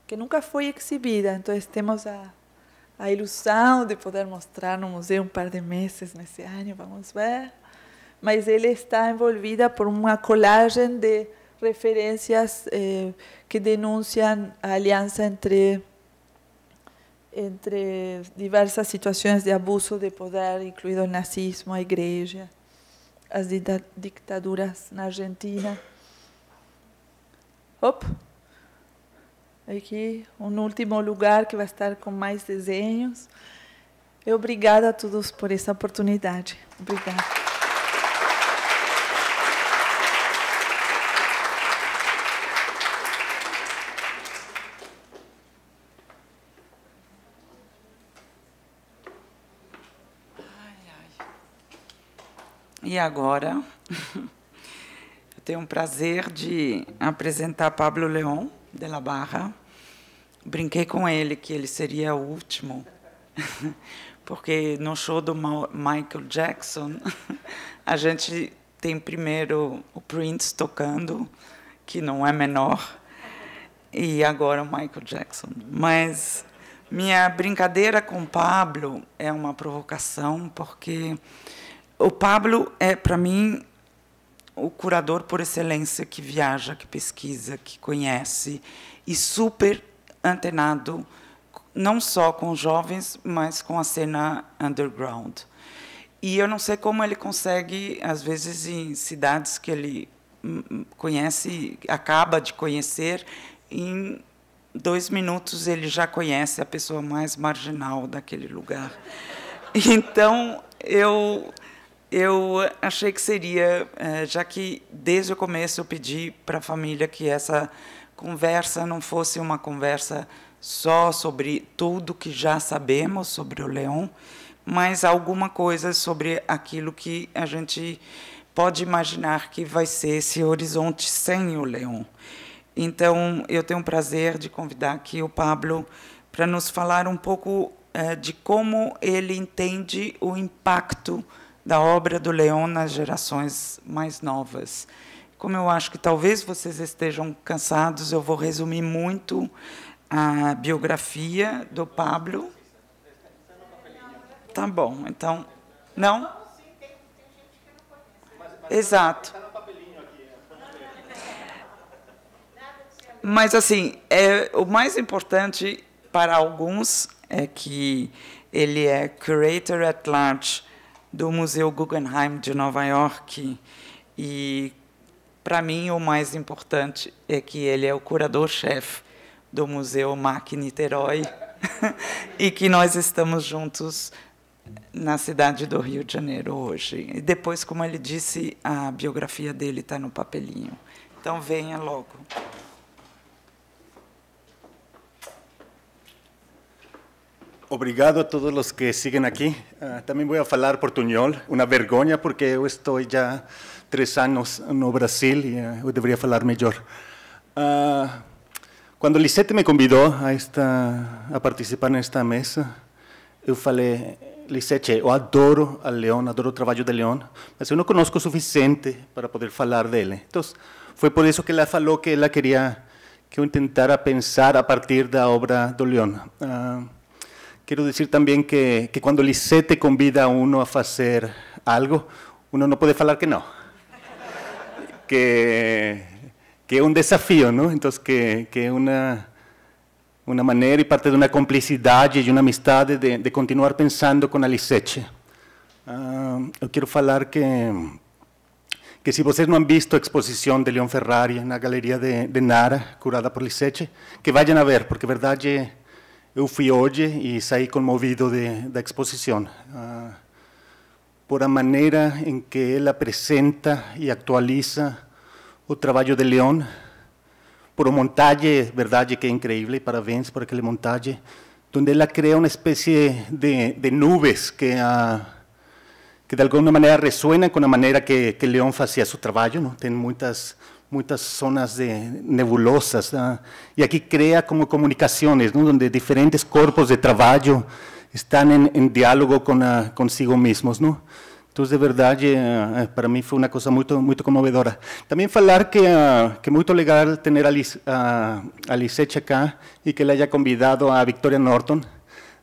[SPEAKER 4] que nunca foi exibida. Então, temos a, a ilusão de poder mostrar no museu um par de meses nesse ano, vamos ver. Mas ele está envolvida por uma colagem de referências eh, que denunciam a aliança entre entre diversas situações de abuso de poder, incluído o nazismo, a igreja, as ditaduras na Argentina. Op. Aqui, um último lugar que vai estar com mais desenhos. obrigada a todos por essa oportunidade. Obrigada.
[SPEAKER 1] e agora <laughs> eu tenho o prazer de apresentar Pablo Leon de la Barra. Brinquei com ele que ele seria o último, <laughs> porque no show do Michael Jackson <laughs> a gente tem primeiro o Prince tocando, que não é menor, e agora o Michael Jackson. Mas minha brincadeira com Pablo é uma provocação, porque o Pablo é, para mim, o curador por excelência que viaja, que pesquisa, que conhece e super antenado não só com jovens, mas com a cena underground. E eu não sei como ele consegue, às vezes, em cidades que ele conhece, acaba de conhecer, em dois minutos ele já conhece a pessoa mais marginal daquele lugar. <laughs> Então, eu eu achei que seria, eh, já que desde o começo eu pedi para a família que essa conversa não fosse uma conversa só sobre tudo que já sabemos sobre o leão, mas alguma coisa sobre aquilo que a gente pode imaginar que vai ser esse horizonte sem o leão. Então, eu tenho o prazer de convidar aqui o Pablo para nos falar um pouco eh, de como ele entende o impacto da obra do Leon nas gerações mais novas. Como eu acho que talvez vocês estejam cansados, eu vou resumir muito a biografia do Pablo. Tá bom, então. Não? Exato. Mas, assim, é, o mais importante para alguns é que ele é curator at large do Museu Guggenheim de Nova York. E, para mim, o mais importante é que ele é o curador-chefe do Museu MAC Niterói <laughs> e que nós estamos juntos na cidade do Rio de Janeiro hoje. E depois, como ele disse, a biografia
[SPEAKER 5] dele está no papelinho.
[SPEAKER 1] Então, venha logo.
[SPEAKER 5] Obrigado a todos los que siguen aquí. Ah, también voy a hablar portuñol, Una vergüenza porque yo ya ya años años en Brasil y eh, debería hablar mejor. Cuando ah, cuando Lisette me convidó a, esta, a participar esta mesa, yo falei, Lisette, yo adoro al León, adoro el trabajo de León, pero yo no conozco suficiente para poder hablar de él. Entonces, fue por eso que la falou que la quería que intentara pensar a partir de la obra de León. Ah, Quiero decir también que, que cuando Lisette convida a uno a hacer algo, uno no puede hablar que no. que, que es un desafío, ¿no? Entonces, que, que una una manera y parte de una complicidad y una amistad de, de continuar pensando con Aliceche. Ah, quiero hablar falar que, que si no no han visto exposición de León Ferrari en la Galería de Nara, curada por Liceche, que vayan a ver, porque verdad que yo fui hoy y e salí conmovido de la exposición ah, por la manera en que él presenta y e actualiza el trabajo de León, por un montaje, verdad que es increíble, parabéns por aquel montaje, donde él crea una especie de, nubes que, ah, que de alguna manera resuenan con la manera que, León hacía su trabajo, ¿no? Tiene muchas muchas zonas de nebulosas, y aquí crea como comunicaciones, ¿no? donde diferentes cuerpos de trabajo están en, diálogo con, consigo mismos. ¿no? Entonces, de verdad, eh, para mí fue una cosa muy, conmovedora. También hablar que, ah, es muy legal tener a, acá y que le haya convidado a Victoria Norton,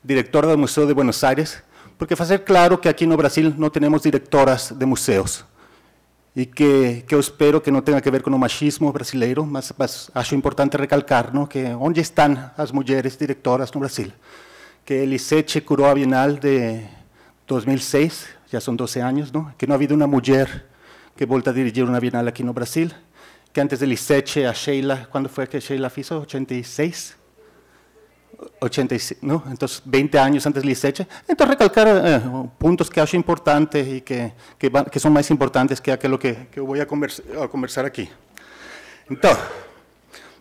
[SPEAKER 5] directora del Museo de Buenos Aires, porque hacer claro que aquí en Brasil no tenemos directoras de museos y que, que espero que no tenga que ver con el machismo brasileiro, Más mas acho importante recalcar que ¿dónde están las mujeres directoras no Brasil. Que Che curó a Bienal de 2006, ya son 12 años, que que ha habido una mujer que vuelva a dirigir una Bienal aquí en Brasil, que antes de Elisete, a Sheila, ¿cuándo fue que Sheila hizo? 86? ¿no? Entonces, 20 años antes de Licecha. Entonces, recalcar eh, puntos que acho importantes y que, que, son más importantes que aquello que, que voy a, a, conversar aquí. Entonces,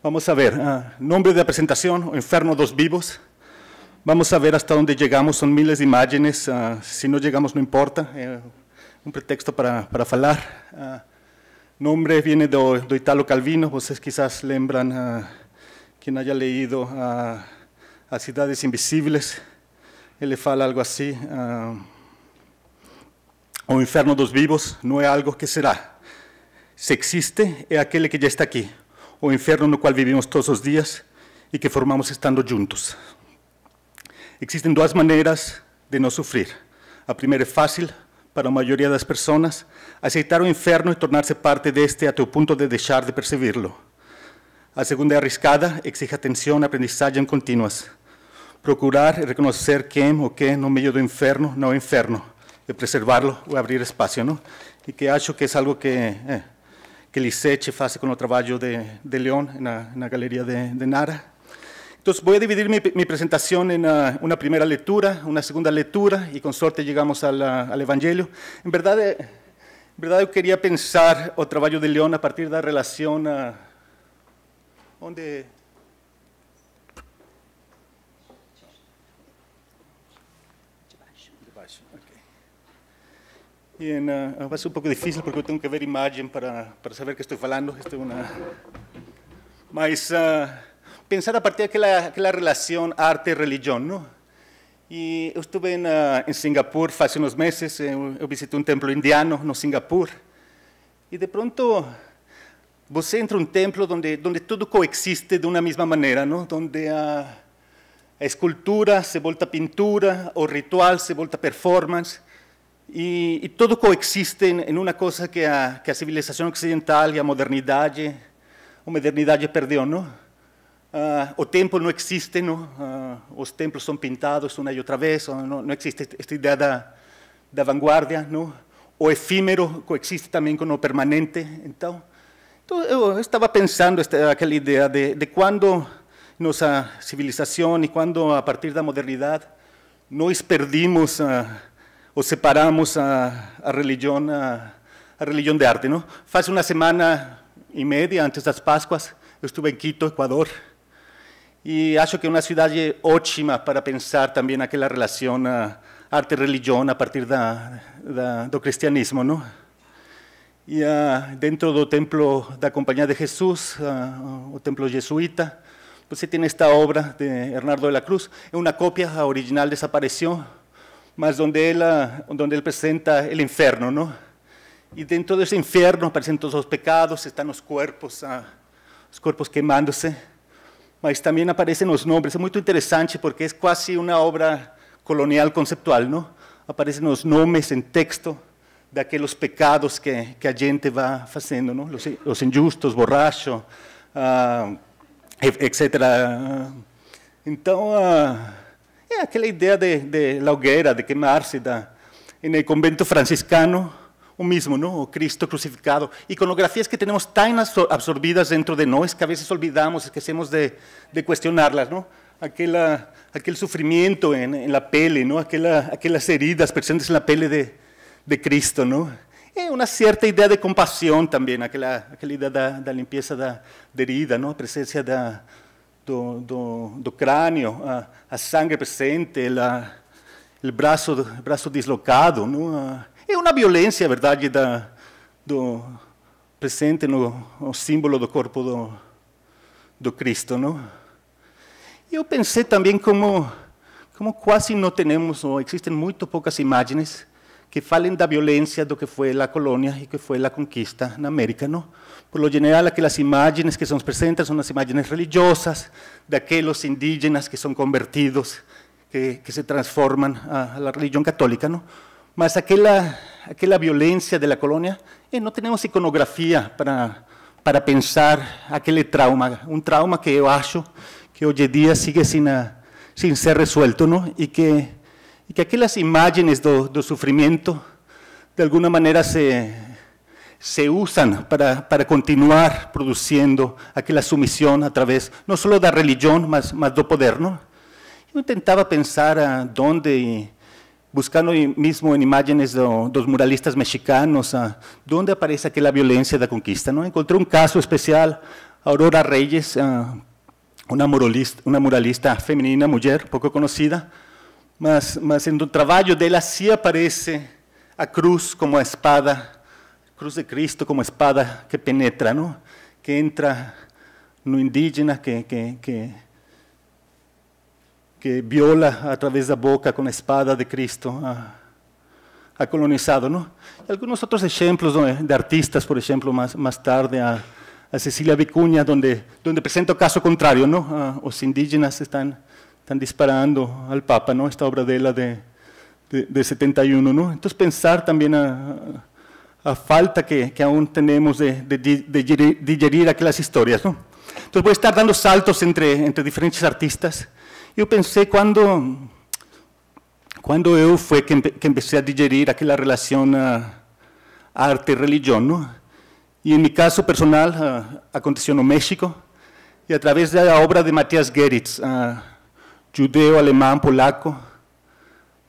[SPEAKER 5] vamos a ver. Ah, nombre de la presentación, ...enfermo dos Vivos. Vamos a ver hasta dónde llegamos, son miles de imágenes. Ah, si no llegamos, no importa. Eh, un pretexto para, para falar. Ah, nombre viene de, de Italo Calvino, vocês quizás lembran, quien haya leído a invisibles, él le fala algo así, ah, O oh, inferno dos vivos no es algo que será. si existe, es aquel que ya está aquí o oh, infierno en el cual vivimos todos los días y que formamos estando juntos. Existen dos maneras de no sufrir, A primera es fácil, para la mayoría de las personas, aceitar o inferno y tornarse parte de este hasta el punto de dejar de percibirlo. La segunda es arriscada, exige atención, aprendizaje en continuas. Procurar reconocer qué o qué quem no medio de inferno no infierno, inferno, preservarlo, preservarlo abrir espacio. Y Y que acho que es algo que eh, que con hace con el de, de León en la Galería de, Nara. Entonces, voy a dividir mi presentación en ah, una primera lectura, una segunda lectura, y con suerte llegamos al Evangelio. Eh, en verdad, yo quería pensar el trabajo de León a partir de la relación… Ah, ¿Dónde? debaixo. Okay. un uh, ah, ah, a ser un poco difícil porque tengo que ver imagen para para saber que estoy hablando. esto es una. Más ah, pensar a partir de la relación arte religión no y estuve en singapur en unos meses. visité eh, visité un templo indiano en Singapur. Y de pronto você entra um templo onde, onde tudo coexiste de uma mesma maneira, não? onde a, a escultura se volta pintura, o ritual se volta performance, e, e tudo coexiste em, uma coisa que a, que a civilização ocidental e a modernidade, a modernidade perdeu, não? Uh, o tempo não existe, não? Uh, os templos são pintados uma e outra vez, não, não existe esta ideia da, da não? o efímero coexiste também com o permanente, então Yo eh, oh, estaba pensando esta, aquella idea de, de cuando nuestra civilización y cuando a partir de la modernidad nos perdimos ah, o separamos a, religión a, religión de arte. ¿no? Hace una semana y media antes de las Pascuas estuve en Quito, Ecuador, y acho que es una ciudad ótima para pensar también aquella relación ah, arte-religión a partir del cristianismo. ¿no? Y ah, dentro del templo de la Compañía de Jesús, el ah, o templo pues se tiene esta obra de Hernando de la Cruz. Es una copia, la original desapareció, más donde él presenta ah, el presenta el infierno, ¿no? Y dentro ese infierno aparecen todos los pecados, están los cuerpos quemándose, cuerpos quemándose, aparecen también mas también nombres. los nombres, interesante porque es casi una obra colonial conceptual, ¿no? Aparecen los nombres en texto de aquellos pecados que, que gente va haciendo, los injustos, borracho, ah, e, etc. Entonces, ah, aquella idea idea de, de hoguera, de quemarse, en el convento franciscano, o mismo, ¿no? o Cristo crucificado. iconografías que tenemos tan absorbidas dentro de nosotros que a veces olvidamos, esquecemos de, de cuestionarlas, ¿no? sufrimiento sufrimiento la pele, ¿no? heridas presentes en la pele de, de Cristo, não? É uma certa ideia de compaixão também, aquela, aquela ideia da, da limpeza da, da, herida, não? A presença da, do, do, do crânio, a, a, sangue presente, a, o braço, braço deslocado, não? É uma violência, é verdade, da, do presente no, no símbolo do corpo do, do Cristo, não? Eu pensei também como como quase não temos, ou existem muito poucas imagens que la violencia de lo que fue la colonia y que fue la conquista en América. ¿no? Por lo general, aquellas imágenes que son presentes son las imágenes religiosas de aquellos indígenas que son convertidos, que, que se a la religión católica. ¿no? Mas aquella violencia de la colonia, eh, no tenemos iconografía para, para pensar aquel trauma, un trauma que yo acho que hoy en día sigue sin sin ser resuelto, ¿no? Y que y que aquellas imágenes del sufrimiento de alguna manera se, usan para, continuar produciendo aquella sumisión a través, no solo de religión más más do poder. no yo intentaba pensar a dónde buscando mismo en imágenes de los muralistas mexicanos, a dónde aparece violencia de la conquista. Encontré un caso especial, Aurora Reyes, ah, una muralista, femenina, mujer, poco conocida, mas, mas trabajo de él sí aparece a cruz como espada, cruz de Cristo como espada que penetra, no que entra no indígena, que, que, que, que viola de la boca con la espada de Cristo ha colonizado. Algunos otros ejemplos de artistas, por ejemplo, más tarde, a, Cecilia Vicuña, donde donde caso contrario, no los indígenas están están disparando al Papa, ¿no? Esta obra de él, la de, de, 71, ¿no? Entonces pensar también a, a falta que, que, aún tenemos de, de, digerir aquellas historias, ¿no? Entonces voy a estar dando saltos entre, entre diferentes artistas. Yo pensé cuando, cuando yo fue que, que empecé a digerir aquella relación arte y religión, ¿no? Y en mi caso personal aconteció en México y a través de la obra de Matías Geritz, judeo, alemán, polaco,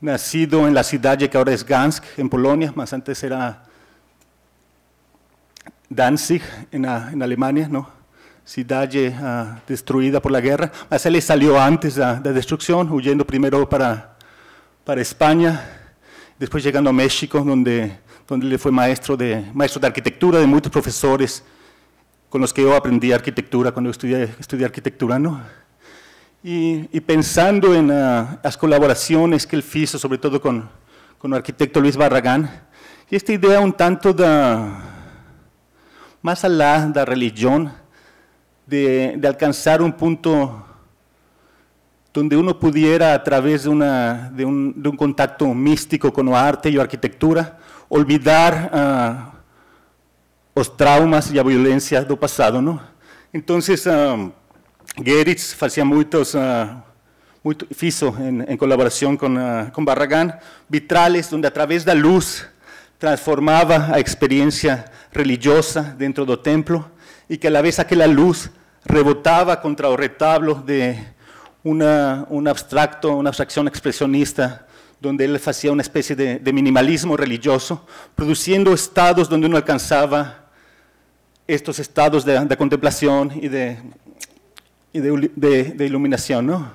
[SPEAKER 5] nacido en la ciudad que ahora es Gansk, en Polonia, más antes era Danzig, en, Alemania, ¿no? ciudad eh, destruida por la guerra, mas él salió antes de la destrucción, huyendo primero para, España, después llegando a México, donde, donde le fue maestro de, maestro de arquitectura de muchos profesores con los que yo aprendí arquitectura cuando estudié, estudié arquitectura, ¿no? Y, pensando en ah, las colaboraciones que él hizo, sobre todo con el arquitecto Luis Barragán, y esta idea un tanto más allá de la religión, de, de alcanzar un punto donde uno pudiera, a través de, una, de, un, de, un, contacto místico con arte y la arquitectura, olvidar ah, los traumas y la violencia del pasado. ¿no? Entonces, ah, Gueritz hacía muchos, ah, fiso en colaboración ah, con Barragán, vitrales donde a través de la luz, transformaba la experiencia religiosa dentro del templo y que, a la vez, aquella luz rebotaba contra el retablo de un abstracto, una abstracción expresionista donde él hacía una especie de, minimalismo religioso, produciendo estados donde uno alcanzaba estos estados de contemplación y de y de, iluminación, de iluminación, ¿no?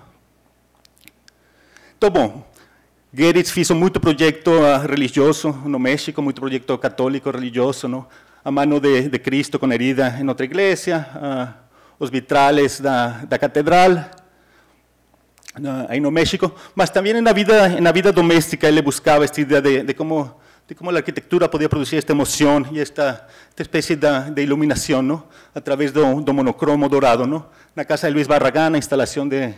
[SPEAKER 5] hizo bom, proyecto ah, religioso no México, mucho proyecto católico religioso, ¿no? A mano de, Cristo con herida en otra iglesia, los ah, os vitrales da, da catedral, en ah, no México, mas también la vida, la vida doméstica él buscaba esta idea de, cómo de cómo la arquitectura podía producir esta emoción y esta, especie de, iluminación ¿no? a través de un monocromo dorado. ¿no? la casa de Luis Barragán, la de,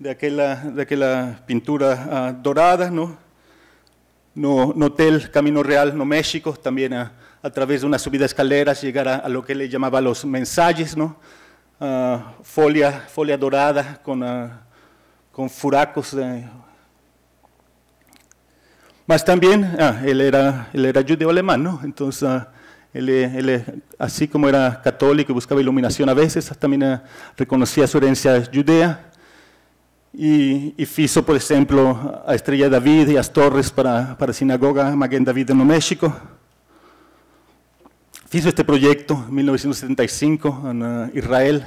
[SPEAKER 5] de, pintura ah, dorada. ¿no? No, Hotel Camino Real, no México, también ah, a, través de una subida de escaleras, llegar a, lo que le llamaba los mensajes, ¿no? Ah, folia, folia dorada con, con furacos. De, más también, ah, él, era, él judío alemán, ¿no? Entonces, ah, él, él, así como era católico y buscaba iluminación a veces, también ah, reconocía su herencia judea y, y hizo, por ejemplo, a Estrella David y a torres para, para sinagoga Maguen David en México. Hizo este proyecto en 1975 en Israel,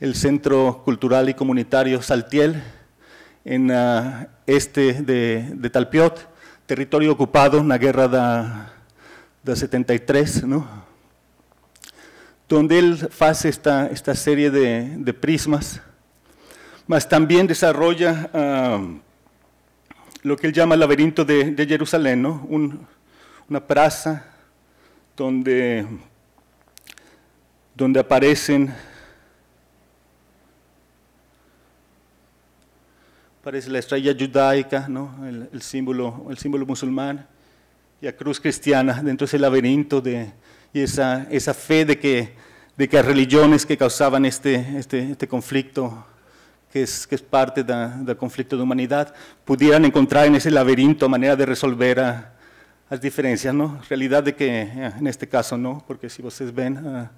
[SPEAKER 5] el Centro Cultural y Comunitario Saltiel, en este de, de Talpiot territorio ocupado una guerra del 73, donde él él esta, esta serie de, prismas, mas también desarrolla ah, lo que él llama el laberinto de, Jerusalén, una ¿no? donde aparecen Parece la estrella judaica, ¿no? el, símbolo, el símbolo musulmán, y la cruz cristiana dentro de ese laberinto de, y esa, esa fe de que, de que religiones que causaban este, este, este conflicto que es, que es parte del conflicto de humanidad, pudieran encontrar en ese laberinto manera de resolver las diferencias, ¿no? Realidad de que eh, en este caso no, porque si ustedes ven, eh,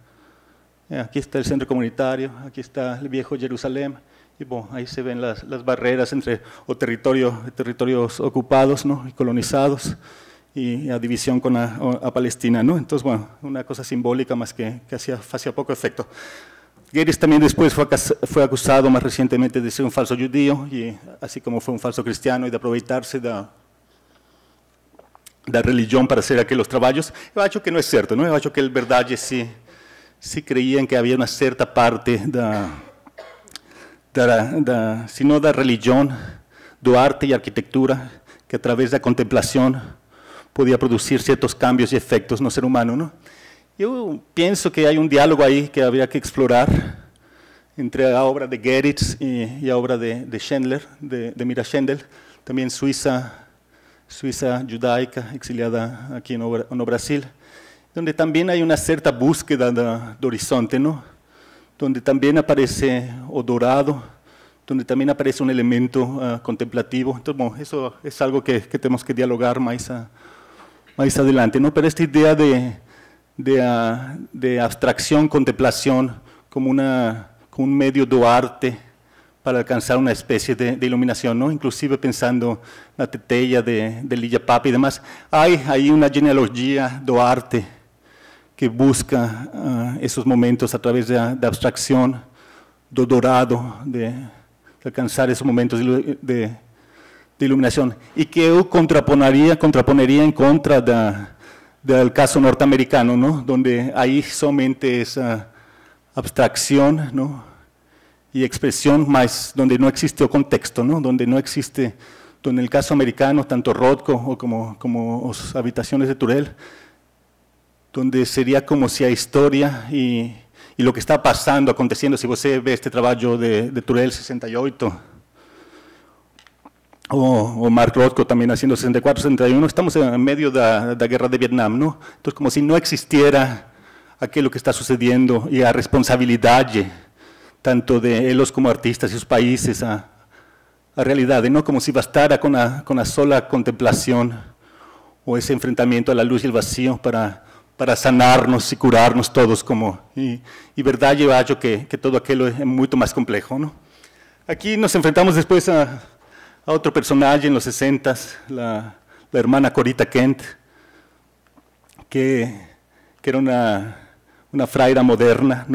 [SPEAKER 5] eh, aquí está el centro comunitario, aquí está el viejo Jerusalén, y bueno, ahí se ven las, las barreras entre o territorio, territorios ocupados ¿no? y colonizados y la división con a, Palestina. ¿no? Entonces, bueno, una cosa simbólica más que, que hacía, hacía poco efecto. Guerrero también después fue acusado más recientemente de ser un falso judío, y así como fue un falso cristiano, y de aprovecharse de la religión para hacer aquellos trabajos. Yo acho que no es cierto, ¿no? Yo acho que el verdad sí, sí creían que había una cierta parte de… Sino de, sino de religión, de arte y arquitectura, que a través de la contemplación podía producir ciertos cambios y efectos en el ser humano. Yo pienso que hay un diálogo ahí que habría que explorar entre la obra de Geritz y la obra de, de de, de Mira Schendel, también suiza judaica, exiliada aquí en no Brasil, donde también hay una cierta búsqueda de horizonte, donde también aparece o dorado, donde también aparece un elemento ah, contemplativo. Entonces, bueno, eso es algo que, que, tenemos que dialogar más, más adelante. ¿no? Pero esta idea de, de, ah, abstracción, contemplación, como, una, como un medio duarte arte para alcanzar una especie de, iluminación, ¿no? inclusive pensando en la tetella de, de Lilla y demás, hay ahí una genealogía Duarte que busca ah, esos momentos a través de abstracción, abstracción do dorado, de, alcanzar esos momentos de, iluminación. Y que yo contraponería en contra del caso norteamericano, donde ¿no? Donde ahí somente esa ah, abstracción, ¿no? Y expresión más donde no existe contexto, ¿no? existe, En el caso americano, tanto Rothko como, como habitaciones de Turel, donde sería como si a historia y lo que está pasando, aconteciendo, si usted ve este trabajo de, de Turel 68, o, o Mark Rothko también haciendo 64, 61, estamos en medio de la guerra de Vietnam, ¿no? Entonces, como si no existiera aquello que está sucediendo y a responsabilidad tanto de ellos como artistas y sus países a, a realidad no como si bastara con la sola contemplación o ese enfrentamiento a la luz y el vacío para para sanarnos y curarnos todos como y, verdad yo que, que todo aquello es mucho más complejo. Aquí nos enfrentamos después a, otro personaje en los 60 la la hermana Corita Kent que, que era una una fraira moderna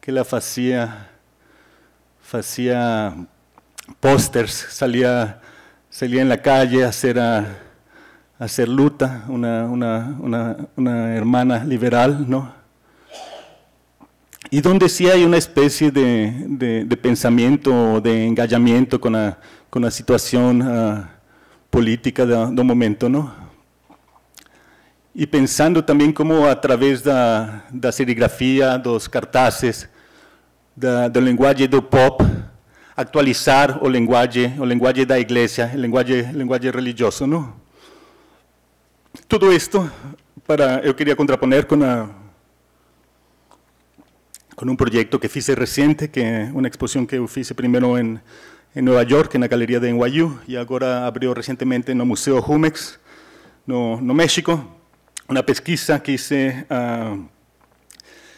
[SPEAKER 5] que la hacía hacía pósters salía en la calle a hacer hacer Luta, una, una, una, hermana liberal, ¿no? Y donde sí hay una especie de, de, de pensamiento, de engallamiento con la, con la situación ah, política del de momento, ¿no? Y pensando también como través de la serigrafía, dos los del del lenguaje del pop, actualizar o lenguaje o la iglesia, el lenguaje el lenguaje religioso no todo esto, para yo quería contraponer con con un proyecto que hice reciente, que una exposición que hice primero en, Nueva York, en la Galería de NYU, y ahora abrió recientemente en el Museo Jumex, no, no México, una pesquisa que hice ah,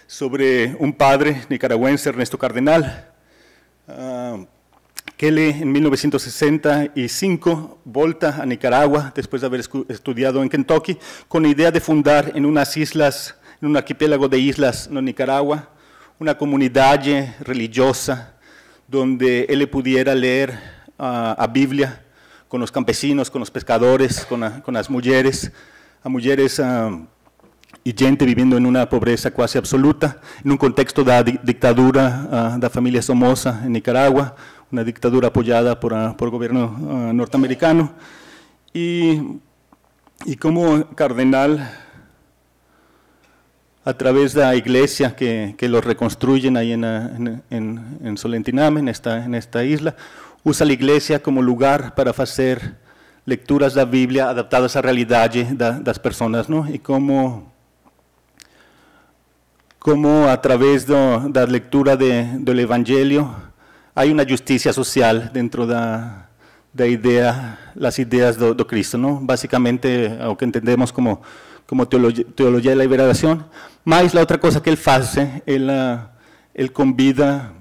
[SPEAKER 5] sobre un padre nicaragüense, Ernesto Cardenal, ah, Kelly en 1965 volta a Nicaragua después de haber estudiado en Kentucky con la idea de fundar en unas islas, en un archipiélago de islas en Nicaragua, una comunidad religiosa donde él pudiera leer la ah, a Biblia con los campesinos, con los pescadores, con, las mujeres, a mujeres ah, y gente viviendo en una pobreza casi absoluta, en un contexto de dictadura ah, de la familia Somoza en Nicaragua, una dictadura apoyada por, el ah, por ah, norteamericano, y y como cardenal, a través de la iglesia que, que reconstruyen ahí en, en, en Solentiname, en esta, en esta isla, usa la iglesia como lugar para hacer lecturas de la Biblia adaptadas a la realidad las personas personas, y como cómo a través de la lectura del Evangelio hay una justicia social dentro de las ideas las ideas Cristo, no básicamente lo que entendemos como como de la liberación. Más la otra cosa que él hace, ah, él convida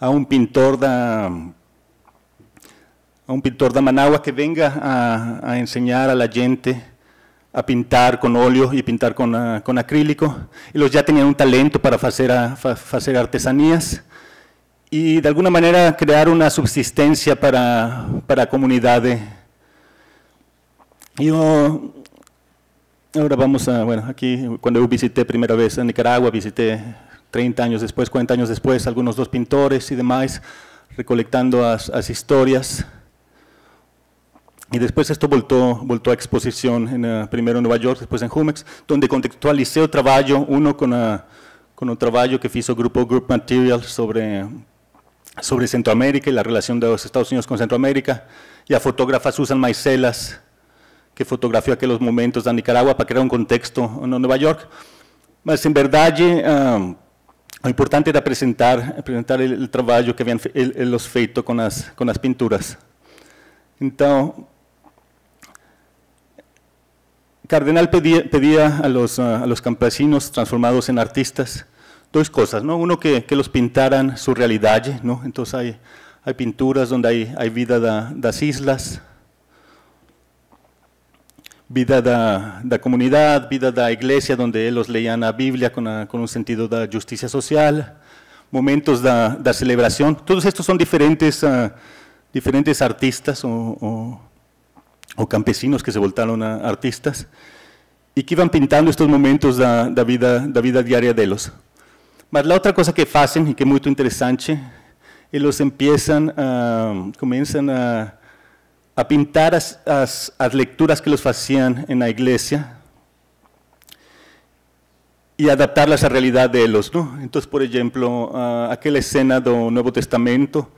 [SPEAKER 5] a un pintor de a un pintor de Managua que venga a, enseñar a la gente a pintar con óleo y pintar con, acrílico ah, con acrílico. ya tenían un talento para hacer, hacer ah, artesanías y de alguna manera crear una subsistencia para, para comunidades. Yo, ahora vamos a, bueno, aquí cuando yo visité primera vez a Nicaragua, visité 30 años después, 40 años después, algunos dos pintores y demás, recolectando las historias. Y después esto voltó, voltó a exposición, en, eh, primero en Nueva York, después en Jumex, donde contextualicé el trabajo, uno eh, con un trabajo que hizo el grupo Group Material sobre, sobre Centroamérica la relación de los Estados Unidos con Centroamérica, y a fotógrafa Susan Maicelas, que fotografió aquellos momentos de Nicaragua para crear un contexto en Nueva York. Mas, en verdad, eh, lo importante era presentar el el trabajo que habían los feito con las pinturas. Entonces… Cardenal pedía, a, los, campesinos transformados en artistas dos cosas, ¿no? Uno, que, los pintaran su realidad, ¿no? Entonces hay, pinturas donde hay, vida de las islas, vida de la comunidad, vida de la iglesia, donde ellos leían la Biblia con un sentido de justicia social, momentos de celebración, Todos estos son diferentes, ah, diferentes artistas o o campesinos que se voltaron a artistas y que iban pintando estos momentos de la vida, diaria vida ellos. Pero la otra otra cosa que hacen, y que es muy interesante, ellos empiezan, a, a, pintar las lecturas que los hacían en la iglesia, y adaptarlas a la realidad de ellos. Entonces, por ejemplo, aquella escena del Nuevo Testamento,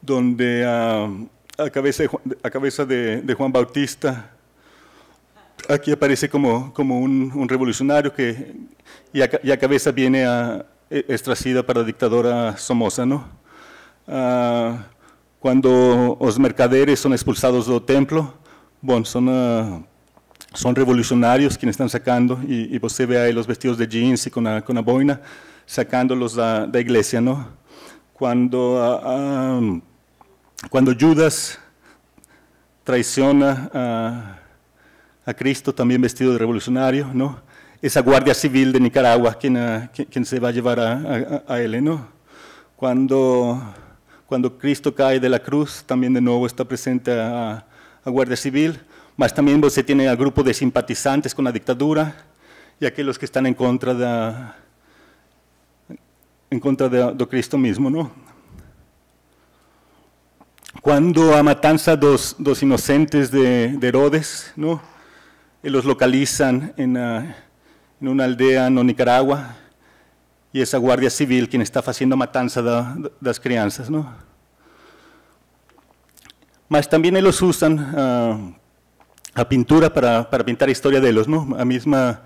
[SPEAKER 5] donde... Ah, a cabeza de, Juan, a cabeza de, Juan Bautista. Aquí aparece como, como un, revolucionario que, y, a, cabeza viene a, e, extracida para la dictadora Somoza. ¿no? Ah, cuando los mercaderes son expulsados del templo, bueno, son, revolucionarios ah, son revolucionarios quienes están sacando y usted ve ve los vestidos de jeans y con la con boina sacándolos de la iglesia. no cuando ah, cuando Judas traiciona a, Cristo, también vestido de revolucionario, ¿no? Esa guardia civil de Nicaragua, quien, ah, se va a llevar a, él, ¿no? Cuando, Cristo cae de la cruz, también de nuevo está presente a, guardia civil, más también se tiene al grupo de simpatizantes con la dictadura y aquellos que están en contra de, de Cristo mismo, ¿no? cuando a matanza dos, dos inocentes de, Herodes, ¿no? los localizan en, ah, una aldea en Nicaragua y esa guardia civil quien está haciendo matanza de, las crianzas, ¿no? también ellos usan ah, a pintura para, pintar historia de ellos, ¿no? misma,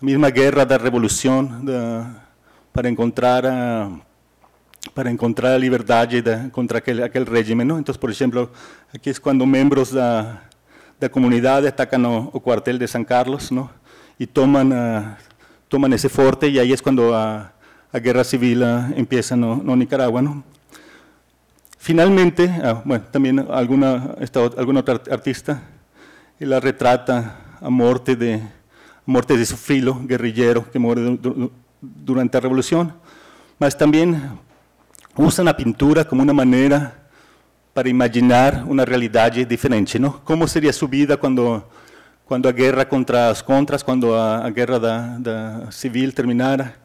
[SPEAKER 5] misma guerra de revolución para encontrar a ah, para encontrar la libertad y contra aquel régimen. Entonces, por ejemplo, aquí es cuando miembros de la comunidad atacan al cuartel de San Carlos y toman ah, ese fuerte y ahí es y ah, la es cuando guerra civil ah, empieza no, Nicaragua. Finalmente, también bueno, también artista, la retrata a muerte de, muerte de su filo guerrillero que muere durante la Revolución, más también usan la pintura como una manera para imaginar una realidad diferente, ¿no? Cómo sería su vida cuando la a guerra contra las contras, cuando la guerra civil terminara,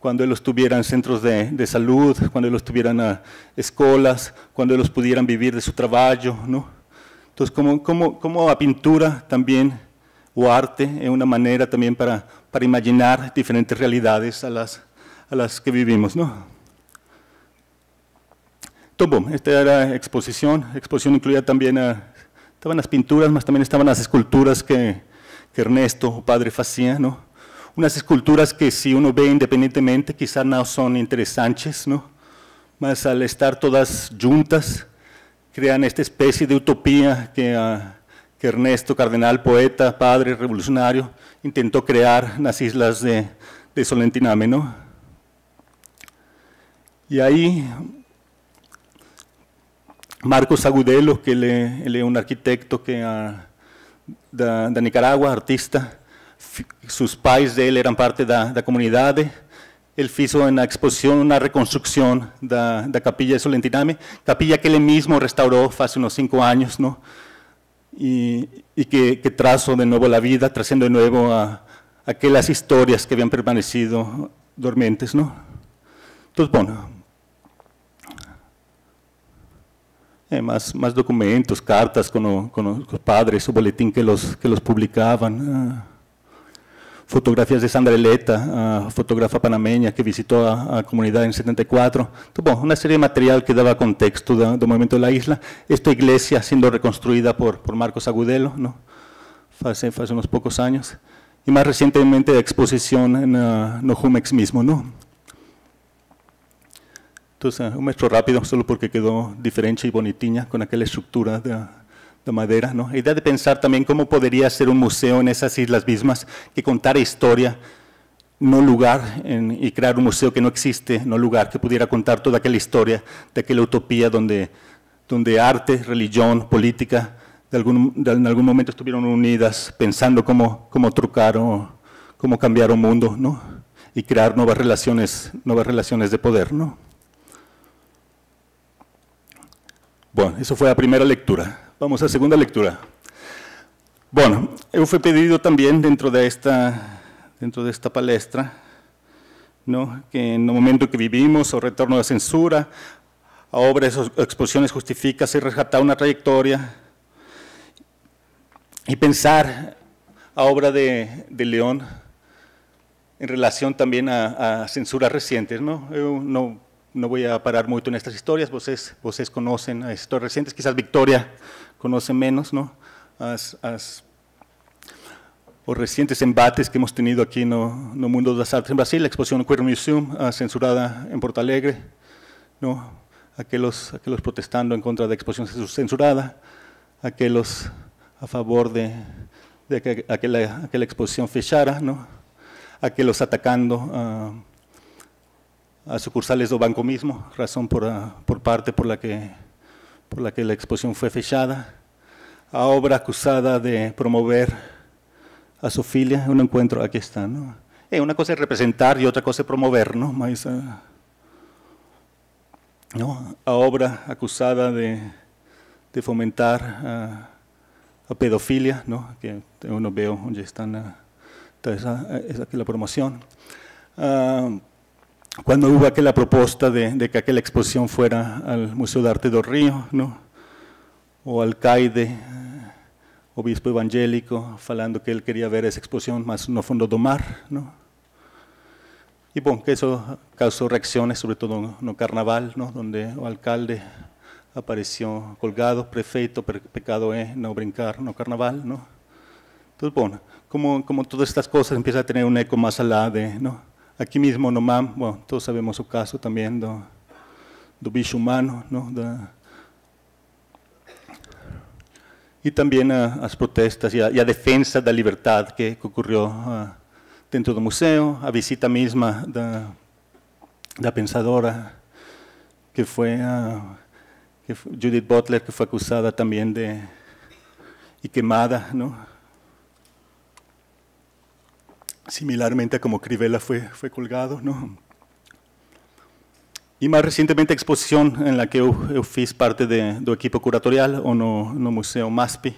[SPEAKER 5] cuando ellos tuvieran centros de, salud, cuando ellos tuvieran ah, escuelas, cuando ellos pudieran vivir de su trabajo, ¿no? Entonces, como la pintura también, o arte es una manera también para imaginar diferentes realidades a las que vivimos, ¿no? esta era exposición, exposición incluía también a, eh, estaban las pinturas, más también estaban las esculturas que, que Ernesto, padre, hacía, ¿no? Unas esculturas que si uno ve independientemente quizás no son interesantes, ¿no? Más al estar todas juntas, crean esta especie de utopía ah, que, Ernesto, cardenal, poeta, padre, revolucionario, intentó crear en las islas de, de Solentiname, ¿no? Y ahí Marcos Agudelo, que es un arquitecto que ah, artista. sus pais de él eran parte de la comunidad, él hizo una exposición, una reconstrucción de la capilla de Solentiname, capilla que él mismo restauró hace unos cinco años, y que, que de nuevo la vida, trayendo de nuevo a, aquellas historias que habían permanecido dormentes. ¿no? Entonces, bueno. Eh, más, más documentos, cartas con, con, los padres, su boletín que los, que los publicaban. Ah. fotografías de Sandra Eleta, ah, fotógrafa panameña que visitó a, la comunidad en 74. una serie de material que daba contexto del movimiento de la isla. Esta iglesia siendo reconstruida por, por Marcos Agudelo, ¿no? hace pocos años, y más recientemente recientemente exposición en ah, Nojumex mismo, no Jumex mismo un metro rápido solo porque quedó diferente y bonitinha con aquella estructura de, madera. ¿no? La idea de pensar también cómo podría ser un museo en esas islas mismas que contara historia, no lugar, y crear un museo que no existe, no lugar, que pudiera contar toda aquella historia de aquella utopía donde, donde arte, religión, política, en algún momento estuvieron unidas pensando cómo, cómo trucar o cómo cambiar un mundo, ¿no? y crear nuevas relaciones, nuevas relaciones de poder, ¿no? Bueno, eso fue la primera lectura. Vamos a la segunda lectura. Bueno, eu fui pedido también dentro de esta, dentro de esta palestra, ¿no? que en el momento que vivimos, o retorno de censura, a obras o exposiciones justificas y rescatar una trayectoria y pensar a obra de, León en relación también a, censuras recientes. no no voy a parar mucho en estas historias, ustedes conocen conocen historias recientes, quizás Victoria conoce menos, ¿no? A recientes embates que hemos tenido aquí en no mundo de las artes en Brasil, la exposición Queer Museum, ah, censurada en Porto Alegre, ¿no? aquellos, protestando en contra de exposición censurada, aquellos a favor de, que aquella, exposición fechara, ¿no? Aquellos atacando... a... Ah, a sucursales del banco mismo, razón ah, por, parte por la, que, por la que la exposición fue fechada. A obra acusada de promover a su filia, un encuentro, aquí está, ¿no? Eh, una cosa es representar y otra cosa es promover, ¿no? más ah, A obra acusada de, fomentar a pedofilia, ¿no? Que uno veo donde está, la promoción. Ah, cuando hubo aquella propuesta de, que aquella exposición fuera al Museo de Arte del Río, ¿no? o al CAIDE, obispo evangélico, falando que él quería ver esa exposición, más no fondo do mar. ¿no? Y bueno, que eso causó reacciones, sobre todo en no Carnaval, ¿no? donde el alcalde apareció colgado, prefeito, pecado es eh, no brincar, no Carnaval. ¿no? Entonces, bueno, como, como todas estas cosas empieza a tener un eco más allá de... ¿no? Aquí mismo no MAM, todos sabemos su caso también do, bicho humano, ¿no? Da, también protestas y a, defensa de la libertad que, ocurrió ah, dentro del museo, a visita misma de la pensadora ah, que fue, Judith Butler, que fue acusada también de y quemada, ¿no? similarmente a como Crivella fue, fue colgado. ¿no? Y más recientemente, exposición en la que yo fui parte de, equipo curatorial, o no, no museo aquí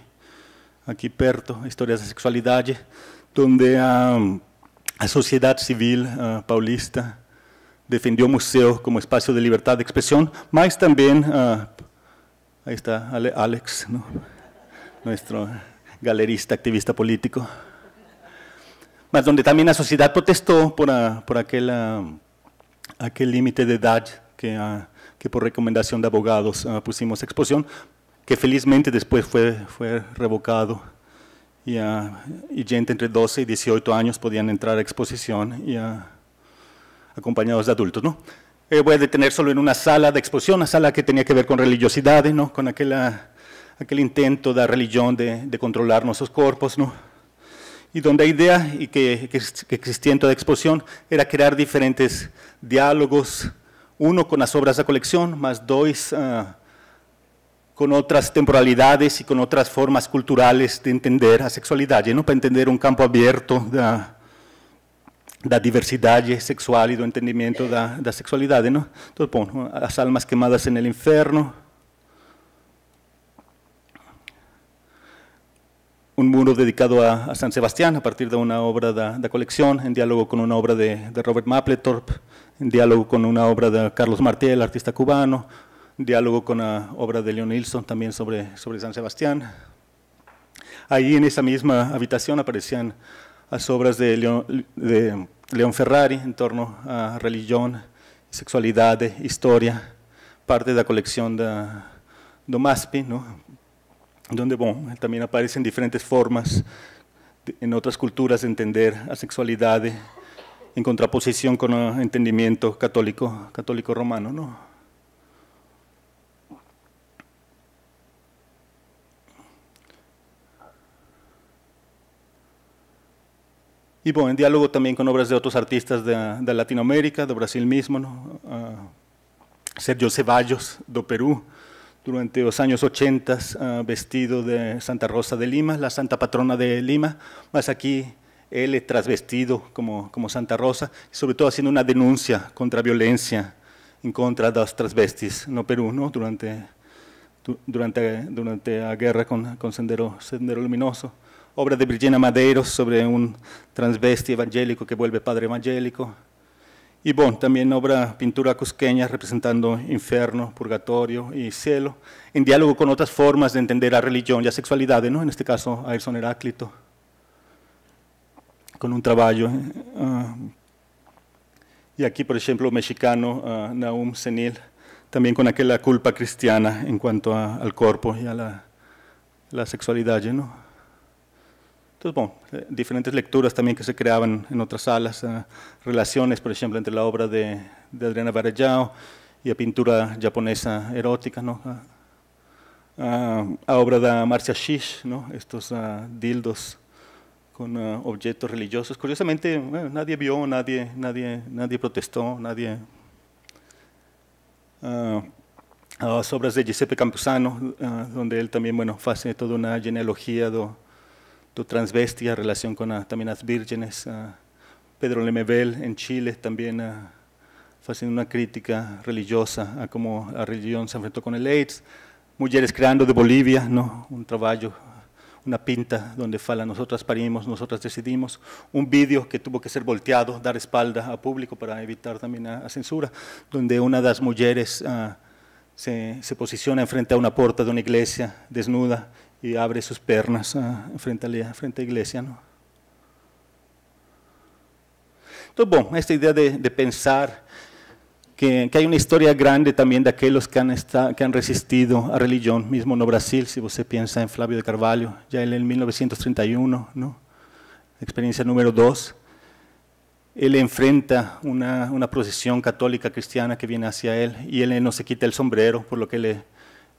[SPEAKER 5] aquí perto, historias de Sexualidad, donde la sociedad civil ah, paulista defendió el museo como espacio de libertad de expresión, más también, ah, ahí está Alex, nuestro galerista, activista político, donde también la sociedad protestó por, por aquel, ah, aquel límite de edad que, ah, que, por recomendación de abogados ah, pusimos exposición, que felizmente después fue, fue revocado y, gente entre 12 y 18 años podían entrar a exposición y, acompañados de adultos. ¿no? Eh, voy a detener solo en una sala de exposición, una sala que tenía que ver con religiosidad, ¿no? con aquel, aquel intento de la religión de, de controlar nuestros cuerpos, ¿no? y donde la idea y que, existía en toda exposición era crear diferentes diálogos, uno con las obras de la colección, más dos eh, con otras temporalidades y con otras formas culturales de entender la sexualidad, ¿no? para entender un campo abierto de la diversidad sexual y del entendimiento de la sexualidad, ¿no? Entonces, quemadas almas quemadas en el infierno. un muro dedicado a, San Sebastián a partir de una obra de colección, en diálogo con una obra de, Robert Mapplethorpe, en diálogo con una obra de Carlos Martel, artista cubano, en diálogo con la obra de Leon Nilsson también sobre, San Sebastián. Ahí en esa misma habitación aparecían las obras de Leon Ferrari en torno a religión, sexualidad, historia, parte de la colección de Domaspi, ¿no? donde bueno, también aparecen diferentes formas en otras culturas de entender la sexualidad en contraposición con el entendimiento católico, católico romano. ¿no? Y bueno, en diálogo también con obras de otros artistas de, de Latinoamérica, de Brasil mismo, ah, Sergio Ceballos, de Perú, durante los años 80 ah, vestido de Santa Rosa de Lima, la santa patrona de Lima, más aquí él trasvestido como, como Santa Rosa, sobre todo haciendo una denuncia contra violencia en contra de las transvestis no Perú, ¿no? Durante, durante, durante la guerra con, con Sendero, Sendero Luminoso. Obra de Virginia Madero sobre un transvesti evangélico que vuelve padre evangélico. Y bon, también obra pintura cusqueña representando infierno, purgatorio y cielo, en diálogo con otras formas de entender la religión y la sexualidad, ¿no? en este caso Ayrson Heráclito, con un trabajo. Eh, ah, y aquí, por ejemplo, mexicano ah, Naum Senil, también con aquella culpa cristiana en cuanto al cuerpo y a la, la sexualidad. ¿no? Pues, eh, diferentes lecturas también que se creaban en otras salas, eh, relaciones, por ejemplo, entre la obra de, Adriana Varellao y la pintura japonesa erótica, ¿no? Ah, ah, a, obra de Marcia Shish, ¿no? Estos ah, dildos con objetos religiosos. Curiosamente, nadie vio, nadie, nadie, nadie protestó, nadie... a las obras de Giuseppe Campuzano, donde él también, bueno, hace toda una genealogía de tu transvestia, relación con ah, también las vírgenes. Ah, Pedro Lemebel en Chile también ah, haciendo una crítica religiosa a cómo la religión se enfrentó con el AIDS. Mujeres Creando de Bolivia, ¿no? un trabajo, una pinta donde fala nosotras parimos, nosotras decidimos. Un vídeo que tuvo que ser volteado, dar espalda a público para evitar también la censura, donde una de las mujeres se, se posiciona enfrente a una puerta de una iglesia desnuda y abre sus pernas ah, frente, a la, frente a iglesia. ¿no? Entonces, bueno, esta idea de, de pensar que, que, hay una historia grande también de aquellos que han, está, que han resistido a religión, mismo no Brasil, si usted piensa en Flavio de Carvalho, ya en el 1931, ¿no? experiencia número 2, él enfrenta una, una, procesión católica cristiana que viene hacia él y él no se quita el sombrero, por lo que le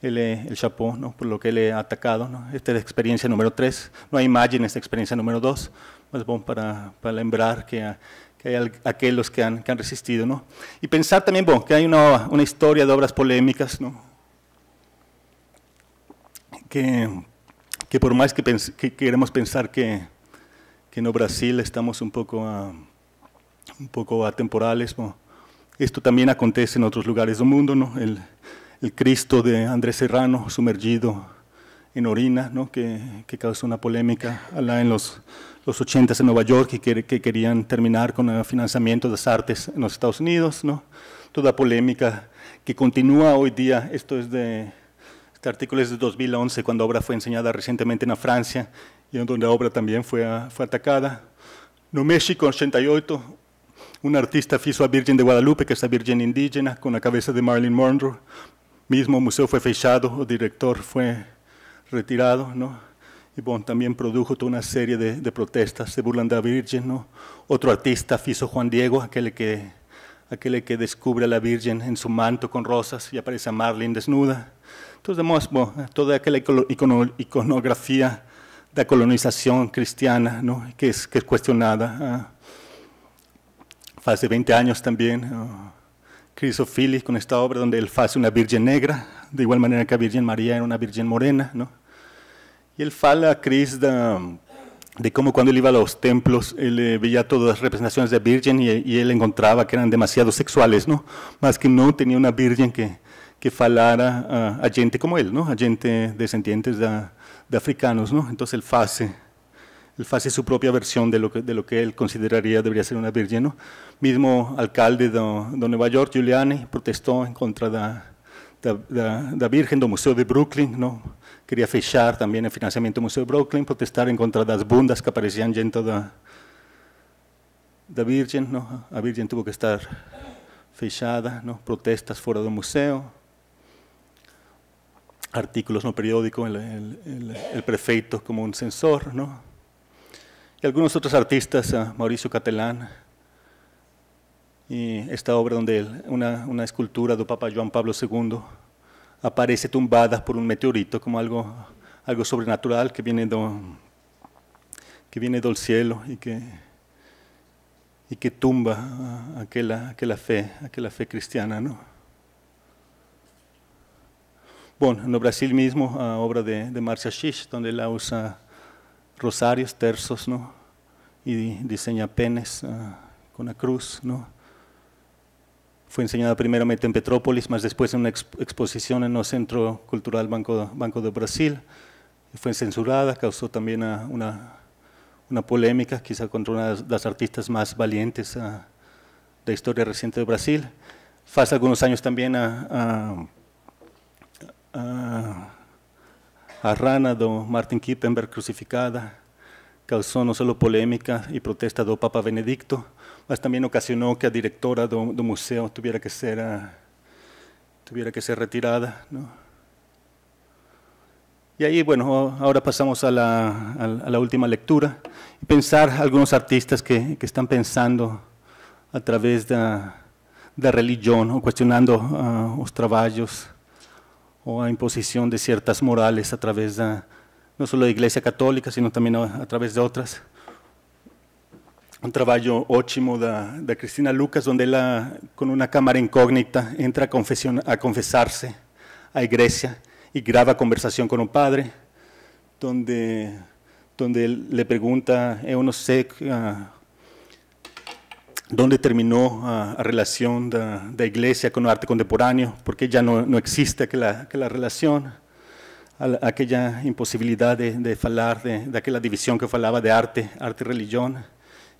[SPEAKER 5] el, eh, el Japón ¿no? por lo que le ha atacado. ¿no? Esta es la experiencia número 3. No hay imágenes esta experiencia número 2. Más bueno para, para lembrar que, que hay aquellos que han, han resistido. ¿no? Y pensar también que hay una, una historia de obras polémicas ¿no? que, que por más que, que queremos pensar que, que, en Brasil estamos un poco, ah, un poco atemporales, esto también acontece en otros lugares del mundo. ¿no? El, el Cristo de Andrés Serrano sumergido en orina, que, causó una polémica allá en los, los 80 en Nueva York y que, querían terminar con el financiamiento de las artes en los Estados Unidos. ¿no? Toda polémica que continúa hoy día, esto es de, este artículo es de 2011, cuando obra fue enseñada recientemente en Francia y en donde la obra también fue, atacada. No México, 88, un artista hizo a Virgen de Guadalupe, que es la Virgen indígena, con la cabeza de Marilyn Monroe, mismo museo fue fechado, el director fue retirado, ¿no? Y bueno, también produjo toda una serie de, de protestas, se burlan de la Virgen, ¿no? Otro artista, Fiso Juan Diego, aquel que, aquel que descubre a la Virgen en su manto con rosas y aparece a Marlene desnuda. Entonces, toda aquella iconografía de la colonización cristiana, ¿no? que, es, que es cuestionada. ¿ah? hace 20 años también, Crisofilis con esta obra donde él hace una virgen negra, de igual manera que la Virgen María era una virgen morena, ¿no? Y él fala a Cris de, cómo cuando él iba a los templos, él eh, veía todas las representaciones de virgen y, él encontraba que eran demasiado sexuales, ¿no? Más que no tenía una virgen que, que falara a, gente como él, ¿no? A gente descendientes de, africanos, ¿no? Entonces él hace eh, él hace su propia versión de lo que, él consideraría debería ser una virgen. ¿no? Mismo alcalde de, Nueva York, Giuliani, protestó en contra de la Virgen del Museo de Brooklyn, ¿no? Quería fechar también el financiamiento del Museo de Brooklyn, protestar en contra de las bundas que aparecían dentro de la virgen, ¿no? A virgen tuvo que estar fechada, ¿no? protestas fuera del museo, artículos no periódico, el prefeito como un censor. ¿no? y algunos otros artistas, eh, Mauricio Catelán, y esta obra donde él, una, una, escultura del Papa Juan Pablo II aparece tumbada por un meteorito como algo, algo sobrenatural que viene, que viene del cielo y que, y que tumba aquella, aquella fe, aquella fe cristiana. ¿no? Bueno, en Brasil mismo, a obra de, de Marcia Schisch, donde la usa rosarios, tersos, ¿no? Y diseña penes ah, con la cruz, ¿no? Fue enseñada primeramente en Petrópolis, más después en una exposición en el Centro Cultural Banco, Banco de Brasil. Fue censurada, causó también ah, una, polémica, quizá contra una de las artistas más valientes ah, de la historia reciente de Brasil. Fue hace algunos años también a a rana don Martin Kippenberg crucificada causó no solo polémica y protesta do Papa Benedicto, mas también ocasionó que la directora do, museo tuviera que ser ah, tuviera que ser retirada. ¿no? Y ahí, bueno, ahora pasamos a la, a la, última lectura y pensar algunos artistas que, que están pensando a través de la religión o cuestionando ah, los trabajos o a imposición de ciertas morales a través de, no solo de Iglesia Católica, sino también a, través de otras. Un trabajo ótimo de Cristina Lucas, donde ella, con una cámara incógnita, entra a, confesarse a Iglesia y graba conversación con un padre, donde donde le pregunta no eh, uno sé ah, ¿Dónde terminó ah, la relación de la Iglesia con el arte contemporáneo? porque ya no no existe aquella relación, aquella imposibilidad de, de de, aquella división que falaba de arte, arte y religión,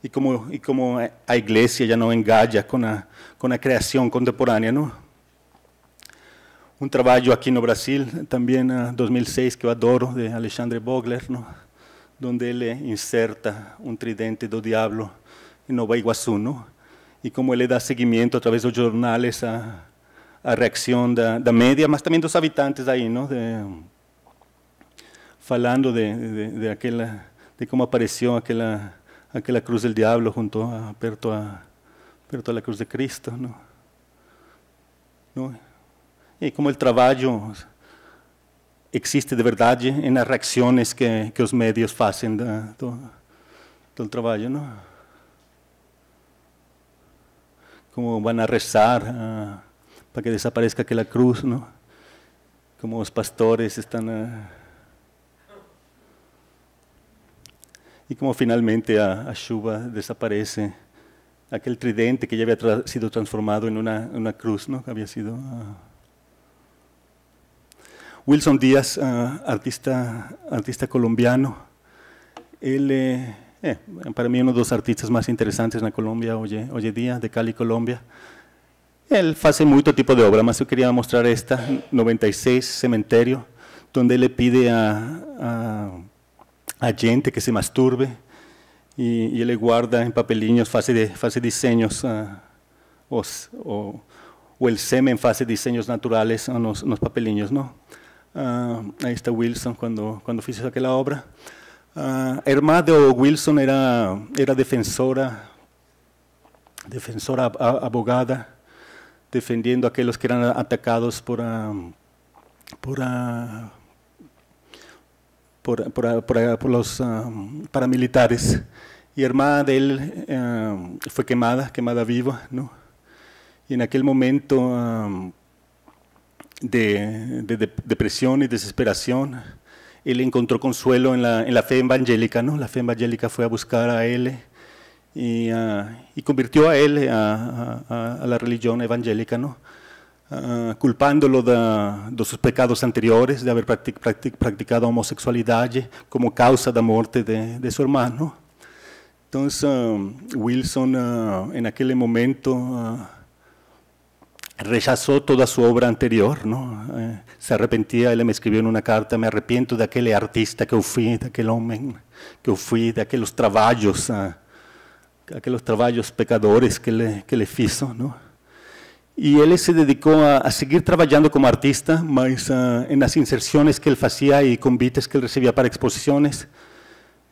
[SPEAKER 5] y como, y como a Iglesia ya no engaja con a, com a criação contemporânea. Não? Um Brasil, también ah, en 2006, que yo adoro, de Alexandre Bogler, ¿no? Donde él eh, inserta un tridente do diablo, en Nova Iguazú, ¿no?, y cómo le da seguimiento a través de los a reacción da, da reacción más también dos habitantes ahí, ¿no? De, falando de, de, de, aquella, de cómo apareció aquella cruz del diablo junto a, perto a, perto cruz de Cristo, ¿no? Y cómo el trabajo existe de verdad en las que, que los medios hacen del trabajo, ¿no? cómo van a rezar ah, para que desaparezca aquella cruz, ¿no? Como los pastores están... Ah, y como finalmente a, ah, a Shuba desaparece aquel tridente que ya había sido transformado en una, cruz, ¿no? Había sido... Wilson Díaz, artista, artista colombiano, él eh, eh, para mí uno de los artistas más interesantes en la Colombia hoy, en día, de Cali, Colombia. Él hace mucho tipo de obra, más yo quería mostrar esta, 96, Cementerio, donde él le pide a, a, gente que se masturbe y, él le guarda en papelillos, fase de, fase diseños, ah, o, o, el semen, fase diseños naturales en los, papelillos. ¿no? Ah, ahí está Wilson cuando, cuando hizo aquella obra. Ah, de Wilson era, defensora, defensora abogada, defendiendo a aquellos que eran atacados por, ah, ah, por, los paramilitares. Y hermana de él fue quemada, quemada viva, Y en aquel momento de depresión y desesperación, él encontró consuelo en la, en la fe evangélica, ¿no? La fe evangélica fue a buscar a él eh, y, ah, y convirtió a él eh, a, la religión evangélica, ¿no? Ah, culpándolo de, de, sus pecados anteriores, de haber practicado homosexualidad como causa de muerte de, de su hermano. Entonces, ah, Wilson, en aquel momento, rechazó toda su obra anterior, ¿no? Eh, se arrepentía, él me escribió en una carta, me arrepiento de aquel artista que fui, de aquel hombre que fui, de aquellos trabajos, ah, aquellos trabajos pecadores que le, que Y él se dedicó a, seguir trabajando como artista, más ah, en las inserciones que él hacía y convites que él recibía para exposiciones,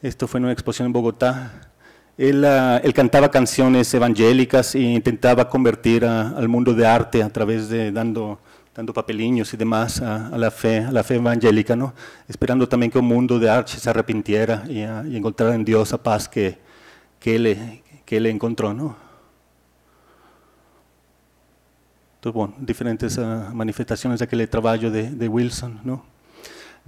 [SPEAKER 5] esto fue en una exposición en Bogotá, él, ah, él, cantaba canciones evangélicas e intentaba convertir al mundo de arte a través de dando, dando papeliños y demás a, la fe, a la fe evangélica, ¿no? esperando también que un mundo de arte se arrepintiera y, ah, encontrara en Dios la paz que, que, él, que encontró. ¿no? Entonces, bueno, diferentes ah, manifestaciones de aquel trabajo de, de Wilson. ¿no?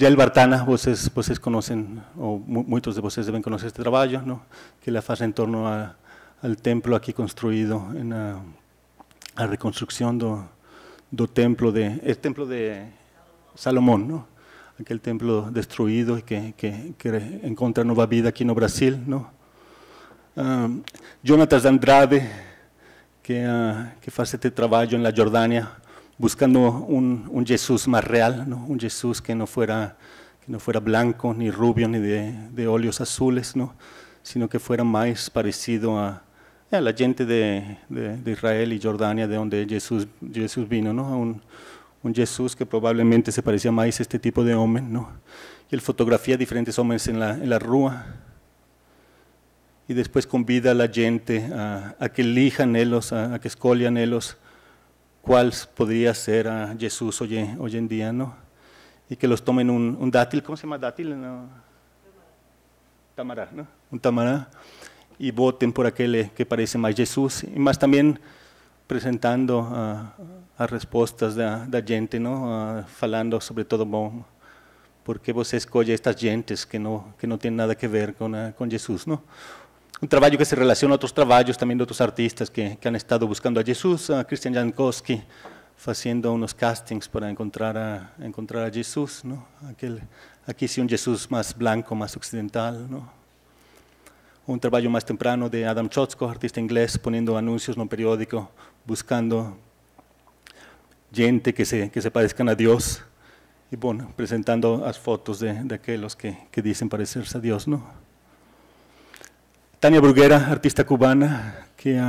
[SPEAKER 5] Ya el Bartana, muchos conocen, de ustedes deben conocer este trabajo, que la fase en torno al templo aquí construido, la a reconstrucción do, templo de, el templo de Salomón, ¿no? templo destruido y que, encuentra nueva vida aquí en Brasil. ¿no? Jonathan Andrade, que, hace ah, que este trabajo en la Jordania, buscando un, un Jesús más real, ¿no? un Jesús que no fuera, que no fuera blanco, ni rubio, ni de, de óleos azules, ¿no? sino que fuera más parecido a, a la gente de, de, Israel y Jordania, de donde Jesús, Jesús vino, ¿no? Un, un, Jesús que probablemente se parecía más a este tipo de hombre, ¿no? Y él fotografía a diferentes hombres en la, en la rúa y después convida a la gente a, a que elijan ellos, a, a, que a ellos cuál podría ser a Jesús hoy, hoy, en día, ¿no? Y que los tomen un, dátil, ¿cómo se llama dátil? No. Tamará, ¿no? Un tamará. Y voten por aquel eh, que parece más Jesús. Y más también presentando ah, a respuestas de la gente, ¿no? Ah, falando sobre todo, por qué vos escolhe estas gentes que no que no tienen nada que ver con ah, Jesús?, no no? Un trabajo que se relaciona a otros trabajos, también de otros artistas que, que han estado buscando a Jesús, a Christian Jankowski, haciendo unos castings para encontrar a, encontrar a Jesús no aquel aquí blanco, un Jesús más blanco más occidental un trabajo más temprano de Adam Chotzko, artista inglés, poniendo anuncios en un periódico, buscando gente que se, que se parezcan a Dios, y bueno, presentando las fotos de, de aquellos que, que dicen parecerse a Dios, ¿no? Tania Bruguera, artista cubana, que,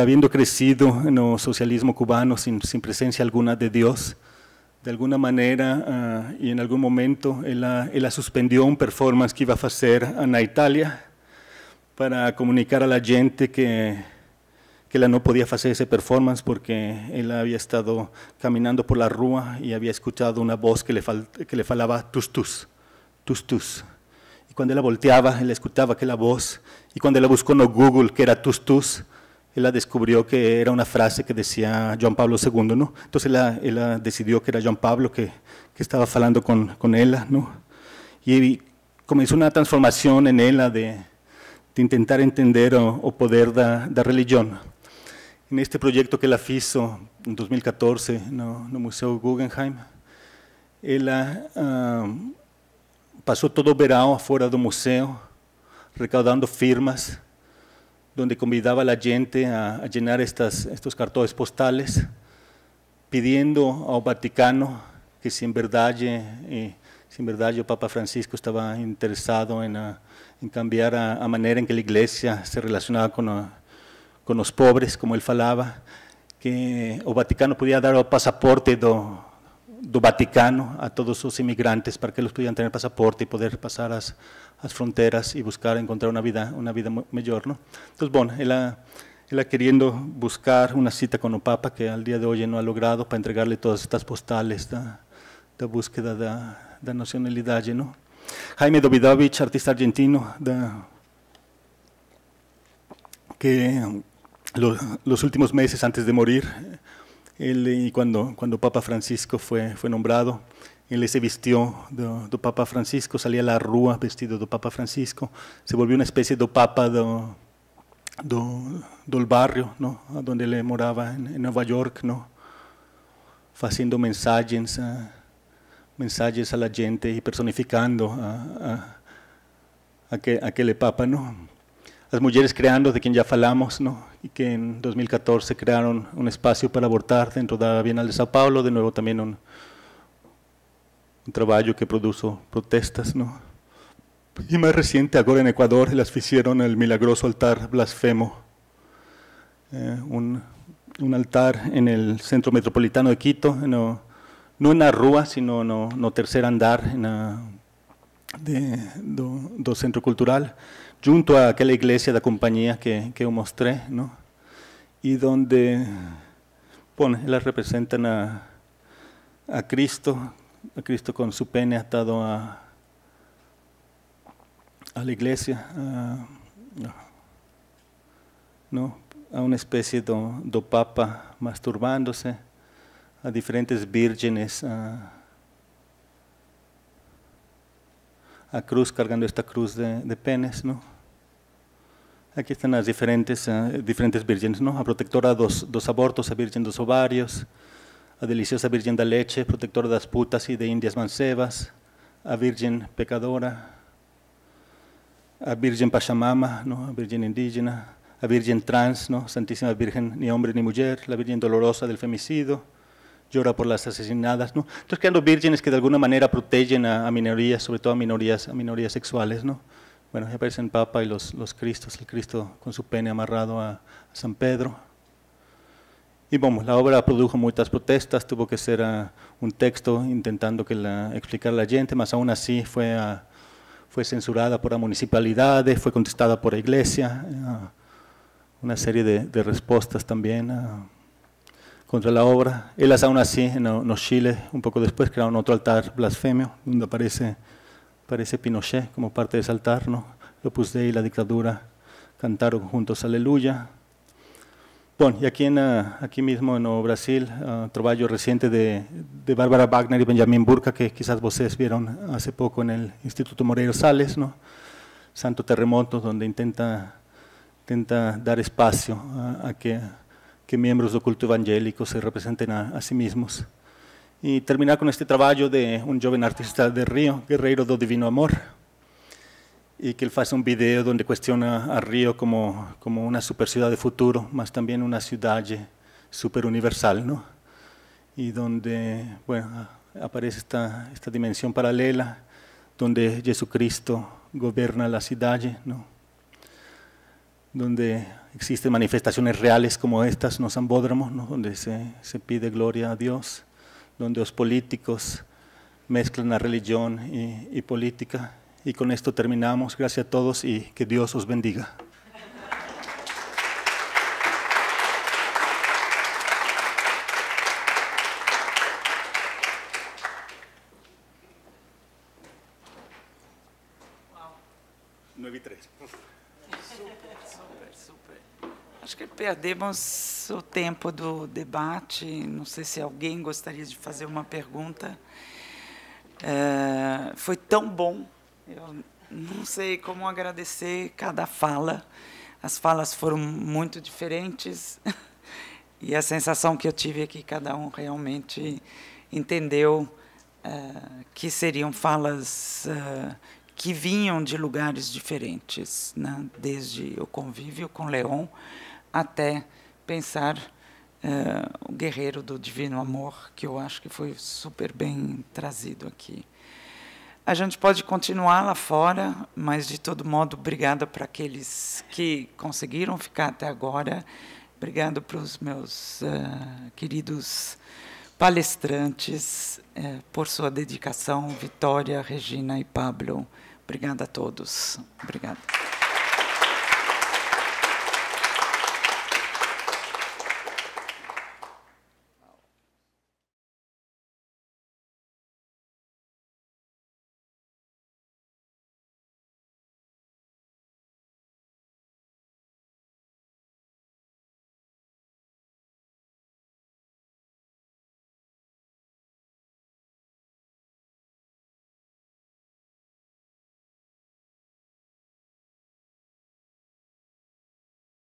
[SPEAKER 5] habiendo crecido en el socialismo cubano sin, presencia alguna de Dios, de alguna manera ah, y en algún momento ella, suspendió un performance que iba a hacer en Italia para comunicar a la gente que, que ella no podía hacer ese performance porque él había estado caminando por la rúa y había escuchado una voz que le, que le falaba tus tus, tus tus cuando ella volteaba, él escuchaba aquella voz, y cuando ella buscó en Google, que era tus tus, la descubrió que era una frase que decía Juan Pablo II, ¿no? Entonces ella, la decidió que era Juan Pablo que, que, estaba hablando con, con ella, ¿no? Y comenzó una transformación en ella de, de intentar entender o, o poder da, da religión. En este proyecto que ella hizo en 2014 en el Museo Guggenheim, ella... Ah, Pasó todo verano verão fora do museo, recaudando firmas, donde convidaba a gente a, llenar estos cartones postales, pidiendo al Vaticano que, sin verdad, eh, eh, verdad el Papa Francisco estaba interesado en ah, cambiar a, manera en que la iglesia se relacionaba ah, con los pobres, como él falaba, que o Vaticano podía dar o passaporte do Vaticano a todos sus inmigrantes para que los pudieran tener pasaporte y poder pasar a las fronteras y buscar encontrar una vida una vida entonces bueno él él él ha queriendo buscar una cita con un Papa que al día de hoy no ha logrado para entregarle todas estas postales de búsqueda de nacionalidad. no Jaime Dovidovich, artista argentino, que los últimos meses antes de morir y cuando, cuando Papa Francisco fue, fue nombrado, él se vistió de Papa Francisco, salía a la rúa vestido de Papa Francisco, se volvió una especie de Papa del barrio, ¿no? A donde él moraba en, Nueva York, ¿no? Haciendo mensajes, mensajes a la gente y personificando a, a, aquel, aquel Papa, ¿no? Las mujeres creando, de quien ya falamos, ¿no? y que en 2014 crearon un espacio para abortar dentro de la Bienal de Sao Paulo, de nuevo también un, un trabajo que produjo protestas, ¿no? Y más reciente, ahora en Ecuador, las hicieron el milagroso altar blasfemo, eh, un, un, altar en el centro metropolitano de Quito, no, no en la rúa, sino no, no tercer andar en de, do centro cultural, junto a aquella iglesia de compañía que, que yo mostré, y donde bueno, representan a, a Cristo, a Cristo con su pene atado a, a la iglesia, a, una especie una Papa masturbándose, a diferentes vírgenes. A, a cruz, cargando esta cruz de, penes, ¿no? Aquí están las diferentes, eh, diferentes vírgenes, ¿no? A protectora dos, dos abortos, a virgen dos ovarios, a deliciosa virgen la leche, protectora de las putas y de indias mancebas, a virgen pecadora, a virgen pachamama, ¿no? A virgen indígena, a virgen trans, ¿no? Santísima Virgen, ni hombre ni mujer, la virgen dolorosa del femicidio, llora por las asesinadas, ¿no? Entonces quedando vírgenes que de alguna manera protegen a, minorías, sobre todo a minorías, a minorías sexuales, ¿no? Bueno, ya aparecen Papa y los, los Cristos, el Cristo con su pene amarrado a, San Pedro. Y vamos, la obra produjo muchas protestas, tuvo que ser ah, un texto intentando que la, explicar a la gente, más aún así fue, ah, fue censurada por la municipalidad, fue contestada por la iglesia, ah, una serie de, de respuestas también contra la obra. Él las aún así en los Chile, un poco después, crearon otro altar blasfemio, donde aparece, aparece Pinochet como parte de ese altar, ¿no? Opus Dei, la dictadura, cantaron juntos Aleluya. Bueno, y aquí, en, ah, aquí mismo en Brasil, uh, ah, trabajo reciente de, de Bárbara Wagner y Benjamín Burka, que quizás ustedes vieron hace poco en el Instituto Moreiro Sales, ¿no? Santo Terremoto, donde intenta, intenta dar espacio a que que miembros del culto evangélico se representen a, sí mismos. Y terminar con este trabajo de un joven artista de Río, guerreiro do divino amor, y que él hace un video donde cuestiona a Río como como una super de futuro, más también una ciudad super universal, y donde bueno, aparece esta esta paralela, donde Jesucristo gobierna la ciudad, no Donde existen manifestaciones reales como estas, no sambódromos, ¿no? donde se, pide gloria a Dios, donde los políticos mezclan la religión y, y política. Y con esto terminamos. Gracias a todos y que Dios os bendiga.
[SPEAKER 1] perdemos o tempo do debate. Não sei se alguém gostaria de fazer uma pergunta. É, foi tão bom. Eu não sei como agradecer cada fala. As falas foram muito diferentes. <laughs> E a sensação que eu tive é que cada um realmente entendeu é, que seriam falas é, que vinham de lugares diferentes, né? desde o convívio com Leon, até pensar uh, o guerreiro do divino amor, que eu acho que foi super bem trazido aqui. A gente pode continuar lá fora, mas de todo modo, obrigada para aqueles que conseguiram ficar até agora. Obrigado para os meus uh, queridos palestrantes uh, por sua dedicação, Vitória, Regina e Pablo. Obrigada a todos. Obrigada.